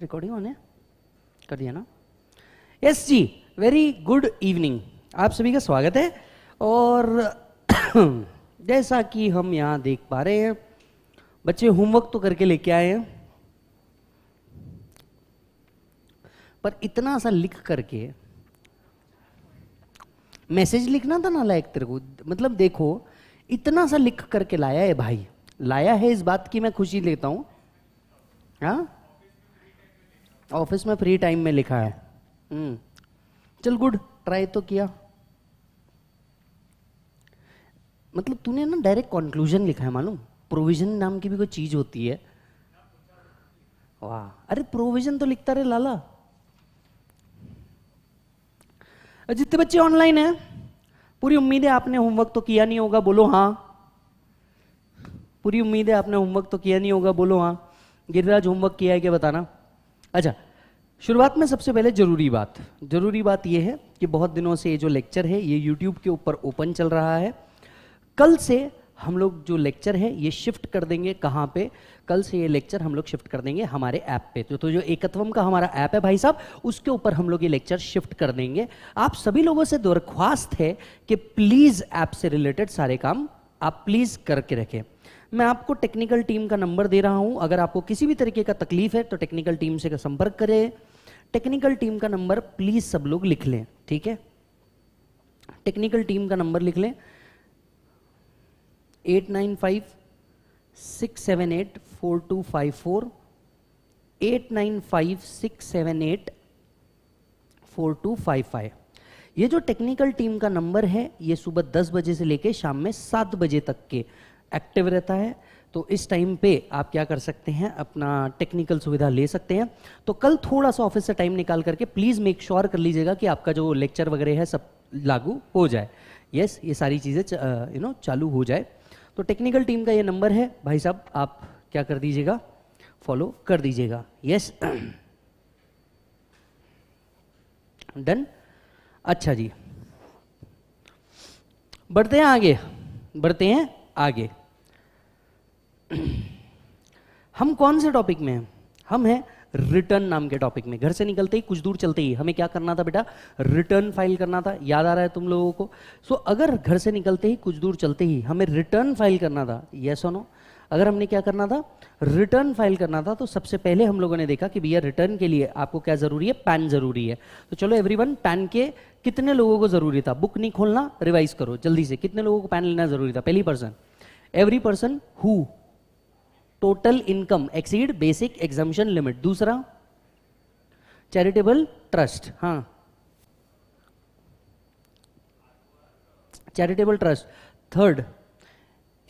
Recording होने कर दिया ना यस जी वेरी गुड इवनिंग आप सभी का स्वागत है और जैसा कि हम यहाँ देख पा रहे हैं बच्चे होमवर्क तो करके लेके आए हैं पर इतना सा लिख करके मैसेज लिखना था ना लायक तेरे को मतलब देखो इतना सा लिख करके लाया है भाई लाया है इस बात की मैं खुशी लेता हूं हाँ? ऑफिस में फ्री टाइम में लिखा है हम्म। चल गुड ट्राई तो किया मतलब तूने ना डायरेक्ट कंक्लूजन लिखा है मालूम प्रोविजन नाम की भी कोई चीज होती है वाह अरे प्रोविजन तो लिखता रहे लाला जितने बच्चे ऑनलाइन है पूरी उम्मीद है आपने होमवर्क तो किया नहीं होगा बोलो हाँ पूरी उम्मीद है आपने होमवर्क तो किया नहीं होगा बोलो हाँ गिरिराज होमवर्क किया है क्या बताना अच्छा शुरुआत में सबसे पहले जरूरी बात जरूरी बात यह है कि बहुत दिनों से ये जो लेक्चर है ये यूट्यूब के ऊपर ओपन चल रहा है कल से हम लोग जो लेक्चर है ये शिफ्ट कर देंगे कहाँ पे कल से ये लेक्चर हम लोग शिफ्ट कर देंगे हमारे ऐप पे तो, तो जो एकत्वम का हमारा ऐप है भाई साहब उसके ऊपर हम लोग ये लेक्चर शिफ्ट कर देंगे आप सभी लोगों से दरख्वास्त है कि प्लीज़ ऐप से रिलेटेड सारे काम आप प्लीज़ करके रखें मैं आपको टेक्निकल टीम का नंबर दे रहा हूँ अगर आपको किसी भी तरीके का तकलीफ है तो टेक्निकल टीम से संपर्क करें टेक्निकल टीम का नंबर प्लीज़ सब लोग लिख लें ठीक है टेक्निकल टीम का नंबर लिख लें eight nine five six seven eight four two five four eight nine five six seven eight four two five five ये जो टेक्निकल टीम का नंबर है ये सुबह दस बजे से लेकर शाम में सात बजे तक के एक्टिव रहता है तो इस टाइम पे आप क्या कर सकते हैं अपना टेक्निकल सुविधा ले सकते हैं तो कल थोड़ा सा ऑफिस से टाइम निकाल करके प्लीज़ मेक श्योर कर लीजिएगा कि आपका जो लेक्चर वगैरह है सब लागू हो जाए यस yes, ये सारी चीज़ें यू नो चालू हो जाए तो टेक्निकल टीम का ये नंबर है भाई साहब आप क्या कर दीजिएगा फॉलो कर दीजिएगा यस डन अच्छा जी बढ़ते हैं आगे बढ़ते हैं आगे हम कौन से टॉपिक में हैं हम हैं रिटर्न नाम के टॉपिक में घर से निकलते ही कुछ दूर चलते ही हमें क्या करना था बेटा रिटर्न फाइल करना था याद आ रहा है तुम लोगों को सो so, अगर घर से निकलते ही कुछ दूर चलते ही हमें रिटर्न फाइल करना था येस और अगर हमने क्या करना था रिटर्न फाइल करना था तो सबसे पहले हम लोगों ने देखा कि भैया रिटर्न के लिए आपको क्या जरूरी है पैन जरूरी है तो चलो एवरीवन पैन के कितने लोगों को जरूरी था बुक नहीं खोलना रिवाइज करो जल्दी से कितने लोगों को पैन लेना जरूरी था पहली person every person who total income exceed basic exemption limit दूसरा चैरिटेबल ट्रस्ट हाँ charitable trust third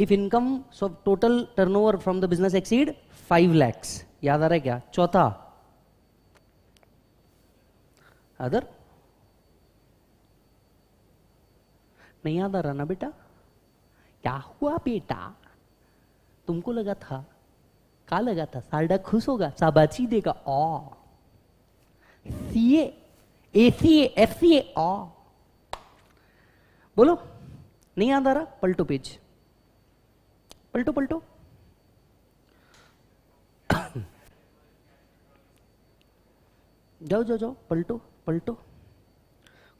if income so total turnover from the business exceed five lakhs याद आ रहा है क्या चौथा अदर नहीं याद आ रहा ना बेटा क्या हुआ बेटा तुमको लगा था का लगा था साल्डा खुश होगा साबाची देगा ओ सी ए सी एफ सी ए बोलो नहीं याद आ रहा पलटो पेज पलटो पलटो जाओ जाओ जाओ पलटो पलटो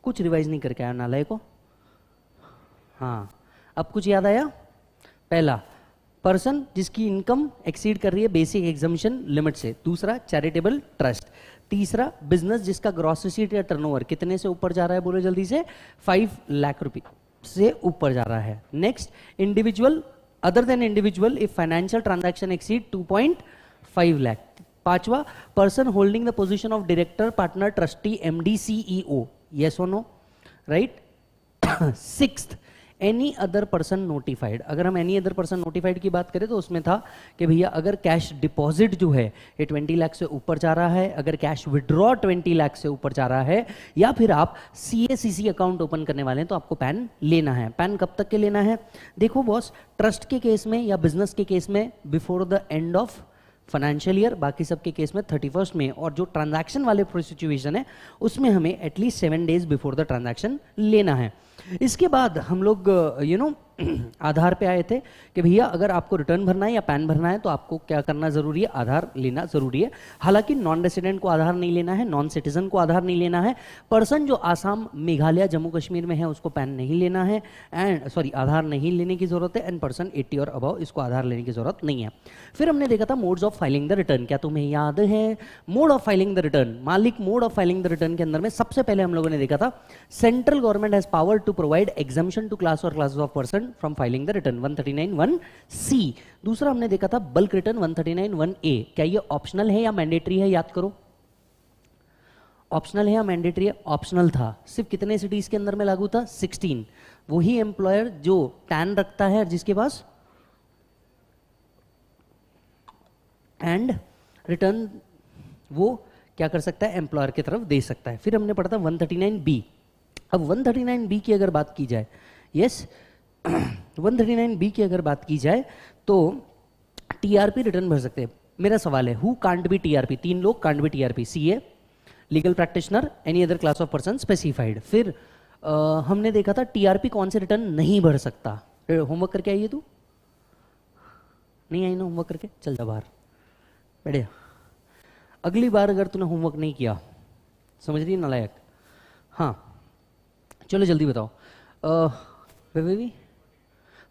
कुछ रिवाइज नहीं करके आया नालय को हाँ अब कुछ याद आया पहला पर्सन जिसकी इनकम एक्सीड कर रही है बेसिक एग्जामिशन लिमिट से दूसरा चैरिटेबल ट्रस्ट तीसरा बिजनेस जिसका ग्रॉस रिसीट या टर्नओवर कितने से ऊपर जा रहा है बोलो जल्दी से फाइव लाख रुपए से ऊपर जा रहा है next individual other than individual if financial transaction exceed two point five lakh पांचवा person holding the position of director partner trustee D CEO yes और no right sixth any other person notified अगर हम एनी अदर पर्सन नोटिफाइड की बात करें तो उसमें था कि भैया अगर कैश डिपॉजिट जो है ये ट्वेंटी लाख से ऊपर जा रहा है अगर कैश विड्रॉ ट्वेंटी लाख से ऊपर जा रहा है या फिर आप सी अकाउंट ओपन करने वाले हैं तो आपको पैन लेना है पैन कब तक के लेना है देखो बॉस ट्रस्ट के केस में या बिजनेस के केस में before the end of financial year बाकी सबके केस में थर्टी फर्स्ट में और जो ट्रांजैक्शन वाले सिचुएशन है उसमें हमें at least seven days before the transaction लेना है इसके बाद हम लोग यू नो आधार पे आए थे कि भैया अगर आपको रिटर्न भरना है या पैन भरना है तो आपको क्या करना ज़रूरी है आधार लेना ज़रूरी है हालांकि नॉन रेसिडेंट को आधार नहीं लेना है नॉन सिटीज़न को आधार नहीं लेना है पर्सन जो आसाम मेघालय जम्मू कश्मीर में है उसको पैन नहीं लेना है एंड सॉरी आधार नहीं लेने की ज़रूरत है एंड पर्सन एट्टी और अबाव इसको आधार लेने की ज़रूरत नहीं है फिर हमने देखा था modes of filing the return क्या तुम्हें याद है mode of filing the return मालिक mode of filing the return के अंदर में सबसे पहले हम लोगों ने देखा था central government has power to to to provide exemption to class or classes of person from filing the return C दूसरा हमने देखा था बल्क bulk return ए क्या ये ऑप्शनल है या मैंडेटरी है याद करो ऑप्शनल है या मैंडेटरी है ऑप्शनल था सिर्फ कितने सिटीज के अंदर में लागू था 16 वही एम्प्लॉयर जो टैन रखता है जिसके पास एंड रिटर्न वो क्या कर सकता है एम्प्लॉयर की तरफ दे सकता है फिर हमने पढ़ा था 139 बी अब 139 बी की अगर बात की जाए यस 139 बी की अगर बात की जाए तो टीआरपी रिटर्न भर सकते हैं मेरा सवाल है हु कांट बी टीआरपी तीन लोग can't be TRP CA legal practitioner any other class of person specified फिर आ, हमने देखा था टीआरपी कौन से रिटर्न नहीं भर सकता होमवर्क करके आइए तू नहीं आई ना होमवर्क करके चल जा बाहर बैठे अगली बार अगर तूने होमवर्क नहीं किया समझ रही नालायक हाँ चलो जल्दी बताओ बेबी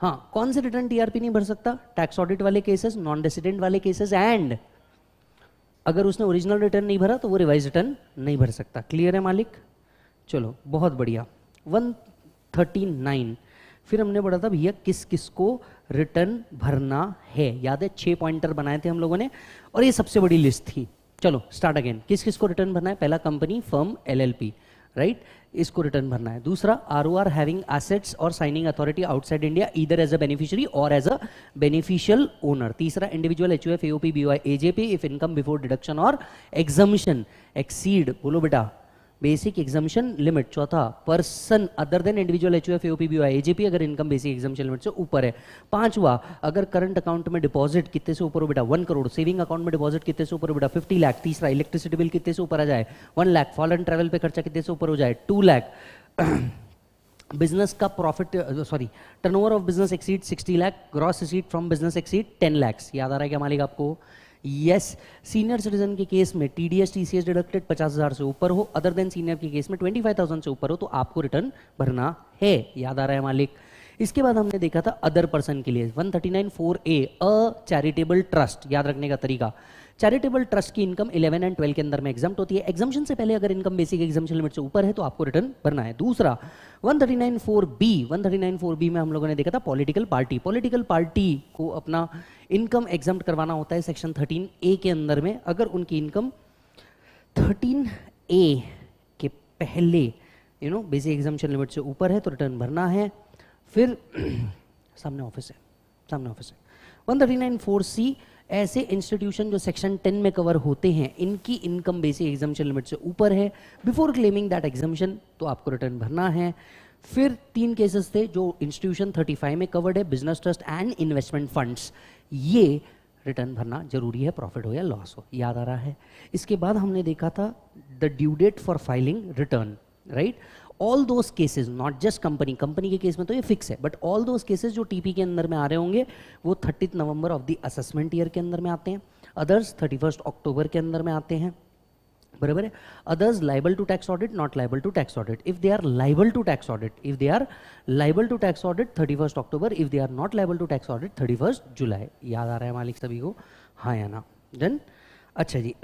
हाँ कौन से रिटर्न टीआरपी नहीं भर सकता टैक्स ऑडिट वाले केसेस नॉन रेसिडेंट वाले केसेस एंड अगर उसने ओरिजिनल रिटर्न नहीं भरा तो वो रिवाइज रिटर्न नहीं भर सकता क्लियर है मालिक चलो बहुत बढ़िया 139 फिर हमने पढ़ा था भैया किस किस को रिटर्न भरना है याद है छह पॉइंटर बनाए थे हम लोगों ने और ये सबसे बड़ी लिस्ट थी चलो स्टार्ट अगेन किस किस को रिटर्न भरना है पहला कंपनी फर्म एल राइट इसको रिटर्न भरना है दूसरा R O R having assets और साइनिंग अथॉरिटी आउटसाइड इंडिया इधर एज अ बेनिफिशियरी और एज अ बेनिफिशियल ओनर तीसरा individual H U F AOP Y AJP if income before deduction और exemption exceed बोलो बेटा बेसिक एग्जामेशन लिमिट चौथा person other than individual H F AOP BO AJP अगर income basic exemption limit से ऊपर है पांचवा अगर करंट अकाउंट में डिपॉजिट कितने से ऊपर बेटा वन करोड़ सेविंग अकाउंट में डिपॉजिट कितने से ऊपर बेटा फिफ्टी लाख तीसरा इलेक्ट्रिसिटी बिल कितने से ऊपर आ जाए one lakh fall and travel पर खर्चा कितने से ऊपर हो जाए टू लाख बिजनेस का profit sorry turnover of business exceed 60 lakh gross receipt from business exceed 10 lakh याद आ रहा है क्या मालिक आपको यस सीनियर सिटीजन के केस में T D S T C S deducted पचास हज़ार से ऊपर हो अदर देन सीनियर के केस में ट्वेंटी फाइव थाउजेंड से ऊपर हो तो आपको रिटर्न भरना है याद आ रहा है मालिक इसके बाद हमने देखा था अदर पर्सन के लिए one thirty nine four A a charitable trust याद रखने का तरीका चैरिटेबल ट्रस्ट की इनकम 11 एंड 12 के अंदर में एग्जाम होती है एग्जामेशन से पहले अगर इनकम बेसिक एग्जामेशन लिमिट से ऊपर है तो आपको रिटर्न भरना है दूसरा 1394 बी 1394 बी में हम लोगों ने देखा था पॉलिटिकल पार्टी पॉलिटिकल पार्टी को अपना इनकम एग्जाम करवाना होता है सेक्शन थर्टीन ए के अंदर में अगर उनकी इनकम थर्टीन ए के पहले you know basic exemption limit से ऊपर है तो रिटर्न भरना है फिर सामने ऑफिस है सामने ऑफिस है one thirty nine four C ऐसे इंस्टीट्यूशन जो सेक्शन 10 में कवर होते हैं इनकी इनकम बेसिक एग्जामेशन लिमिट से ऊपर है बिफोर क्लेमिंग दैट एग्जामेशन तो आपको रिटर्न भरना है फिर तीन केसेस थे जो इंस्टीट्यूशन 35 में कवर्ड है business trust and investment funds ये रिटर्न भरना जरूरी है प्रॉफिट हो या लॉस हो याद आ रहा है इसके बाद हमने देखा था the due date for filing return right all those cases not just company company के केस में तो ये फिक्स है बट ऑल दोज केसेज जो टीपी के अंदर में आ रहे होंगे वो thirtieth November of the assessment year के अंदर में आते हैं अदर्स थर्टी फर्स्ट अक्टूबर के अंदर में आते हैं बराबर है others liable to tax audit not liable to tax audit if they are liable to tax audit if they are liable to tax audit thirty first October if they are not liable to tax audit thirty first July याद आ रहा है मालिक सभी को हाँ या ना देन अच्छा जी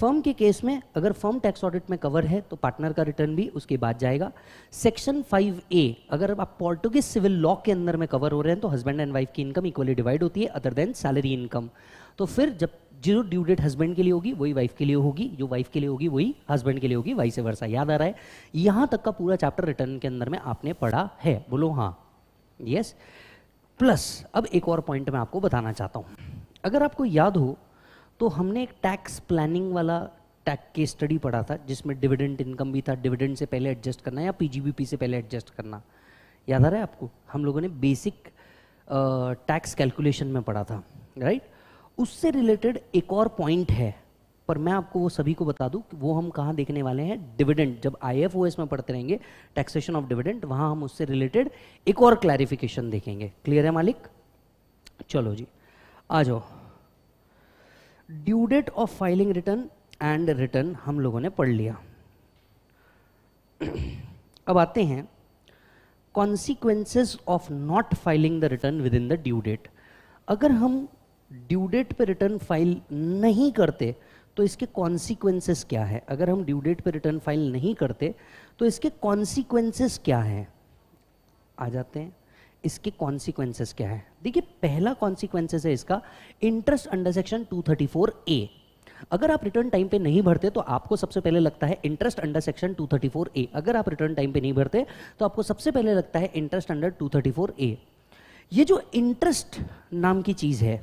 फर्म के केस में अगर फर्म टैक्स ऑडिट में कवर है तो पार्टनर का रिटर्न भी उसके बाद जाएगा सेक्शन ए अगर आप पोर्टुगीज सिविल लॉ के अंदर में कवर हो रहे हैं तो हस्बैंड एंड वाइफ की इनकम इक्वली डिवाइड होती है अदर देन सैलरी इनकम तो फिर जब जो ड्यू डेट हस्बैंड के लिए होगी वही वाइफ के लिए होगी जो वाइफ के लिए होगी वही हस्बैंड के लिए होगी वाइस वर्षा याद आ रहा है यहाँ तक का पूरा चैप्टर रिटर्न के अंदर में आपने पढ़ा है बोलो हाँ यस प्लस अब एक और पॉइंट मैं आपको बताना चाहता हूँ अगर आपको याद हो तो हमने एक टैक्स प्लानिंग वाला टैक्स के स्टडी पढ़ा था जिसमें डिविडेंड इनकम भी था डिविडेंड से पहले एडजस्ट करना या पीजीबीपी से पहले एडजस्ट करना याद आ रहा है आपको हम लोगों ने बेसिक टैक्स कैलकुलेशन में पढ़ा था राइट उससे रिलेटेड एक और पॉइंट है पर मैं आपको वो सभी को बता दूं कि वो हम कहाँ देखने वाले हैं डिविडेंड जब आई में पढ़ते रहेंगे टैक्सेशन ऑफ डिविडेंड वहाँ हम उससे रिलेटेड एक और क्लैरिफिकेशन देखेंगे क्लियर है मालिक चलो जी आ जाओ due date of filing return and return हम लोगों ने पढ़ लिया अब आते हैं consequences of not filing the return within the due date अगर हम ड्यू डेट पर रिटर्न फाइल नहीं करते तो इसके कॉन्सिक्वेंसेस क्या है अगर हम ड्यू डेट पर रिटर्न फाइल नहीं करते तो इसके कॉन्सिक्वेंसेस क्या हैं आ जाते हैं इसके कॉन्सिक्वेंसेस क्या है देखिए पहला कॉन्सिक्वेंसेस है इसका इंटरेस्ट अंडर सेक्शन 234 ए अगर आप रिटर्न टाइम पे नहीं भरते तो आपको सबसे पहले लगता है इंटरेस्ट अंडर सेक्शन 234 ए अगर आप रिटर्न टाइम पे नहीं भरते तो आपको सबसे पहले लगता है इंटरेस्ट अंडर 234 ए ये जो इंटरेस्ट नाम की चीज़ है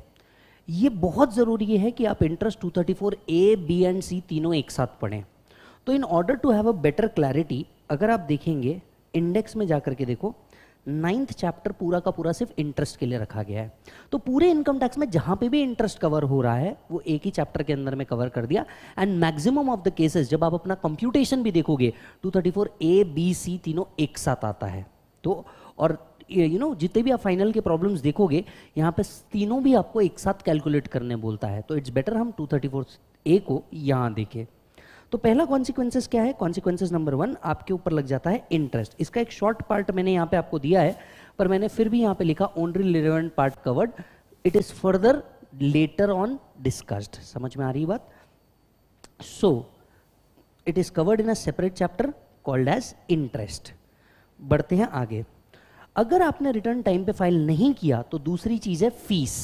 ये बहुत ज़रूरी है कि आप interest 234 A B and C तीनों एक साथ पढ़ें तो in order to have a better clarity अगर आप देखेंगे इंडेक्स में जाकर के देखो नाइन्थ चैप्टर पूरा का पूरा सिर्फ इंटरेस्ट के लिए रखा गया है तो पूरे इनकम टैक्स में जहां पे भी इंटरेस्ट कवर हो रहा है वो एक ही चैप्टर के अंदर में कवर कर दिया and maximum of the cases जब आप अपना कंप्यूटेशन भी देखोगे 234 ए बी सी तीनों एक साथ आता है तो और यू नो जितने भी आप फाइनल के प्रॉब्लम्स देखोगे यहाँ पे तीनों भी आपको एक साथ कैलकुलेट करने बोलता है तो इट्स बेटर हम 234 थर्टी ए को यहाँ देखें तो पहला कॉन्सिक्वेंसेस क्या है कॉन्सिक्वेंसेज नंबर वन आपके ऊपर लग जाता है इंटरेस्ट इसका एक शॉर्ट पार्ट मैंने यहाँ पे आपको दिया है पर मैंने फिर भी यहाँ पे लिखा only relevant part covered it is further later on discussed समझ में आ रही बात so it is covered in a separate chapter called as interest बढ़ते हैं आगे अगर आपने रिटर्न टाइम पे फाइल नहीं किया तो दूसरी चीज़ है फीस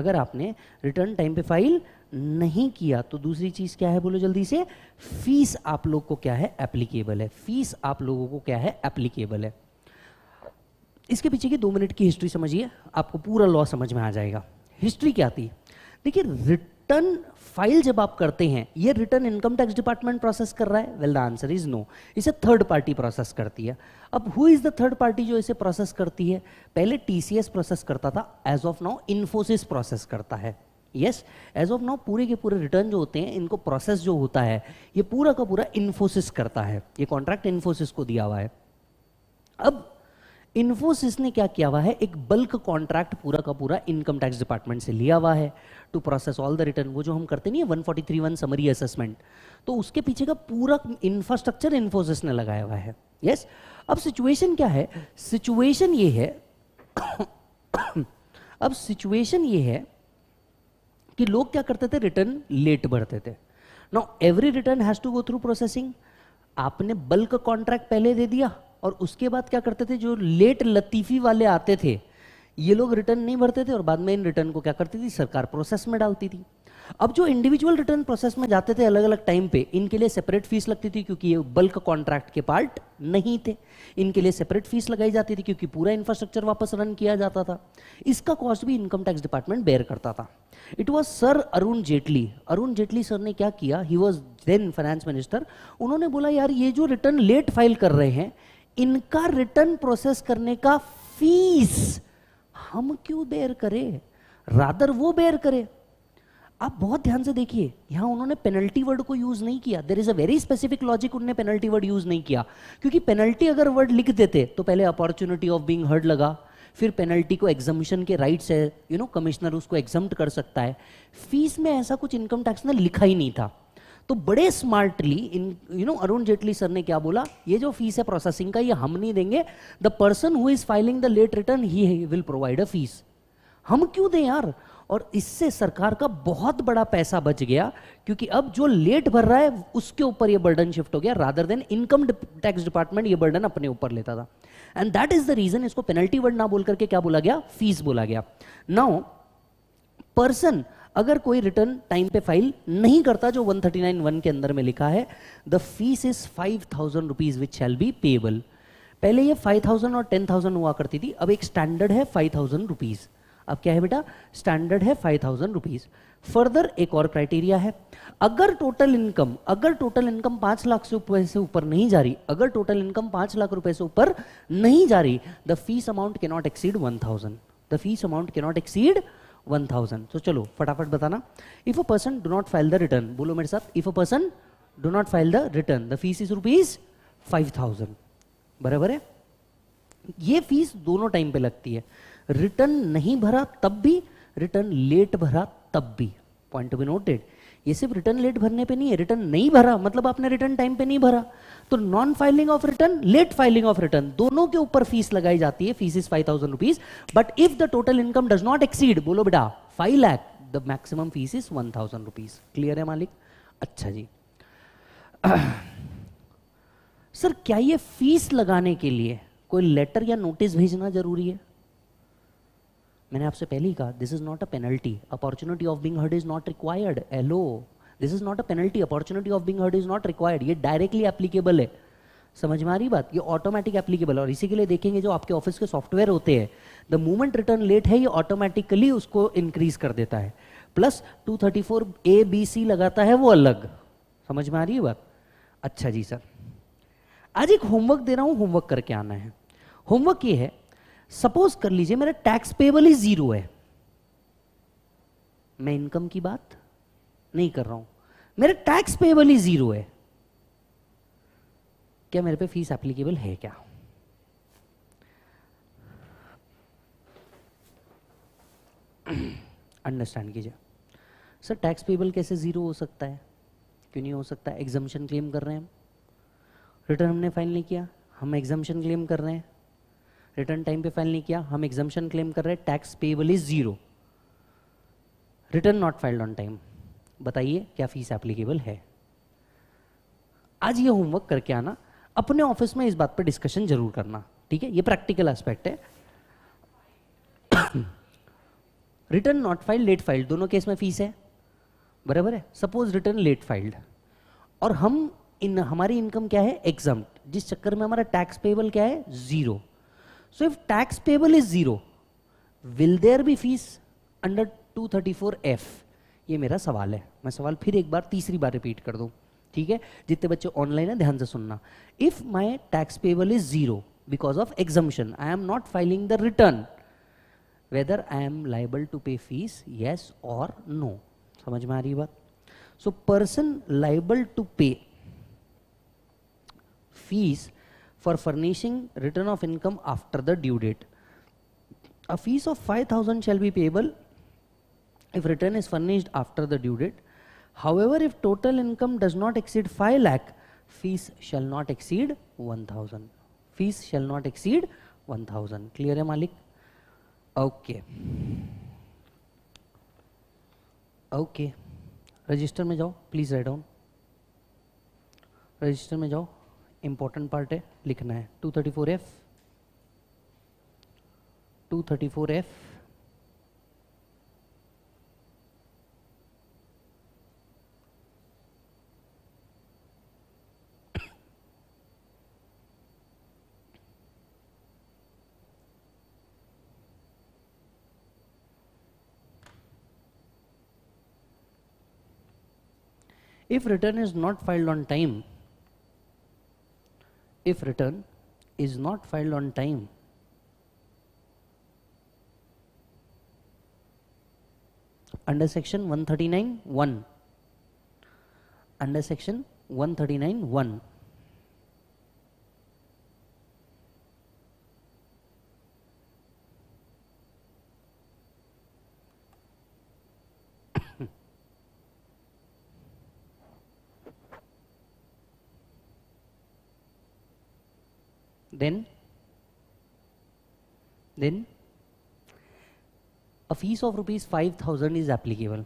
अगर आपने रिटर्न टाइम पे फाइल नहीं किया तो दूसरी चीज़ क्या है बोलो जल्दी से फीस आप लोग को क्या है एप्लीकेबल है फीस आप लोगों को क्या है एप्लीकेबल है इसके पीछे की दो मिनट की हिस्ट्री समझिए आपको पूरा लॉ समझ में आ जाएगा हिस्ट्री क्या थी देखिए रिटर्न फाइल जब आप करते हैं ये return income tax department process कर रहा है well the answer is no इसे थर्ड पार्टी प्रोसेस करती है अब who is the third party जो इसे प्रोसेस करती है पहले टीसीएस प्रोसेस करता था as of now Infosys process करता है यस एज ऑफ नाउ पूरे के पूरे रिटर्न जो होते हैं इनको प्रोसेस जो होता है ये पूरा का पूरा इन्फोसिस करता है ये कॉन्ट्रैक्ट इन्फोसिस को दिया हुआ है अब इन्फोसिस ने क्या किया हुआ है एक बल्क कॉन्ट्रैक्ट पूरा का पूरा इनकम टैक्स डिपार्टमेंट से लिया हुआ है to process all the return वो जो हम करते नहीं है one forty three one summary assessment तो उसके पीछे का पूरा इंफ्रास्ट्रक्चर इन्फोसिस ने लगाया हुआ है यस yes? अब सिचुएशन क्या है सिचुएशन ये है अब सिचुएशन ये है कि लोग क्या करते थे रिटर्न लेट भरते थे no every return has to go through processing आपने बल्क कॉन्ट्रैक्ट पहले दे दिया और उसके बाद क्या करते थे जो लेट लतीफ़ी वाले आते थे ये लोग रिटर्न नहीं भरते थे और बाद में इन रिटर्न को क्या करती थी सरकार प्रोसेस में डालती थी अब जो इंडिविजुअल रिटर्न प्रोसेस में जाते थे अलग अलग टाइम पे इनके लिए सेपरेट फीस लगती थी क्योंकि ये बल्क कॉन्ट्रैक्ट के पार्ट नहीं थे इनके लिए सेपरेट फीस लगाई जाती थी क्योंकि पूरा इंफ्रास्ट्रक्चर वापस रन किया जाता था इसका कॉस्ट भी इनकम टैक्स डिपार्टमेंट बेयर करता था it was sir Arun Jaitley Arun Jaitley sir ने क्या किया ही वॉज देन फाइनेंस मिनिस्टर उन्होंने बोला यार ये जो रिटर्न लेट फाइल कर रहे हैं इनका रिटर्न प्रोसेस करने का फीस हम क्यों बेर करें रादर वो बेर करे आप बहुत ध्यान से देखिए यहां उन्होंने पेनल्टी वर्ड को यूज नहीं किया there is a very specific logic उन्होंने पेनल्टी वर्ड यूज नहीं किया क्योंकि पेनल्टी अगर वर्ड लिख देते तो पहले अपॉर्चुनिटी ऑफ बींग हर्ड लगा फिर पेनल्टी को एग्जामिशन के राइट्स है यू नो कमिश्नर उसको एग्जाम कर सकता है फीस में ऐसा कुछ इनकम टैक्स ने लिखा ही नहीं था तो बड़े smartly in you know Arun Jaitley sir ने क्या बोला ये जो फीस है प्रोसेसिंग का ये हम नहीं देंगे the person who is filing the late return he will provide a fees हम क्यों दें यार और इससे सरकार का बहुत बड़ा पैसा बच गया क्योंकि अब जो लेट भर रहा है उसके ऊपर ये बर्डन शिफ्ट हो गया rather than income tax department ये बर्डन अपने ऊपर लेता था and that is the reason इसको पेनल्टी वर्ड ना बोल करके क्या बोला गया फीस बोला गया नाउ पर्सन अगर कोई रिटर्न टाइम पे फाइल नहीं करता जो 139 वन के अंदर में लिखा है the fees is five thousand rupees which shall be payable पहले ये फाइव थाउजेंड और टेन थाउजेंड हुआ करती थी अब एक स्टैंडर्ड है फाइव थाउजेंड रुपीज़ अब क्या है बेटा स्टैंडर्ड है फाइव थाउजेंड रुपीज़ फर्दर एक और क्राइटेरिया है अगर टोटल इनकम अगर टोटल इनकम पांच लाख से ऊपर से ऊपर नहीं जा रही अगर टोटल इनकम पांच लाख रुपए से ऊपर नहीं जा रही द फीस अमाउंट के not exceed one thousand the fees amount के नॉट एक्सीड वन थाउजेंड तो चलो फटाफट बताना if a person do not file the return बोलो मेरे साथ if a person do not file the return the fees is rupees five thousand बराबर है ये फीस दोनों टाइम पे लगती है रिटर्न नहीं भरा तब भी रिटर्न लेट भरा तब भी पॉइंट टू बी नोटेड ये सिर्फ रिटर्न लेट भरने पे नहीं है रिटर्न नहीं भरा मतलब आपने रिटर्न टाइम पे नहीं भरा तो non filing of return late filing of return दोनों के ऊपर फीस लगाई जाती है fees is five thousand rupees but if the total income does not exceed बोलो बेटा five lakh the maximum fees is one thousand rupees clear है मालिक अच्छा जी सर क्या ये फीस लगाने के लिए कोई लेटर या नोटिस भेजना जरूरी है मैंने आपसे पहले ही कहा this is not a penalty opportunity of being heard is not required एलो this is not a penalty opportunity of being heard is not required ये डायरेक्टली एप्लीकेबल है समझ में आ रही बात ये ऑटोमेटिक एप्लीकेबल और इसी के लिए देखेंगे जो आपके ऑफिस के सॉफ्टवेयर होते हैं द मूवमेंट रिटर्न लेट है ये ऑटोमेटिकली उसको इंक्रीज कर देता है प्लस 234 ए बी सी लगाता है वो अलग समझ में आ रही है बात अच्छा जी सर आज एक होमवर्क दे रहा हूं होमवर्क करके आना है होमवर्क ये है सपोज कर लीजिए मेरा टैक्स पेबल ही जीरो है मैं इनकम की बात नहीं कर रहा हूं मेरा टैक्स पेबल ही जीरो है क्या मेरे पे फीस एप्लीकेबल है क्या अंडरस्टैंड कीजिए सर टैक्स पेबल कैसे जीरो हो सकता है क्यों नहीं हो सकता एग्जामेशन क्लेम कर रहे हैं हम रिटर्न हमने फाइल नहीं किया हम एग्जामेशन क्लेम कर रहे हैं रिटर्न टाइम पे फाइल नहीं किया हम एग्जामेशन क्लेम कर रहे हैं tax payable is zero return not filed on time बताइए क्या फीस एप्लीकेबल है आज ये होमवर्क करके आना अपने ऑफिस में इस बात पर डिस्कशन जरूर करना ठीक है ये प्रैक्टिकल एस्पेक्ट है return not file late filed दोनों केस में फीस है बराबर है सपोज रिटर्न लेट फाइल्ड और हम इन हमारी इनकम क्या है एग्जाम जिस चक्कर में हमारा टैक्स पेबल क्या है zero so if tax payable is zero will there be fees under 234 F ये मेरा सवाल है मैं सवाल फिर एक बार तीसरी बार रिपीट कर दूँ ठीक है जितने बच्चे ऑनलाइन है ध्यान से सुनना if my tax payable is zero because of exemption I am not filing the return whether I am liable to pay fees yes और नो समझ में आ रही बात so person liable to pay fees for furnishing return of income after the due date a fees of five thousand shall be payable if return is furnished after the due date. However, if total income does not exceed 5 lakh, fees shall not exceed 1000. Fees shall not exceed 1000. Clear hai Malik? Okay. Okay. register mein jao please write down register mein jao important part hai likhna hai 234f 234f If return is not filed on time, if return is not filed on time, under section 139 1 under section 139 1 Then, then a fees of rupees 5000 is applicable.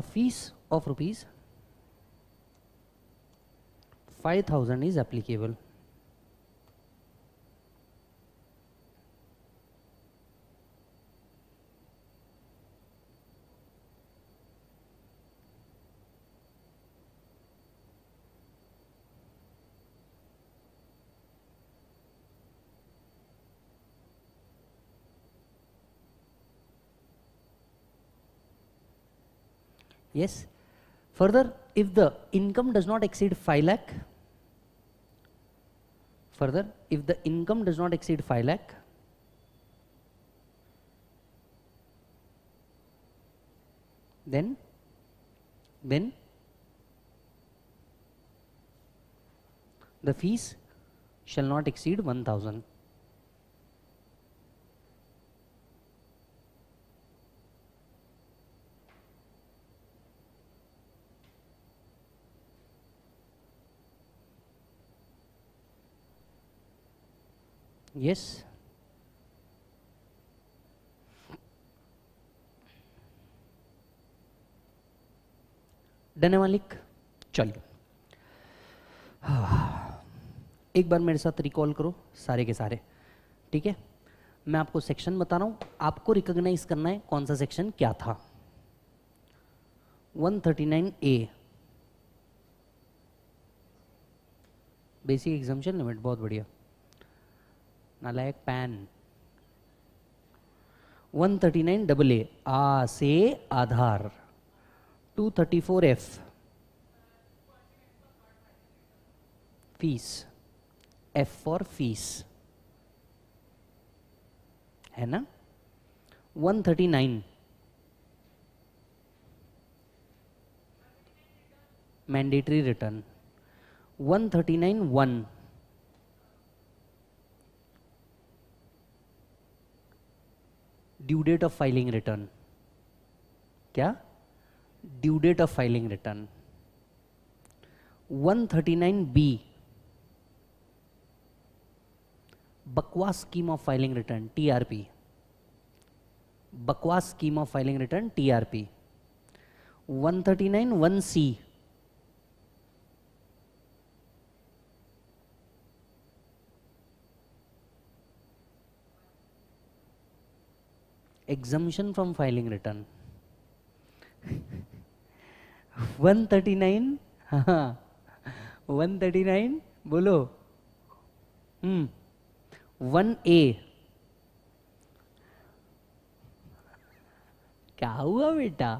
a fees of rupees 5000 is applicable. Yes. Further, if the income does not exceed 5 lakh, further, if the income does not exceed 5 lakh, then, then the fees shall not exceed 1000. Yes. डने मालिक चलो एक बार मेरे साथ recall करो सारे के सारे ठीक है मैं आपको सेक्शन बता रहा हूँ आपको रिकॉग्नाइज करना है कौन सा सेक्शन क्या था 139 ए बेसिक एग्जामेशन लिमिट बहुत बढ़िया ना लायक PAN one thirty nine double A आ से Aadhaar two thirty four F fees F for fees है ना one thirty nine mandatory return one thirty nine one due date of filing return क्या due date of filing return 139 B बकवास scheme of filing return TRP बकवास scheme of filing return TRP 139 1 C exemption from filing return 139 thirty 139 बोलो हम्म one ए क्या हुआ बेटा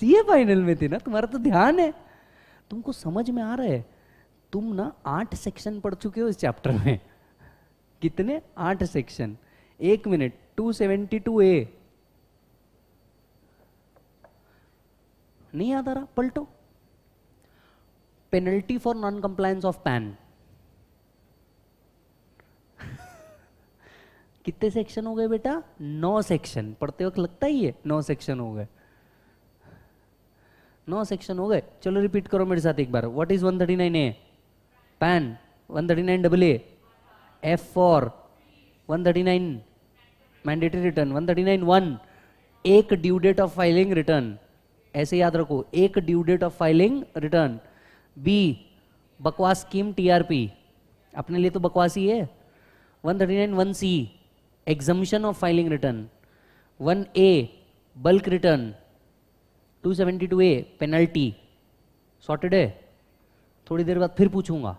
CA final में थे ना तुम्हारा तो ध्यान है तुमको समझ में आ रहा है तुम ना आठ सेक्शन पढ़ चुके हो इस चैप्टर में कितने आठ सेक्शन एक मिनट 272 ए नहीं याद आ रहा पलटो penalty for non compliance of PAN कितने सेक्शन हो गए बेटा नौ सेक्शन पढ़ते वक्त लगता ही है नौ सेक्शन हो गए नौ सेक्शन हो गए चलो रिपीट करो मेरे साथ एक बार what is 139 A PAN one thirty nine double A F for nine mandatory return nine one एक due date of filing return ऐसे याद रखो एक due date of filing return B बकवास स्कीम टीआरपी अपने लिए तो बकवास ही है one thirty nine one C exemption of filing return one A bulk return two seventy two A penalty sorted है थोड़ी देर बाद फिर पूछूंगा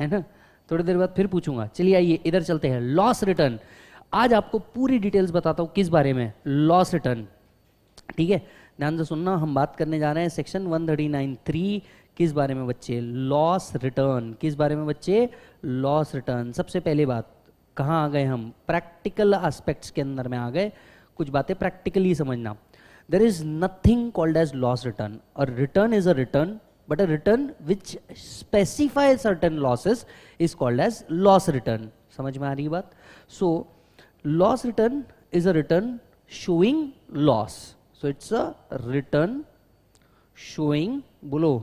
है ना थोड़ी देर बाद फिर पूछूंगा चलिए आइए इधर चलते हैं लॉस रिटर्न आज आपको पूरी डिटेल्स बताता हूं किस बारे में लॉस रिटर्न ठीक है ध्यान से सुनना हम बात करने जा रहे हैं section one thirty nine three किस बारे में बच्चे लॉस रिटर्न किस बारे में बच्चे लॉस रिटर्न सबसे पहली बात कहाँ आ गए हम प्रैक्टिकल आस्पेक्ट्स के अंदर में आ गए कुछ बातें प्रैक्टिकली समझना there is nothing called as loss return और return is a return but a return which specify certain losses is called as loss return समझ में आ रही बात so loss return is a return showing loss so it's a return showing below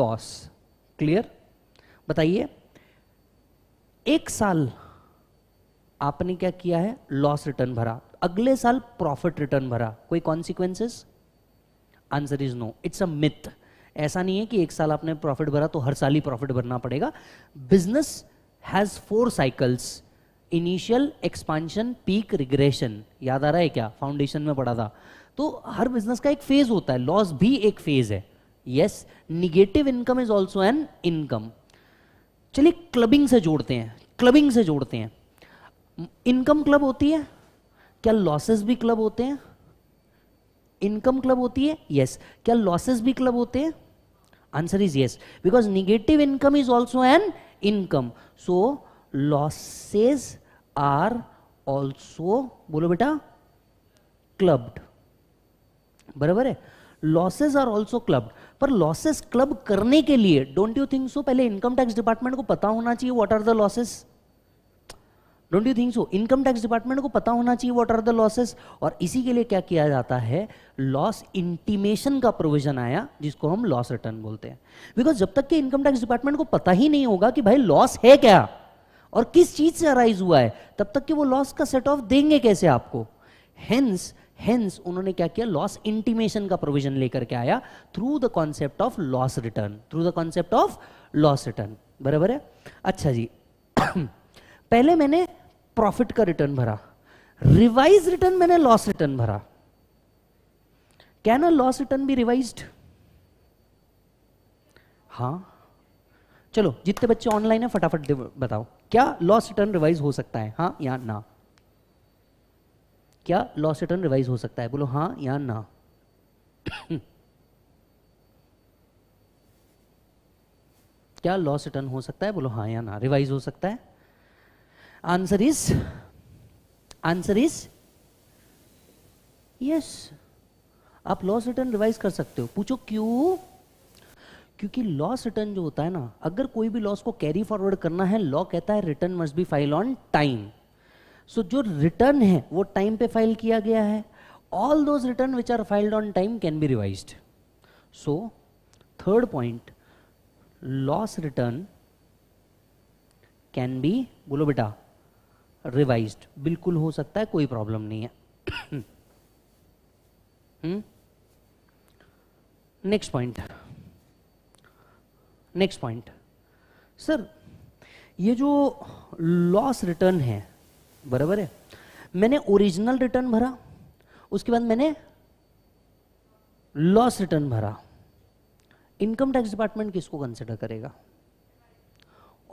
loss clear बताइए एक साल आपने क्या किया है लॉस रिटर्न भरा अगले साल प्रॉफिट रिटर्न भरा कोई consequences answer is no it's a myth ऐसा नहीं है कि एक साल आपने प्रॉफिट भरा तो हर साल ही प्रॉफिट भरना पड़ेगा business has four cycles initial expansion peak regression याद आ रहा है क्या फाउंडेशन में पढ़ा था तो हर बिजनेस का एक फेज होता है लॉस भी एक फेज है yes negative income is also an income चलिए क्लबिंग से जोड़ते हैं क्लबिंग से जोड़ते हैं इनकम क्लब होती है क्या लॉसेस भी क्लब होते हैं इनकम क्लब होती है यस yes. क्या लॉसेस भी क्लब होते हैं answer is yes because negative income is also an income so losses are also बोलो बेटा क्लब्ड बराबर है लॉसेज आर ऑल्सो क्लब पर लॉसेस क्लब करने के लिए डोंट यू थिंक सो पहले इनकम टैक्स डिपार्टमेंट को पता होना चाहिए what are the losses don't you think so income tax department को पता होना चाहिए व्हाट आर द लॉसेस और इसी के लिए क्या किया जाता है लॉस इंटीमेशन का प्रोविजन आया जिसको हम लॉस रिटर्न बोलते हैं बिकॉज जब तक कि इनकम टैक्स डिपार्टमेंट को पता ही नहीं होगा कि भाई लॉस है क्या और किस चीज से अराइज हुआ है तब तक कि वो लॉस का सेट ऑफ देंगे कैसे आपको हेंस हेंस उन्होंने क्या किया लॉस इंटीमेशन का प्रोविजन लेकर के आया through the concept of loss return through the concept of loss return बराबर है अच्छा जी पहले मैंने प्रॉफिट का रिटर्न भरा रिवाइज रिटर्न मैंने लॉस रिटर्न भरा कैन अ लॉस रिटर्न भी रिवाइज हा चलो जितने बच्चे ऑनलाइन है फटाफट बताओ क्या लॉस रिटर्न रिवाइज हो सकता है हाँ या ना क्या लॉस रिटर्न रिवाइज हो सकता है बोलो हाँ या ना क्या लॉस रिटर्न हो सकता है बोलो हाँ या ना रिवाइज हो सकता है answer is answer is yes आप लॉस रिटर्न रिवाइज कर सकते हो पूछो क्यों क्योंकि लॉस रिटर्न जो होता है ना अगर कोई भी लॉस को कैरी फॉरवर्ड करना है लॉ कहता है return must be file on time so so, जो रिटर्न है वो टाइम पे फाइल किया गया है all those return which are filed on time can be revise so third point loss return can be बोलो बेटा रिवाइज बिल्कुल हो सकता है कोई प्रॉब्लम नहीं है next point next point sir ये जो लॉस रिटर्न है बराबर है मैंने ओरिजिनल रिटर्न भरा उसके बाद मैंने लॉस रिटर्न भरा इनकम टैक्स डिपार्टमेंट किसको कंसिडर करेगा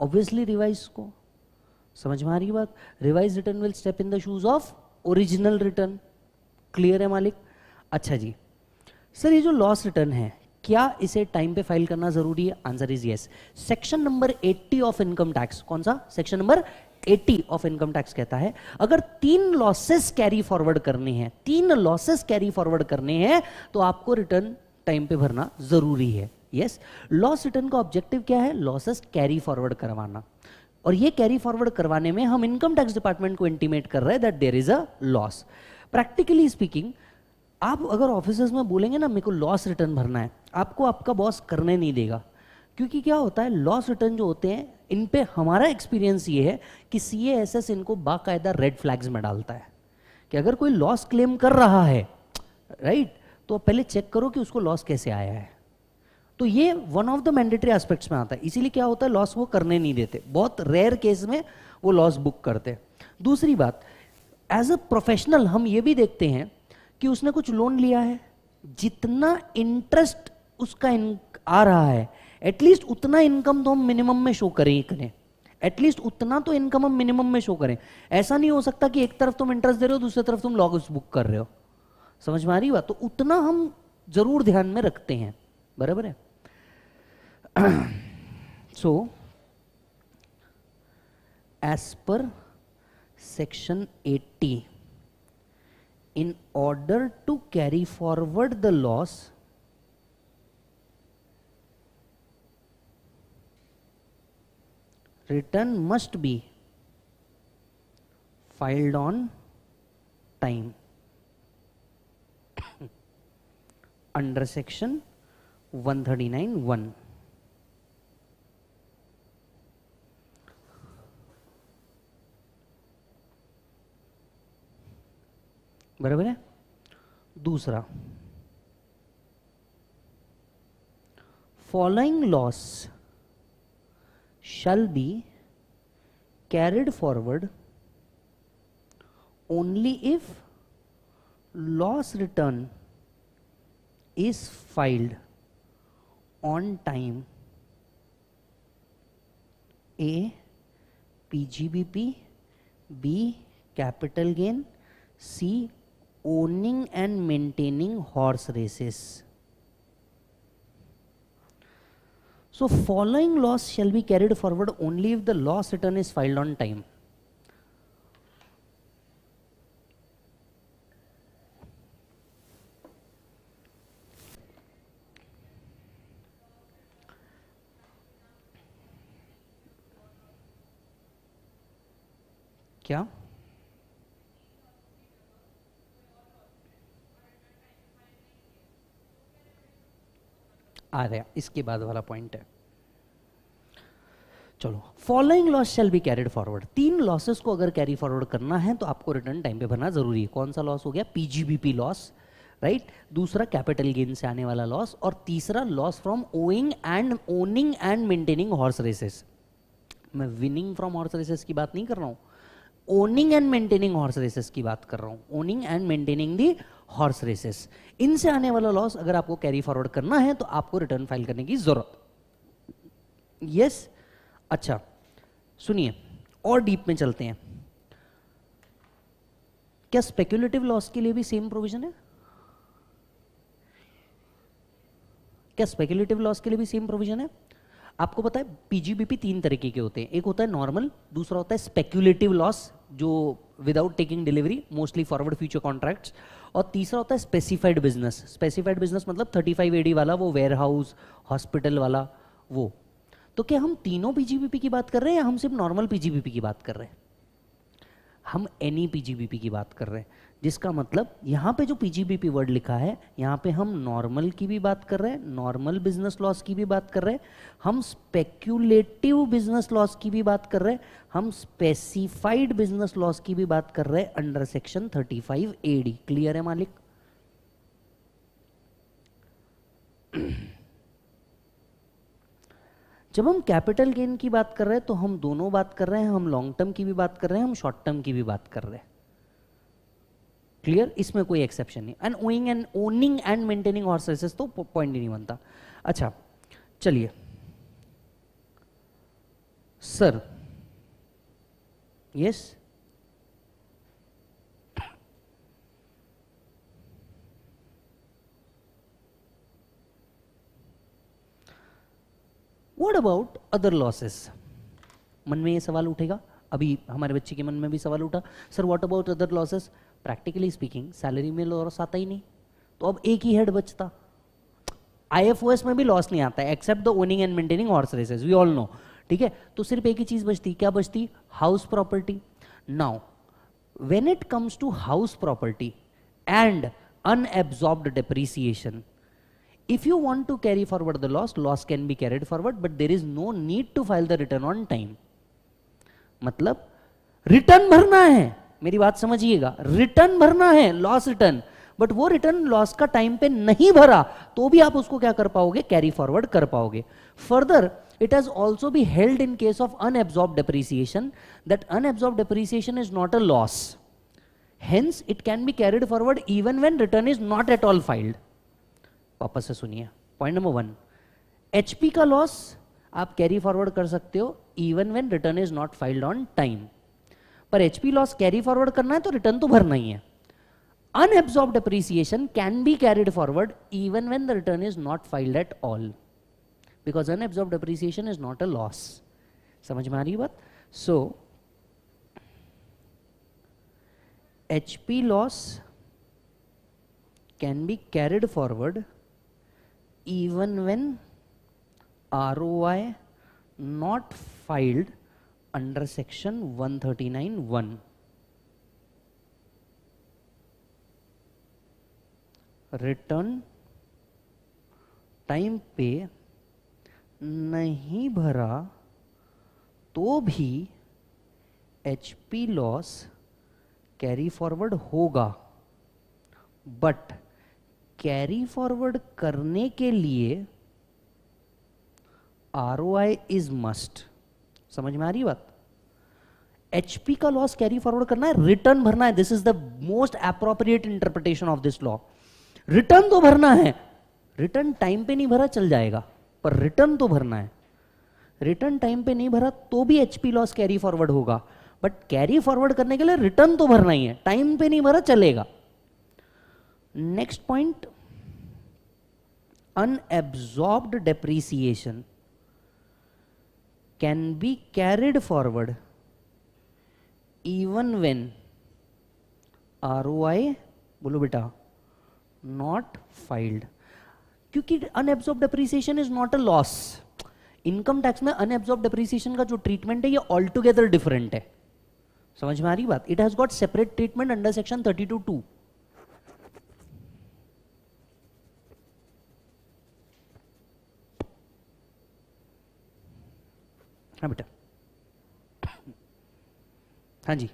ऑब्वियसली रिवाइज को समझ में आ रही बात revise return will step in the shoes of original return clear है मालिक अच्छा जी सर ये जो लॉस रिटर्न है क्या इसे टाइम पे फाइल करना जरूरी है answer is yes section number 80 of income tax कौन सा section number eighty of income tax कहता है अगर तीन लॉसेस कैरी फॉरवर्ड करने हैं तीन लॉसेस कैरी फॉरवर्ड करने हैं तो आपको रिटर्न टाइम पे भरना जरूरी है यस लॉस रिटर्न का ऑब्जेक्टिव क्या है लॉसेस कैरी फॉरवर्ड करवाना और ये कैरी फॉरवर्ड करवाने में हम इनकम टैक्स डिपार्टमेंट को इंटीमेट कर रहे हैं that there is a loss practically speaking आप अगर ऑफिसर्स में बोलेंगे ना मेरे को लॉस रिटर्न भरना है आपको आपका बॉस करने नहीं देगा क्योंकि क्या होता है लॉस रिटर्न जो होते हैं इन पे हमारा एक्सपीरियंस ये है कि सी एस एस इनको बाकायदा रेड फ्लैग्स में डालता है कि अगर कोई लॉस क्लेम कर रहा है राइट तो पहले चेक करो कि उसको लॉस कैसे आया है तो ये one of the mandatory aspects में आता है इसीलिए क्या होता है लॉस वो करने नहीं देते बहुत रेयर केस में वो लॉस बुक करते दूसरी बात एज अ प्रोफेशनल हम ये भी देखते हैं कि उसने कुछ लोन लिया है जितना इंटरेस्ट उसका आ रहा है एटलीस्ट उतना इनकम तो हम मिनिमम में शो करें ही करें एटलीस्ट उतना तो इनकम हम मिनिमम में शो करें ऐसा नहीं हो सकता कि एक तरफ तुम इंटरेस्ट दे रहे हो दूसरी तरफ तुम लॉगस बुक कर रहे हो समझ में आ रही बात तो उतना हम जरूर ध्यान में रखते हैं बराबर है so as per section 80 in order to carry forward the loss return must be filed on time under section 139.1. बराबर है दूसरा following loss shall be carried forward only if loss return is filed on time A PGBP B capital gain C owning and maintaining horse races So following loss shall be carried forward only if the loss return is filed on time. क्या आ रहा इसके बाद वाला point है चलो following loss shall be carried forward तीन losses को अगर कैरी फॉरवर्ड करना है तो आपको रिटर्न टाइम पे भरना जरूरी है कौन सा लॉस हो गया पीजीबीपी लॉस राइट दूसरा कैपिटल गेन से आने वाला लॉस और तीसरा loss from owing and owning and maintaining horse races मैं विनिंग फ्रॉम हॉर्स रेसेस की बात नहीं कर रहा हूं owning and maintaining horse races की बात कर रहा हूं owning and maintaining the horse races इनसे आने वाला लॉस अगर आपको कैरी फॉरवर्ड करना है तो आपको रिटर्न फाइल करने की जरूरत यस अच्छा सुनिए और डीप में चलते हैं क्या स्पेक्यूलेटिव लॉस के लिए भी सेम प्रोविजन है क्या स्पेक्यूलेटिव लॉस के लिए भी सेम प्रोविजन है आपको पता है पीजीबीपी तीन तरीके के होते हैं एक होता है नॉर्मल दूसरा होता है स्पेक्यूलेटिव लॉस जो without taking delivery mostly forward future contracts और तीसरा होता है स्पेसिफाइड बिजनेस स्पेसिफाइड बिजनेस मतलब 35 एडी वाला वो वेयर हाउस हॉस्पिटल वाला वो तो क्या हम तीनों पीजीबीपी की बात कर रहे हैं या हम सिर्फ नॉर्मल पीजीबीपी की बात कर रहे हैं हम एनी पीजीबीपी की बात कर रहे हैं जिसका मतलब यहाँ पे जो पीजीबीपी वर्ड लिखा है यहाँ पे हम नॉर्मल की भी बात कर रहे हैं नॉर्मल बिजनेस लॉस की भी बात कर रहे हैं हम स्पेक्यूलेटिव बिजनेस लॉस की भी बात कर रहे हैं हम स्पेसिफाइड बिजनेस लॉस की भी बात कर रहे हैं अंडर सेक्शन 35 एडी क्लियर है मालिक जब हम कैपिटल गेन की बात कर रहे हैं तो हम दोनों बात कर रहे हैं हम लॉन्ग टर्म की भी बात कर रहे हैं हम शॉर्ट टर्म की भी बात कर रहे हैं क्लियर इसमें कोई एक्सेप्शन नहीं and owing and owning and maintaining horses तो पॉइंट ही नहीं बनता अच्छा चलिए sir yes what about other losses मन में ये सवाल उठेगा अभी हमारे बच्चे के मन में भी सवाल उठा sir what about other losses practically speaking salary में लॉस आता ही नहीं तो अब एक ही हेड बचता आईएफओएस में भी लॉस नहीं आता except the owning and maintaining horse races we all know ठीक है तो सिर्फ एक ही चीज बचती क्या बचती house property now when it comes to house property and unabsorbed depreciation if you want to carry forward the loss loss can be carried forward but there is no need to file the return on time मतलब return भरना है मेरी बात समझिएगा return भरना है loss return but वो return loss का टाइम पे नहीं भरा तो भी आप उसको क्या कर पाओगे कैरी फॉरवर्ड कर पाओगे further it has also be held in case of unabsorb depreciation that unabsorb depreciation is not a loss hence it can be carried forward even when return is not at all filed वापस से सुनिए point number one HP का loss आप carry forward कर सकते हो even when return is not filed on time पर HP loss carry forward करना है तो रिटर्न तो भरना ही है unabsorb depreciation can be carried forward even when the return is not filed at all because unabsorb depreciation is not a loss समझ में आ रही बात so HP loss can be carried forward even when R O I not filed under section 139 one return time पे नहीं भरा तो भी H P loss carry forward होगा बट कैरी फॉरवर्ड करने के लिए R O I is must समझ में आ रही बात एचपी का लॉस कैरी फॉरवर्ड करना है रिटर्न भरना है this is the most appropriate interpretation of this law return तो भरना है रिटर्न टाइम पे नहीं भरा चल जाएगा पर रिटर्न तो भरना है रिटर्न टाइम पे नहीं भरा तो भी एचपी लॉस कैरी फॉरवर्ड होगा बट कैरी फॉरवर्ड करने के लिए रिटर्न तो भरना ही है टाइम पे नहीं भरा चलेगा next point unabsorbed depreciation can be carried forward even when R O I बोलो बेटा नॉट फाइल्ड क्योंकि unabsorb depreciation is not a loss income tax में अनएब्सॉर्ब डेप्रिसिएशन का जो ट्रीटमेंट है ये ऑल टुगेदर डिफरेंट है समझ में आ रही बात it has got separate treatment under section thirty two two ना बेटा हाँ जी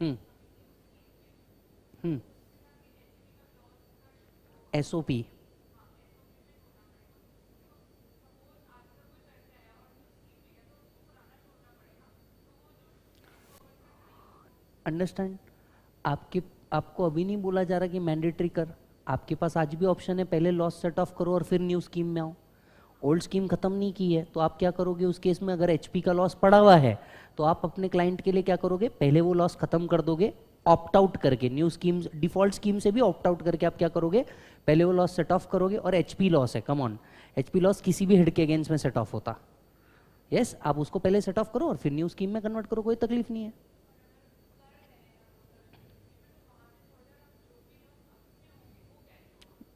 hmm hmm S O P understand आपके आपको अभी नहीं बोला जा रहा कि मैंडेटरी कर आपके पास आज भी ऑप्शन है पहले लॉस सेट ऑफ करो और फिर न्यू स्कीम में आओ ओल्ड स्कीम खत्म नहीं की है तो आप क्या करोगे उस केस में अगर एच का लॉस पड़ा हुआ है तो आप अपने क्लाइंट के लिए क्या करोगे पहले वो लॉस खत्म कर दोगे ऑप्ट आउट करके न्यू स्कीम डिफॉल्ट स्कीम से भी ऑप्ट आउट करके आप क्या करोगे पहले वो लॉस सेट ऑफ करोगे और एच लॉस है कम ऑन एच लॉस किसी भी हेड के अगेंस्ट में सेट ऑफ होता यस yes, आप उसको पहले सेट ऑफ करो और फिर न्यू स्कीम में कन्वर्ट करो कोई तकलीफ नहीं है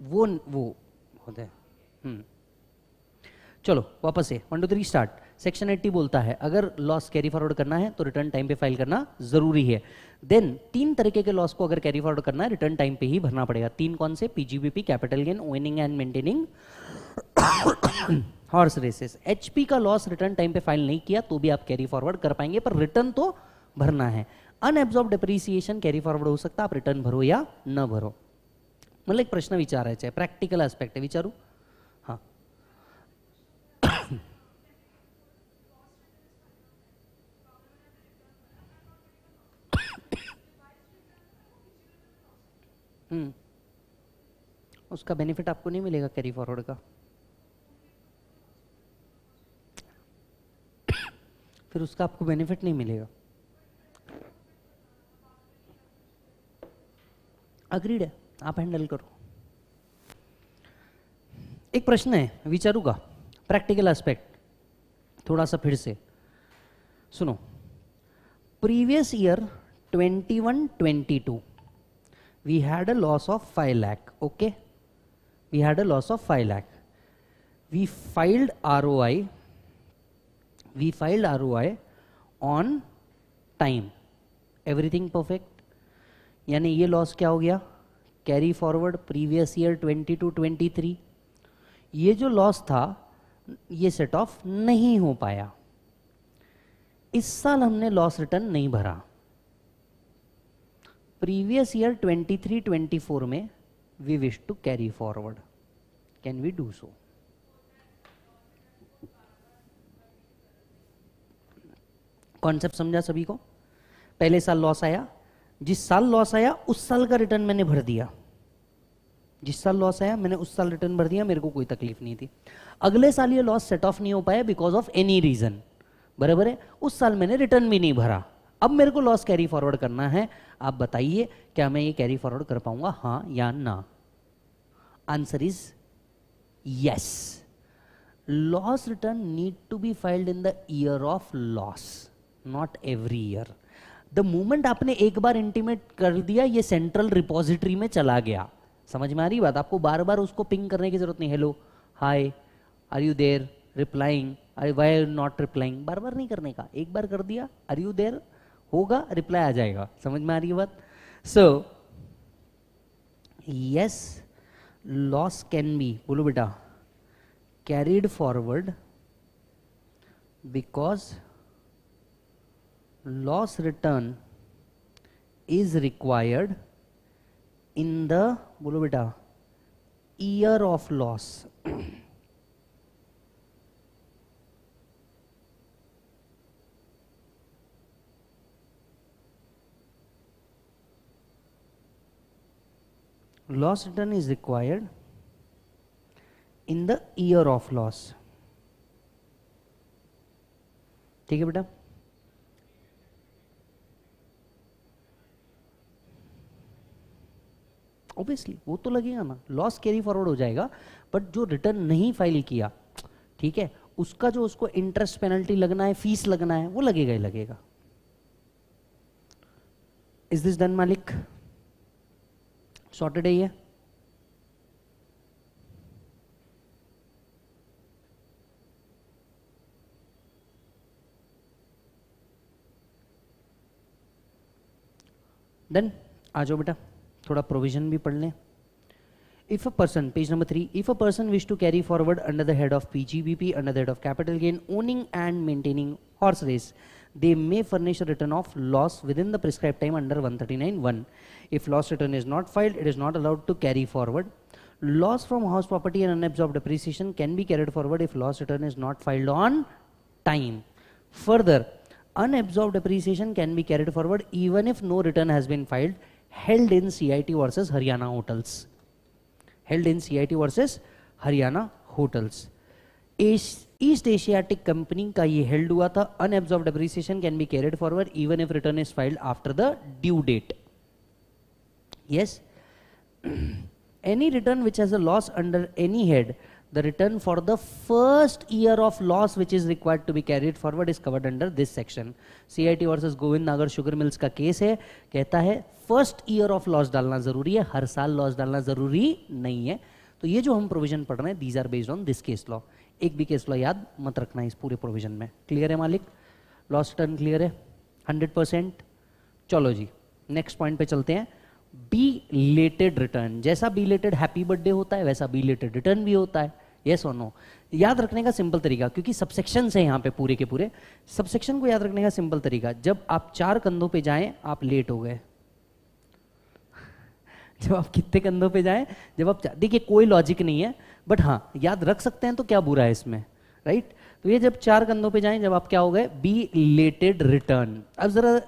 वो वो होते हैं चलो वापस से one two three start section 80 बोलता है अगर लॉस कैरी फॉरवर्ड करना है तो रिटर्न टाइम पे फाइल करना जरूरी है देन तीन तरीके के लॉस को अगर कैरी फॉरवर्ड करना है रिटर्न टाइम पे ही भरना पड़ेगा तीन कौन से PGBP capital gain owning and maintaining horse races HP का लॉस रिटर्न टाइम पे फाइल नहीं किया तो भी आप कैरी फॉरवर्ड कर पाएंगे पर रिटर्न तो भरना है अनएब्जॉर्ब डिप्रिसिएशन कैरी फॉरवर्ड हो सकता है आप रिटर्न भरो या न भरो मतलब एक प्रश्न विचारा है प्रैक्टिकल एस्पेक्ट है विचारू हां हम्म. उसका बेनिफिट आपको नहीं मिलेगा कैरी फॉरवर्ड का फिर उसका आपको बेनिफिट नहीं मिलेगा अग्रीड है आप हैंडल करो एक प्रश्न है विचारू का प्रैक्टिकल एस्पेक्ट थोड़ा सा फिर से सुनो previous year 21 22 we had a loss of five lakh okay we had a loss of five lakh we filed R O I we filed R O I on time everything perfect यानी ये loss क्या हो गया carry forward previous year 20 to 23 ये जो loss था ये set of नहीं हो पाया इस साल हमने लॉस रिटर्न नहीं भरा प्रीवियस ईयर 23 24 में we wish to carry forward can we do so concept समझा सभी को पहले साल लॉस आया जिस साल लॉस आया उस साल का रिटर्न मैंने भर दिया जिस साल लॉस आया मैंने उस साल रिटर्न भर दिया मेरे को कोई तकलीफ नहीं थी अगले साल ये लॉस सेट ऑफ नहीं हो पाया बिकॉज ऑफ एनी रीजन बराबर है उस साल मैंने रिटर्न भी नहीं भरा अब मेरे को लॉस कैरी फॉरवर्ड करना है आप बताइए क्या मैं ये कैरी फॉरवर्ड कर पाऊंगा हाँ या ना answer is yes loss return need to be filed in the year of loss not every year the moment आपने एक बार इंटीमेट कर दिया ये सेंट्रल रिपोजिटरी में चला गया समझ में आ रही बात आपको बार बार उसको पिंग करने की जरूरत नहीं hello hi are you there replying I why are not replying बार बार नहीं करने का एक बार कर दिया आर यू देर होगा रिप्लाई आ जाएगा समझ में आ रही बात so yes loss can be बोलो बेटा carried forward because loss return is required in the बोलो बेटा year of loss loss return is required in the year of loss ठीक है बेटा ऑब्वियसली वो तो लगेगा ना लॉस कैरी फॉरवर्ड हो जाएगा बट जो रिटर्न नहीं फाइल किया ठीक है उसका जो उसको इंटरेस्ट पेनल्टी लगना है फीस लगना है वो लगेगा ही लगेगा इज दिस डन मालिक सॉर्टेड है डन आ जाओ बेटा थोड़ा प्रोविजन भी पढ़ लें if a person page number three if a person wish to carry forward under the head of P G B P under the head of capital gain owning and maintaining horse race they may furnish return of loss within the prescribe time under one thirty nine one if loss return is not filed it is not allowed to carry forward loss from house property and unabsorb depreciation can be carried forward if loss return is not filed on time further unabsorb depreciation can be carried forward even if no return has been filed held in CIT versus Haryana hotels. Held in CIT versus Haryana hotels. East Asiatic company का ये held हुआ था unabsorb depreciation can be carried forward even if return is filed after the due date yes any return which has a loss under any head the return for the first year of loss which is required to be carried forward is covered under this section C I T versus Govind Nagar sugar mills का case है कहता है first year of loss डालना जरूरी है हर साल loss डालना जरूरी नहीं है तो ये जो हम प्रोविजन पढ़ रहे हैं these are based on this case law एक भी केस लॉ याद मत रखना है इस पूरे प्रोविजन में क्लियर है मालिक लॉस टर्न क्लियर है हंड्रेड परसेंट चलो जी नेक्स्ट पॉइंट पे चलते हैं बी लेटेड रिटर्न जैसा बी लेटेड हैप्पी बर्थडे होता है वैसा बी लेटेड रिटर्न भी होता है येस और नो याद रखने का सिंपल तरीका क्योंकि सबसेक्शन है यहाँ पे पूरे के पूरे सबसेक्शन को याद रखने का सिंपल तरीका जब आप चार कंधों पे जाएं आप लेट हो गए जब आप कितने कंधों पे जाएं जब आप देखिए कोई लॉजिक नहीं है बट हाँ याद रख सकते हैं तो क्या बुरा है इसमें राइट तो ये जब चार कंधों पे जाएं जब आप क्या हो गए बी लेटेड रिटर्न अब जरा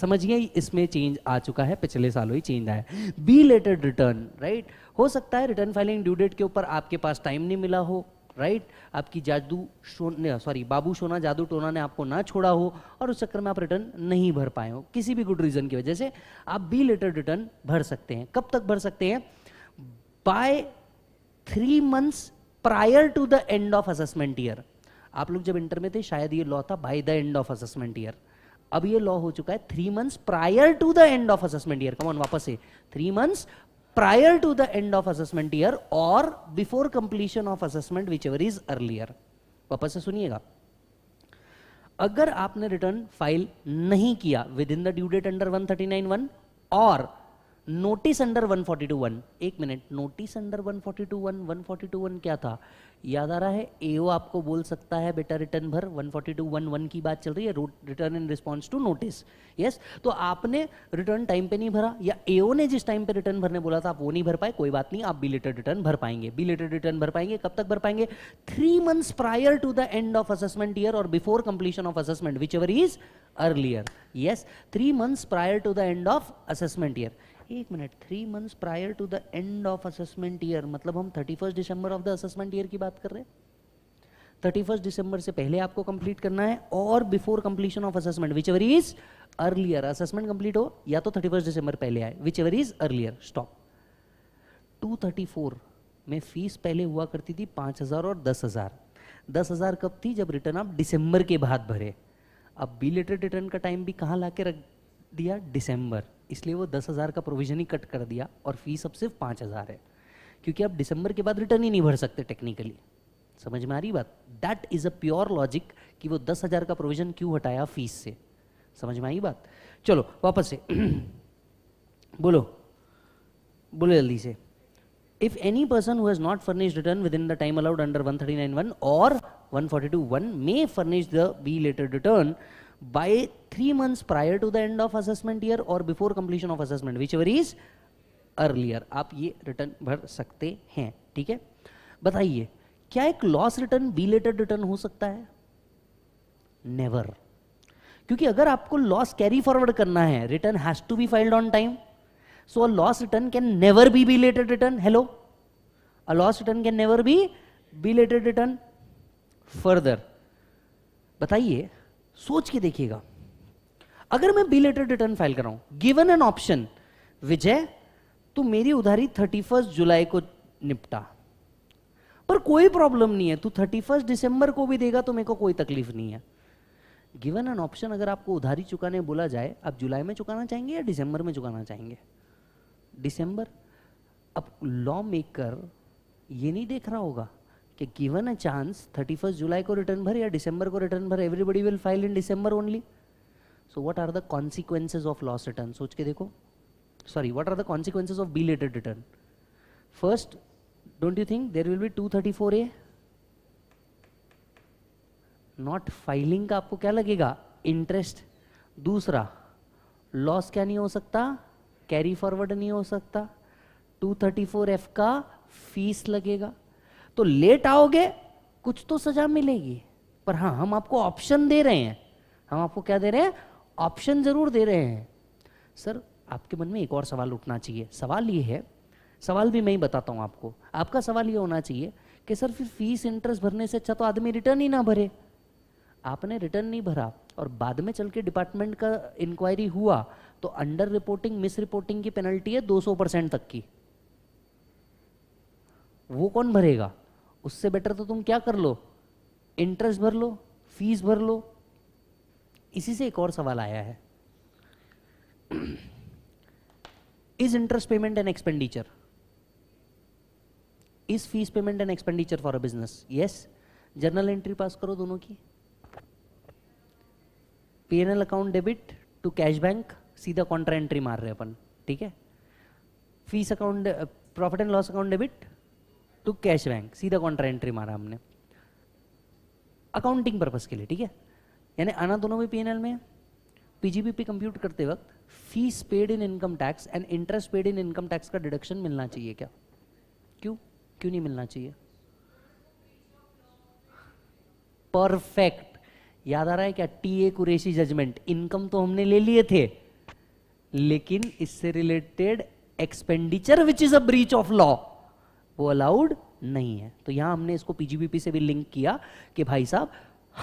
समझिए इसमें चेंज आ चुका है पिछले सालों ही चेंज आया बी लेटेड रिटर्न राइट हो सकता है रिटर्न फाइलिंग ड्यू डेट के ऊपर आपके पास टाइम नहीं मिला हो राइट आपकी जादू सोने सॉरी बाबू सोना जादू टोना ने आपको ना छोड़ा हो और उस चक्कर में आप रिटर्न नहीं भर पाए हो किसी भी गुड रीजन की वजह से आप बी लेटर रिटर्न भर सकते हैं कब तक भर सकते हैं by three months prior to the end of assessment year आप लोग जब इंटर में थे शायद ये लॉ था by the end of assessment year अब ये लॉ हो चुका है three months prior to the end of assessment year come वापस से three months prior to the end of assessment year or before completion of assessment whichever is earlier papa se suniyega agar aapne return file nahi kiya within the due date under 1391 or notice under forty two one एक minute notice under one one forty forty two two one क्या था याद आ रहा है एओ आपको बोल सकता है बेटा रिटर्न भर वन फोर्टी टू वन की बात चल रही है return in response to notice yes तो आपने रिटर्न टाइम पे नहीं भरा या एओ ने जिस टाइम पे रिटर्न भरने बोला था आप वो नहीं भर पाए कोई बात नहीं आप बी लेटेड रिटर्न भर पाएंगे बी लेटेड रिटर्न भर पाएंगे कब तक भर पाएंगे three months prior to the end of assessment year और before completion of assessment whichever is earlier yes three months prior to the end of assessment year एक minute three months prior to the end of assessment year मतलब हम thirty first December of the assessment year की बात कर रहे हैं thirty first दिसंबर से पहले आपको कंप्लीट करना है और before completion of assessment whichever is earlier assessment complete हो या तो थर्टी फर्स्ट दिसंबर पहले आए whichever is earlier stop two thirty four में फीस पहले हुआ करती थी पांच हज़ार और दस हज़ार दस हज़ार कब थी जब रिटर्न आप दिसंबर के बाद भरे अब बी लेटर रिटर्न का टाइम भी कहाँ ला के रख दिया दिसंबर इसलिए वो दस हज़ार का प्रोविजन ही कट कर दिया और फीस अब सिर्फ पाँच हज़ार है क्योंकि आप दिसंबर के बाद रिटर्न ही नहीं भर सकते टेक्निकली समझ में आ रही बात that is a pure logic कि वो दस हज़ार का प्रोविजन क्यों हटाया फीस से समझ में आई बात चलो वापस से बोलो बोलो जल्दी से if any person who has not furnished return within the time allowed under 139.1 or 142.1 may furnish the B later return by three months prior to the end of assessment year or before completion of assessment whichever is earlier आप ये return भर सकते हैं ठीक है बताइए क्या एक loss return belated return हो सकता है नेवर क्योंकि अगर आपको लॉस कैरी फॉरवर्ड करना है return has to be filed on time so a loss return can never be belated return hello a loss return can never be belated return further बताइए सोच के देखिएगा अगर मैं B belated return file कर रहा हूं given an option विजय तू तो मेरी उधारी थर्टी फर्स्ट जुलाई को निपटा पर कोई प्रॉब्लम नहीं है तू थर्टी फर्स्ट दिसंबर को भी देगा तो मेरे को कोई तकलीफ नहीं है गिवन एन ऑप्शन अगर आपको उधारी चुकाने बोला जाए आप जुलाई में चुकाना चाहेंगे या दिसंबर में चुकाना चाहेंगे दिसंबर अब लॉ मेकर ये नहीं देख रहा होगा कि given a chance thirty first July को रिटर्न भर या डिसंबर को रिटर्न भर everybody will file in December only so what are the consequences of loss return सोच के देखो sorry what are the consequences of belated return first don't you think there will be two thirty four A not filing का आपको क्या लगेगा interest दूसरा loss क्या नहीं हो सकता कैरी फॉरवर्ड नहीं हो सकता फोर एफ का फीस लगेगा तो लेट आओगे कुछ तो सजा मिलेगी पर हाँ हम आपको ऑप्शन दे रहे हैं हम आपको क्या दे रहे हैं ऑप्शन जरूर दे रहे हैं सर आपके मन में एक और सवाल उठना चाहिए सवाल ये है सवाल भी मैं ही बताता हूँ आपको आपका सवाल ये होना चाहिए कि सर फिर फीस इंटरेस्ट भरने से अच्छा तो आदमी रिटर्न ही ना भरे आपने रिटर्न नहीं भरा और बाद में चल के डिपार्टमेंट का इंक्वायरी हुआ तो अंडर रिपोर्टिंग मिस रिपोर्टिंग की पेनल्टी है 200 परसेंट तक की वो कौन भरेगा उससे बेटर तो तुम क्या कर लो इंटरेस्ट भर लो फीस भर लो इसी से एक और सवाल आया है is interest payment and expenditure is fees payment and expenditure for a business yes journal entry pass करो दोनों की PNL account debit to cash bank सीधा कॉन्ट्रा एंट्री मार रहे अपन ठीक है fees account profit and loss account debit to तो कैश बैंक सीधा कॉन्ट्रा एंट्री मारा हमने अकाउंटिंग पर्पज के लिए ठीक है यानी आना दोनों भी पीएनएल में पीजीबीपी कंप्यूट करते वक्त fees paid in income tax and interest paid in income tax का डिडक्शन मिलना चाहिए क्या क्यों क्यों नहीं मिलना चाहिए परफेक्ट याद आ रहा है क्या T A Qureshi judgment income तो हमने ले लिए थे लेकिन इससे related expenditure which is a breach of law वो अलाउड नहीं है तो यहां हमने इसको पीजीबीपी से भी लिंक किया कि भाई साहब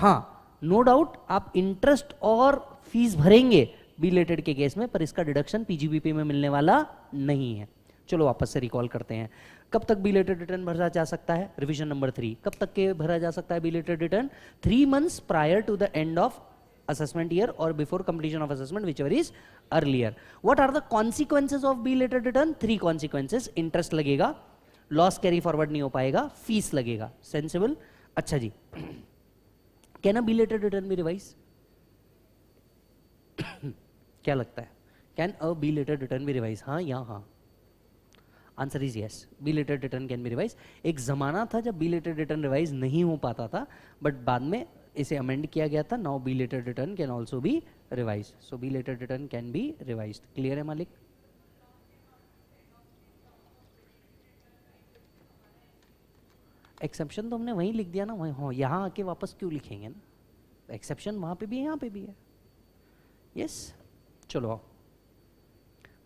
हाँ नो डाउट आप इंटरेस्ट और फीस भरेंगे बिलेटेड के केस में पर इसका डिडक्शन पीजीबीपी में मिलने वाला नहीं है चलो वापस से रिकॉल करते हैं कब तक बिलेटेड रिटर्न भरा जा सकता है रिविजन नंबर थ्री कब तक के भरा जा सकता है belated return three months prior to the end of assessment year or before completion of assessment whichever is earlier what are the consequences of belated return three consequences interest lagega loss carry forward नहीं हो पाएगा fees लगेगा sensible अच्छा जी can a belated return भी revise क्या लगता है can a belated return भी रिवाइज हाँ या हाँ answer is yes belated return can be revise एक ज़माना था जब बी लेटर रिटर्न रिवाइज नहीं हो पाता था बट बाद में इसे अमेंड किया गया था now belated return can also be revise so belated return can be revise clear है मालिक एक्सेप्शन तो हमने वहीं लिख दिया ना वहीं हाँ यहाँ आके वापस क्यों लिखेंगे ना एक्सेप्शन वहाँ पे भी है यहाँ पे भी है यस yes? चलो आओ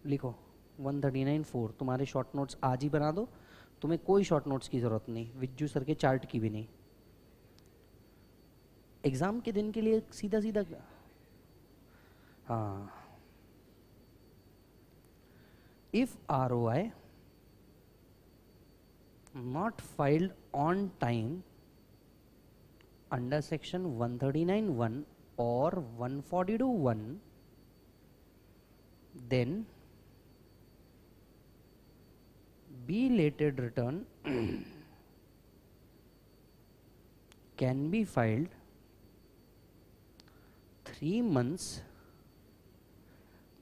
लिखो वन थर्टी नाइन फोर तुम्हारे शॉर्ट नोट्स आज ही बना दो तुम्हें कोई शॉर्ट नोट्स की ज़रूरत नहीं विज्जू सर के चार्ट की भी नहीं एग्ज़ाम के दिन के लिए सीधा सीधा हाँ if R O I not filed on time under section 139.1 or 142.1 then be return can be filed 3 months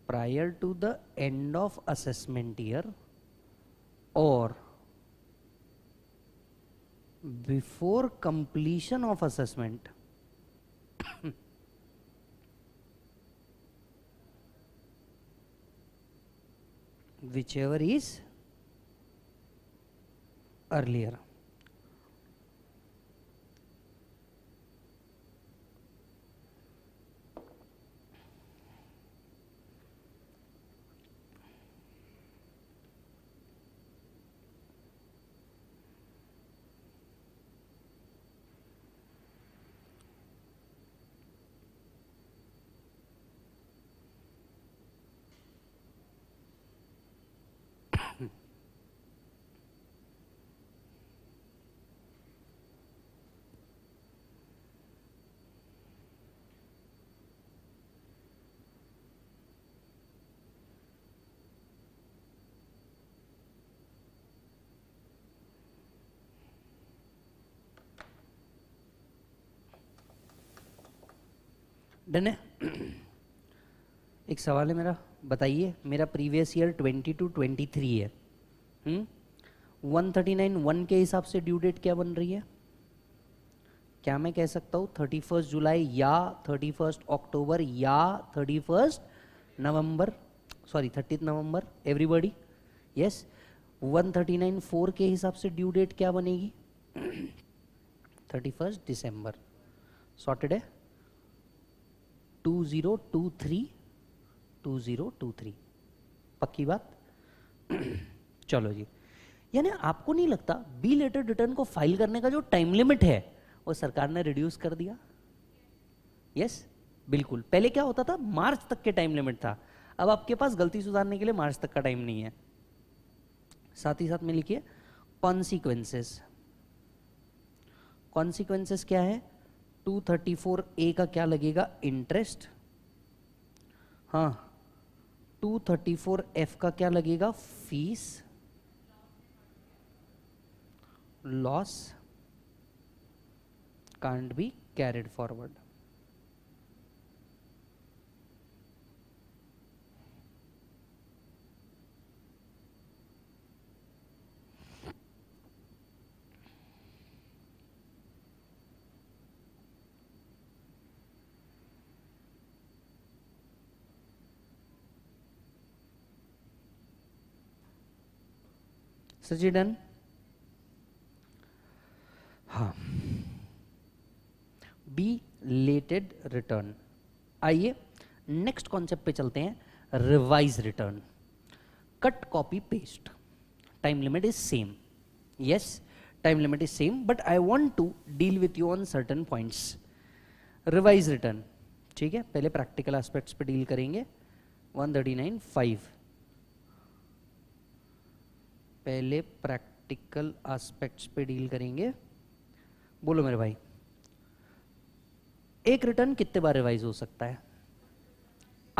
prior to the end of assessment year or before completion of assessment whichever is earlier done है एक सवाल है मेरा बताइए मेरा previous year 20 to 23 है one thirty nine one के हिसाब से ड्यू डेट क्या बन रही है क्या मैं कह सकता हूँ थर्टी फर्स्ट जुलाई या थर्टी फर्स्ट अक्टूबर या thirty first November sorry thirty November everybody yes one thirty nine four के हिसाब से ड्यू डेट क्या बनेगी थर्टी फर्स्ट दिसंबर सॉटरडे है two zero two three two zero two three पक्की बात चलो जी यानी आपको नहीं लगता बी लेटर रिटर्न को फाइल करने का जो टाइम लिमिट है वो सरकार ने रिड्यूस कर दिया यस बिल्कुल पहले क्या होता था मार्च तक के टाइम लिमिट था अब आपके पास गलती सुधारने के लिए मार्च तक का टाइम नहीं है साथ ही साथ में लिखिए कॉन्सिक्वेंसेस कॉन्सिक्वेंसेस क्या है 234 ए का क्या लगेगा इंटरेस्ट हाँ 234 एफ का क्या लगेगा fees loss can't be carried forward सजी डन हाँ बी लेटेड रिटर्न आइए नेक्स्ट कॉन्सेप्ट पे चलते हैं revise return cut copy paste time limit is same yes time limit is same but I want to deal with you on certain points revise return ठीक है पहले practical aspects पे deal करेंगे 139.5 पहले practical aspects पे deal करेंगे बोलो मेरे भाई एक रिटर्न कितने बार रिवाइज हो सकता है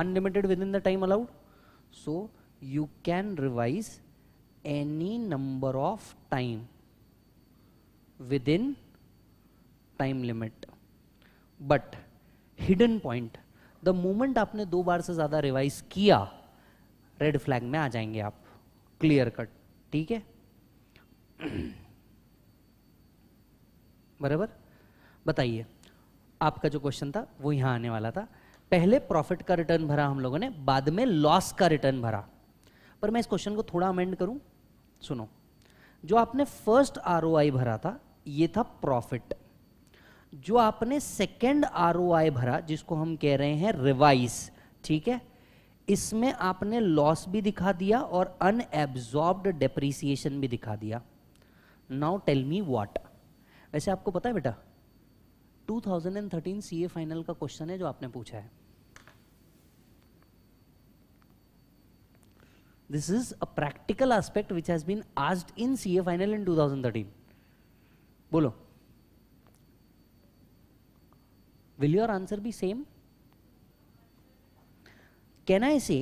unlimited within the time allowed so you can revise any number of time within time limit but hidden point the moment आपने दो बार से ज़्यादा रिवाइज किया रेड फ्लैग में आ जाएंगे आप क्लियर कट ठीक है बराबर बताइए आपका जो क्वेश्चन था वो यहां आने वाला था पहले प्रॉफिट का रिटर्न भरा हम लोगों ने बाद में लॉस का रिटर्न भरा पर मैं इस क्वेश्चन को थोड़ा अमेंड करूं सुनो जो आपने फर्स्ट आर भरा था ये था प्रॉफिट जो आपने सेकेंड आर भरा जिसको हम कह रहे हैं रिवाइज ठीक है इसमें आपने लॉस भी दिखा दिया और अनएब्जॉर्ब्ड डेप्रीसिएशन भी दिखा दिया नाउ टेल मी वॉट वैसे आपको पता है बेटा 2013 सीए फाइनल का क्वेश्चन है जो आपने पूछा है this is a practical aspect which has been asked in C final in 2013 बोलो will your answer be same can I say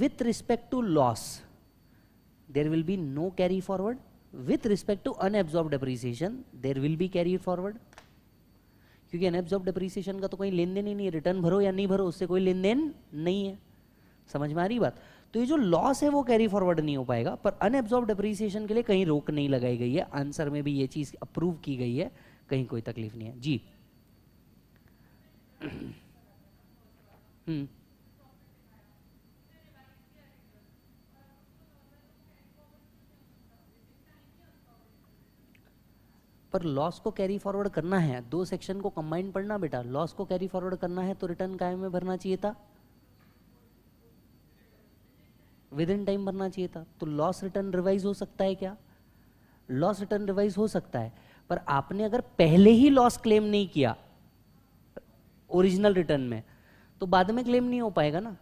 with respect to loss, there will be no carry forward. With respect to unabsorbed depreciation, there will be carry forward. क्योंकि unabsorbed depreciation का तो कोई लेन then he नहीं है return भरो या नहीं भरो उससे कोई लेन देन नहीं है समझ में आ रही बात तो ये जो लॉस है वो कैरी फॉरवर्ड नहीं हो पाएगा पर अनएब्जॉर्ब डिप्रिसिएशन के लिए कहीं रोक नहीं लगाई गई है आंसर में भी ये चीज अप्रूव की गई है कहीं कोई तकलीफ नहीं है जी हम्म पर लॉस को कैरी फॉरवर्ड करना है दो सेक्शन को कंबाइन पढ़ना बेटा लॉस को कैरी फॉरवर्ड करना है तो रिटर्न कायम में भरना चाहिए था विद इन टाइम भरना चाहिए था तो लॉस रिटर्न रिवाइज हो सकता है क्या लॉस रिटर्न रिवाइज हो सकता है पर आपने अगर पहले ही लॉस क्लेम नहीं किया ओरिजिनल रिटर्न में तो बाद में क्लेम नहीं हो पाएगा ना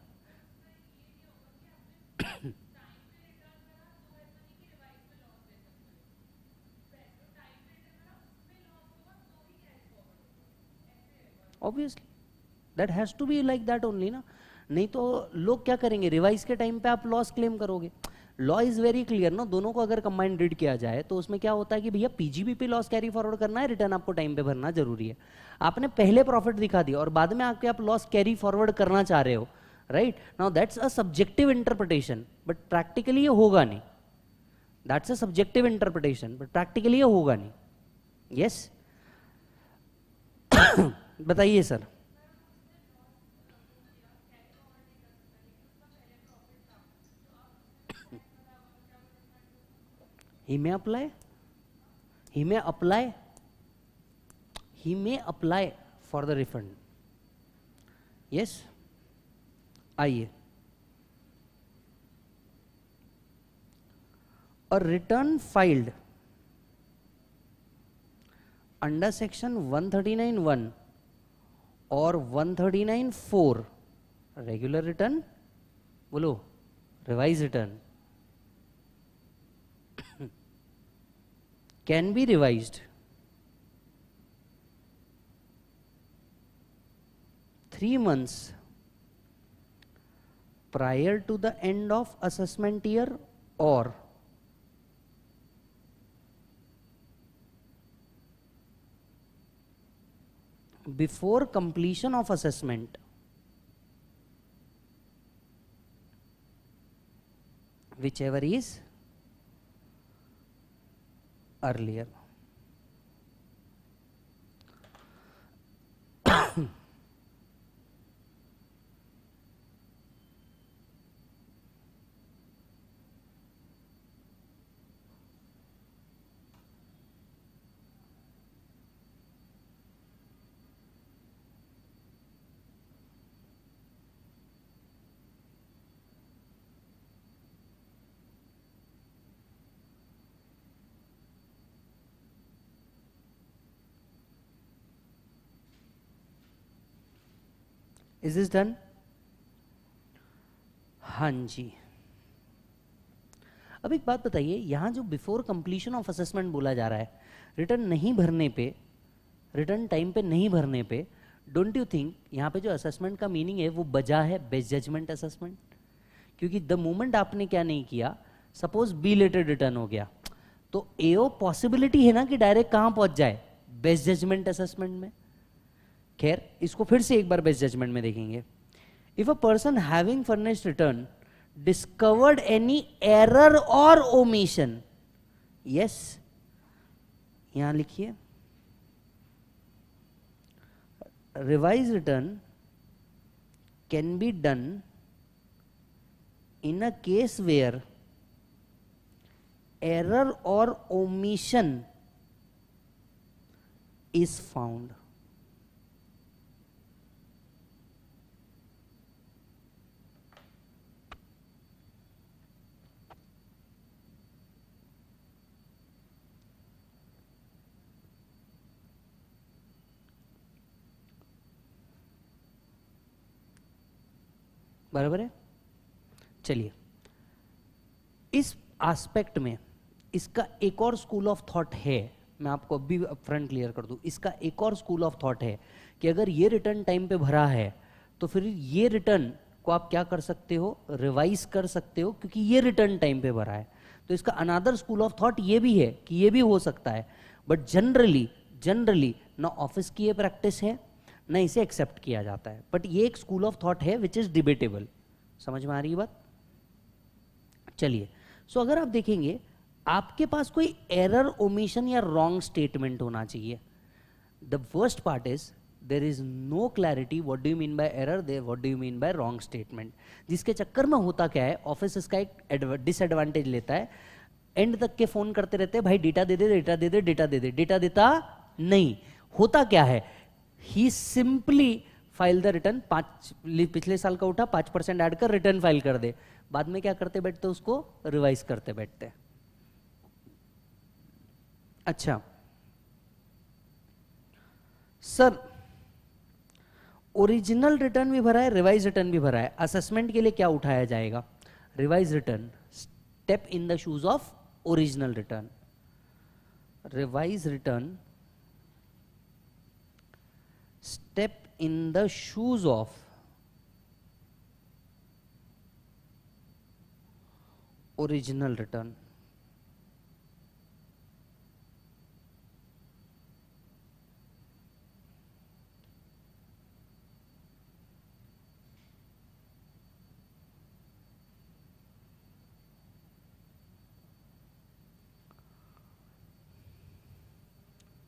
obviously that has to be like that only ना नहीं तो लोग क्या करेंगे रिवाइज के टाइम पे आप लॉस क्लेम करोगे लॉ इज़ वेरी क्लियर ना दोनों को अगर कंबाइंड रीड किया जाए तो उसमें क्या होता है कि भैया पीजीबी पे लॉस कैरी फॉरवर्ड करना है रिटर्न आपको टाइम पे भरना जरूरी है आपने पहले प्रॉफिट दिखा दिया और बाद में आपके आप लॉस कैरी फॉरवर्ड करना चाह रहे हो right now that's a subjective interpretation but practically ये होगा नहीं that's a subjective interpretation but practically ये होगा नहीं यस yes? बताइए sir he may apply he may apply he may apply for the refund yes आइए और return filed under section 139 one or thirty nine four regular return बोलो revise return can be revise three months prior to the end of assessment year और before completion of assessment whichever is earlier is this done हाँ जी अब एक बात बताइए यहां जो बिफोर कंप्लीशन ऑफ असेसमेंट बोला जा रहा है रिटर्न नहीं भरने पे रिटर्न टाइम पे नहीं भरने पे डोंट यू थिंक यहाँ पे जो असेसमेंट का मीनिंग है वो बजा है बेस्ट जजमेंट असेसमेंट क्योंकि द मोमेंट आपने क्या नहीं किया सपोज बी लेटेड रिटर्न हो गया तो ए पॉसिबिलिटी है ना कि डायरेक्ट कहाँ पहुंच जाए बेस्ट जजमेंट असेसमेंट में खैर इसको फिर से एक बार बेस्ट जजमेंट में देखेंगे if a person having furnished return discovered any error or omission yes यहां लिखिए revise return can be done in a case where error or omission is found बराबर है चलिए इस आस्पेक्ट में इसका एक और स्कूल ऑफ थॉट है मैं आपको अभी फ्रंट क्लियर कर दूं इसका एक और स्कूल ऑफ थॉट है कि अगर ये रिटर्न टाइम पे भरा है तो फिर ये रिटर्न को आप क्या कर सकते हो रिवाइज कर सकते हो क्योंकि ये रिटर्न टाइम पे भरा है तो इसका अनादर स्कूल ऑफ थॉट ये भी है कि ये भी हो सकता है बट जनरली जनरली ना ऑफिस की ये प्रैक्टिस है ना इसे एक्सेप्ट किया जाता है बट ये एक स्कूल ऑफ थॉट है विच इज़ डिबेटेबल समझ में आ रही बात चलिए सो so, अगर आप देखेंगे आपके पास कोई एरर ओमिशन या रॉन्ग स्टेटमेंट होना चाहिए the worst part is there is no clarity what do mean by error they what do mean by wrong statement जिसके चक्कर में होता क्या है ऑफिस इसका एक डिसएडवांटेज लेता है एंड तक के फोन करते रहते हैं भाई डेटा दे दे डेटा दे दे डेटा दे दे डेटा देता नहीं होता क्या है ही सिंपली फाइल द रिटर्न पांच पिछले साल का उठा पांच परसेंट एड कर रिटर्न फाइल कर दे बाद में क्या करते बैठते उसको रिवाइज करते बैठते अच्छा सर ओरिजिनल रिटर्न भी भरा है रिवाइज रिटर्न भी भरा है असेसमेंट के लिए क्या उठाया जाएगा revise return step in the shoes of original return revise return step in the shoes of original return.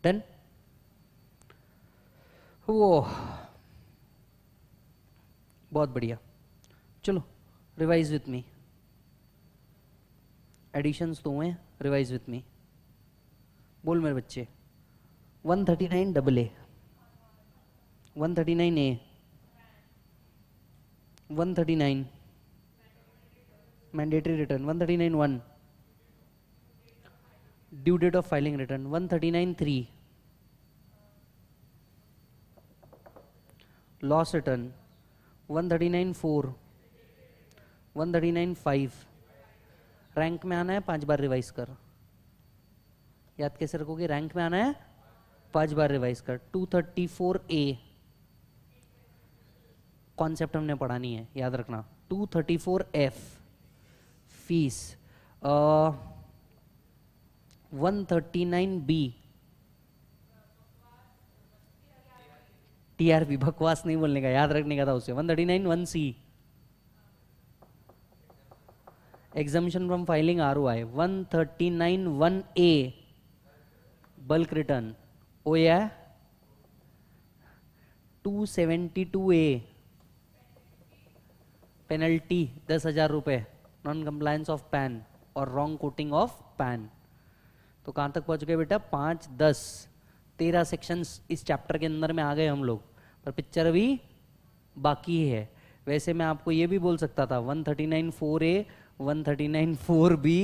Then वो बहुत बढ़िया चलो रिवाइज विथ मी एडिशंस तो हुए रिवाइज विथ मी बोल मेरे बच्चे 139 double A one thirty nine A one thirty nine mandatory return one thirty nine one due date of filing return one thirty nine three thirty 139.4 139.5 rank में आना है पांच बार revise कर याद कैसे रखोगे रैंक में आना है पांच बार रिवाइज कर 234 ए कॉन्सेप्ट हमने पढ़ानी है याद रखना 234 एफ फीस 139 बी टीआरपी बकवास नहीं बोलने का याद रखने का था उसे one thirty nine one C exemption from filing R O I one thirty nine one A bulk return ओ या two seventy two A penalty दस हजार रुपए नॉन कंप्लायंस ऑफ पैन और रॉन्ग कोटिंग ऑफ पैन तो कहां तक पहुंच गए बेटा पांच दस तेरह सेक्शंस इस चैप्टर के अंदर में आ गए हम लोग पर पिक्चर भी बाकी है वैसे मैं आपको ये भी बोल सकता था one thirty nine four A one thirty nine four B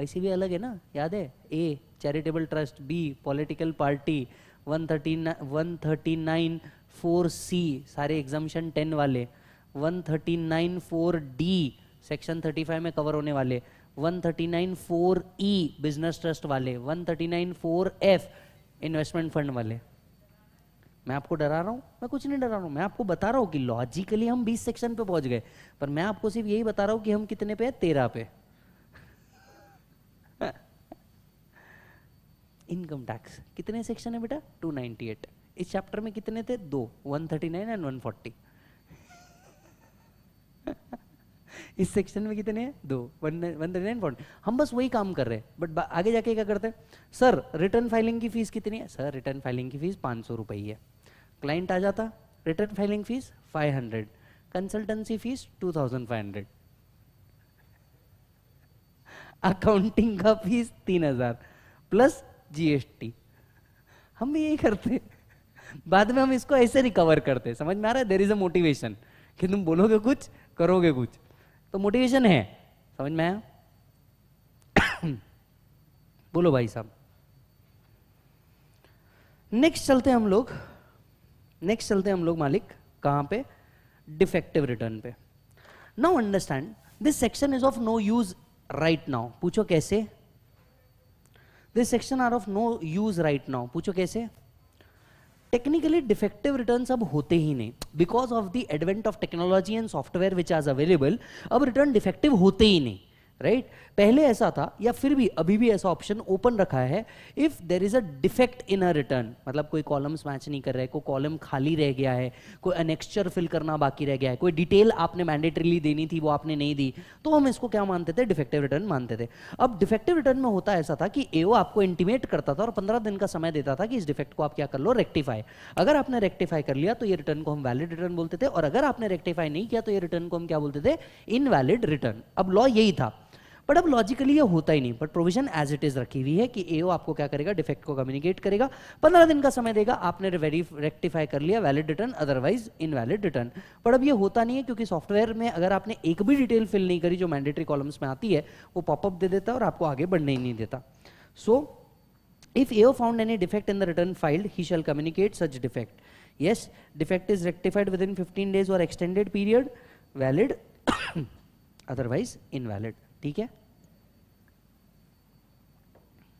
ऐसी भी अलग है ना याद है A charitable trust B political party one thirty one thirty nine four C सारे एग्जामेशन टेन वाले one thirty nine four D section thirty five में कवर होने वाले one thirty nine four E business trust वाले one thirty nine four F investment fund वाले मैं आपको डरा रहा हूं मैं कुछ नहीं डरा रहा हूं मैं आपको बता रहा हूं कि लॉजिकली हम 20 सेक्शन पे पहुंच गए पर मैं आपको सिर्फ यही बता रहा हूं कि हम कितने पे है तेरह पे इनकम टैक्स कितने सेक्शन है बेटा 298 इस चैप्टर में कितने थे दो 139 एंड 140 इस सेक्शन में कितने हैं दो वन थर्टी नाइन पॉइंट हम बस वही काम कर रहे हैं बट आगे जाके क्या करते हैं सर रिटर्न फाइलिंग की फीस कितनी है सर रिटर्न फाइलिंग की फीस पाँच सौ रुपये है क्लाइंट आ जाता return filing fees five hundred consultancy fees two thousand five hundred accounting का फीस तीन हजार प्लस जीएसटी हम भी यही करते बाद में हम इसको ऐसे रिकवर करते समझ में आ रहा है देर इज अ मोटिवेशन कि तुम बोलोगे कुछ करोगे कुछ तो मोटिवेशन है समझ में आया बोलो भाई साहब नेक्स्ट चलते हम लोग नेक्स्ट चलते हम लोग मालिक कहां पे डिफेक्टिव रिटर्न पे now understand this section is of no use right now पूछो कैसे this section are of no use right now पूछो कैसे टेक्निकली डिफेक्टिव रिटर्न अब होते ही नहीं because of the advent of technology and software which आज अवेलेबल अब रिटर्न डिफेक्टिव होते ही नहीं राइट right? पहले ऐसा था या फिर भी अभी भी ऐसा ऑप्शन ओपन रखा है if there is a defect in a return मतलब कोई कॉलम्स मैच नहीं कर रहे कोई कॉलम खाली रह गया है कोई अनेक्स्चर फिल करना बाकी रह गया है कोई डिटेल आपने मैंडेटरीली देनी थी वो आपने नहीं दी तो हम इसको क्या मानते थे डिफेक्टिव रिटर्न मानते थे अब डिफेक्टिव रिटर्न में होता ऐसा था कि ए आपको इंटीमेट करता था और पंद्रह दिन का समय देता था कि इस डिफेक्ट को आप क्या कर लो रेक्टिफाई अगर आपने रेक्टिफाई कर लिया तो ये रिटर्न को हम वैलिड रिटर्न बोलते थे और अगर आपने रेक्टिफाई नहीं किया तो ये रिटर्न को हम क्या बोलते थे इनवैलिड रिटर्न अब लॉ यही था बट अब लॉजिकली ये होता ही नहीं but provision as it is रखी हुई है कि एओ आपको क्या करेगा डिफेक्ट को कम्युनिकेट करेगा पंद्रह दिन का समय देगा आपने रेक्टिफाई कर लिया valid return otherwise invalid return but अब ये होता नहीं है क्योंकि सॉफ्टवेयर में अगर आपने एक भी डिटेल फिल नहीं करी जो मैंडेटरी कॉलम्स में आती है वो पॉपअप दे देता है और आपको आगे बढ़ने ही नहीं देता so if AO found any defect in the return filed ही he communicate such defect yes defect is rectified within fifteen days or extended period valid otherwise invalid ठीक है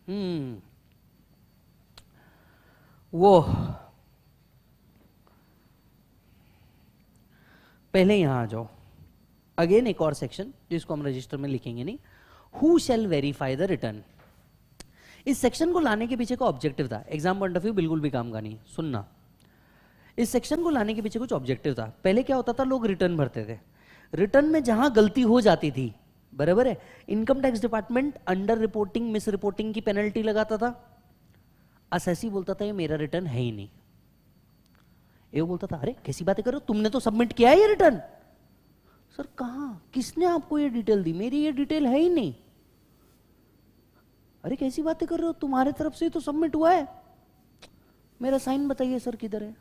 हम्म वो पहले यहां आ जाओ अगेन एक और सेक्शन जिसको हम रजिस्टर में लिखेंगे नहीं who shall verify the return इस सेक्शन को लाने के पीछे का ऑब्जेक्टिव था एग्जाम पॉइंट ऑफ व्यू बिल्कुल भी काम का नहीं सुनना इस सेक्शन को लाने के पीछे कुछ ऑब्जेक्टिव था पहले क्या होता था लोग रिटर्न भरते थे रिटर्न में जहां गलती हो जाती थी बराबर है income tax department under reporting misreporting की पेनल्टी लगाता था असैसी बोलता था ये मेरा रिटर्न है ही नहीं ये बोलता था अरे कैसी बातें करो तुमने तो सबमिट किया है ये रिटर्न सर कहा किसने आपको ये डिटेल दी मेरी ये डिटेल है ही नहीं अरे कैसी बातें कर रहे हो तुम्हारे तरफ से ही तो सबमिट हुआ है मेरा साइन बताइए सर किधर है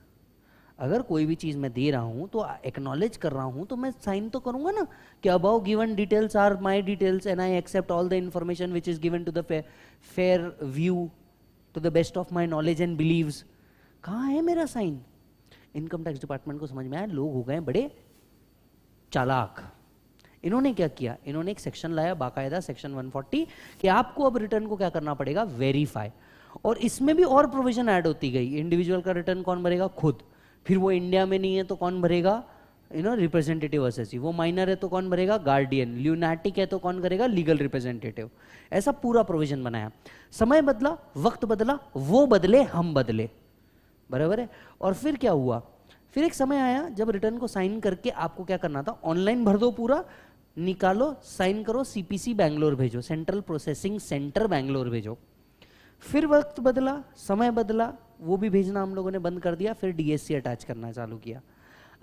अगर कोई भी चीज़ मैं दे रहा हूँ तो एक्नॉलेज कर रहा हूँ तो मैं साइन तो करूँगा ना कि above given details are my details and I accept all the information which is given to the fair view to the best of my knowledge and believes कहाँ है मेरा साइन इनकम टैक्स डिपार्टमेंट को समझ में आया लोग हो गए बड़े चालाक इन्होंने क्या किया इन्होंने एक सेक्शन लाया बाकायदा सेक्शन 140 कि आपको अब रिटर्न को क्या करना पड़ेगा वेरीफाई और इसमें भी और प्रोविजन ऐड होती गई इंडिविजुअल का रिटर्न कौन भरेगा खुद फिर वो इंडिया में नहीं है तो कौन भरेगा यू नो रिप्रेजेंटेटिव असेसी वो माइनर है तो कौन भरेगा गार्डियन ल्यूनाटिक है तो कौन करेगा लीगल रिप्रेजेंटेटिव ऐसा पूरा प्रोविजन बनाया समय बदला वक्त बदला वो बदले हम बदले बराबर है और फिर क्या हुआ फिर एक समय आया जब रिटर्न को साइन करके आपको क्या करना था ऑनलाइन भर दो पूरा निकालो साइन करो सीपीसी बैंगलोर भेजो सेंट्रल प्रोसेसिंग सेंटर बैंगलोर भेजो फिर वक्त बदला समय बदला वो भी भेजना हम लोगों ने बंद कर दिया फिर डीएससी अटैच करना चालू किया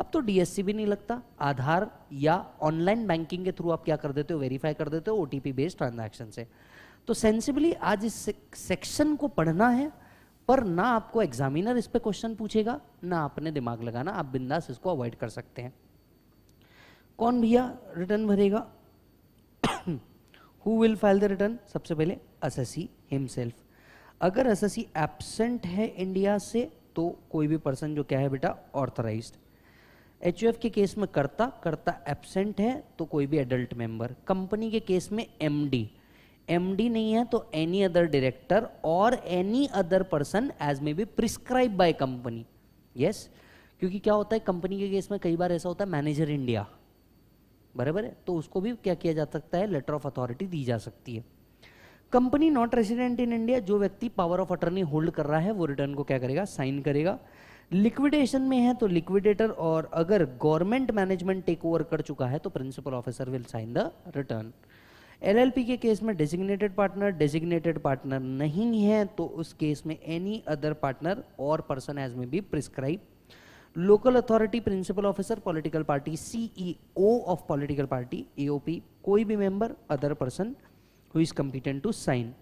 अब तो डीएससी भी नहीं लगता आधार या ऑनलाइन बैंकिंग के थ्रू आप क्या कर देते हो वेरीफाई कर देते हो ओटीपी बेस्ड ट्रांजैक्शन से तो सेंसिबली आज इस सेक्शन को पढ़ना है पर ना आपको एग्जामिनर इस पर क्वेश्चन पूछेगा ना आपने दिमाग लगाना आप बिंदास इसको अवॉइड कर सकते हैं कौन भैया रिटर्न भरेगा who will file the return सबसे पहले असेसी हिमसेल्फ अगर एस एबसेंट है इंडिया से तो कोई भी पर्सन जो क्या है बेटा ऑर्थराइज एच के केस में करता करता एबसेंट है तो कोई भी एडल्ट मेंबर कंपनी के केस में एम डी एम डी नहीं है तो एनी अदर डायरेक्टर और any other person as may be prescribed by company yes क्योंकि क्या होता है कंपनी के केस में कई बार ऐसा होता है मैनेजर इंडिया बराबर है तो उसको भी क्या किया जा सकता है लेटर ऑफ अथॉरिटी दी जा सकती है company not resident in India जो व्यक्ति पावर ऑफ अटर्नी होल्ड कर रहा है वो रिटर्न को क्या करेगा साइन करेगा लिक्विडेशन में है तो लिक्विडेटर और अगर गवर्नमेंट मैनेजमेंट टेक ओवर कर चुका है तो principal officer will sign the return P के केस में डेजिग्नेटेड पार्टनर डेजिग्नेटेड पार्टनर नहीं है तो उस केस में एनी अदर पार्टनर और person as may be prescribed local authority principal officer political party CEO of political party AOP कोई भी member other person who is competent to sign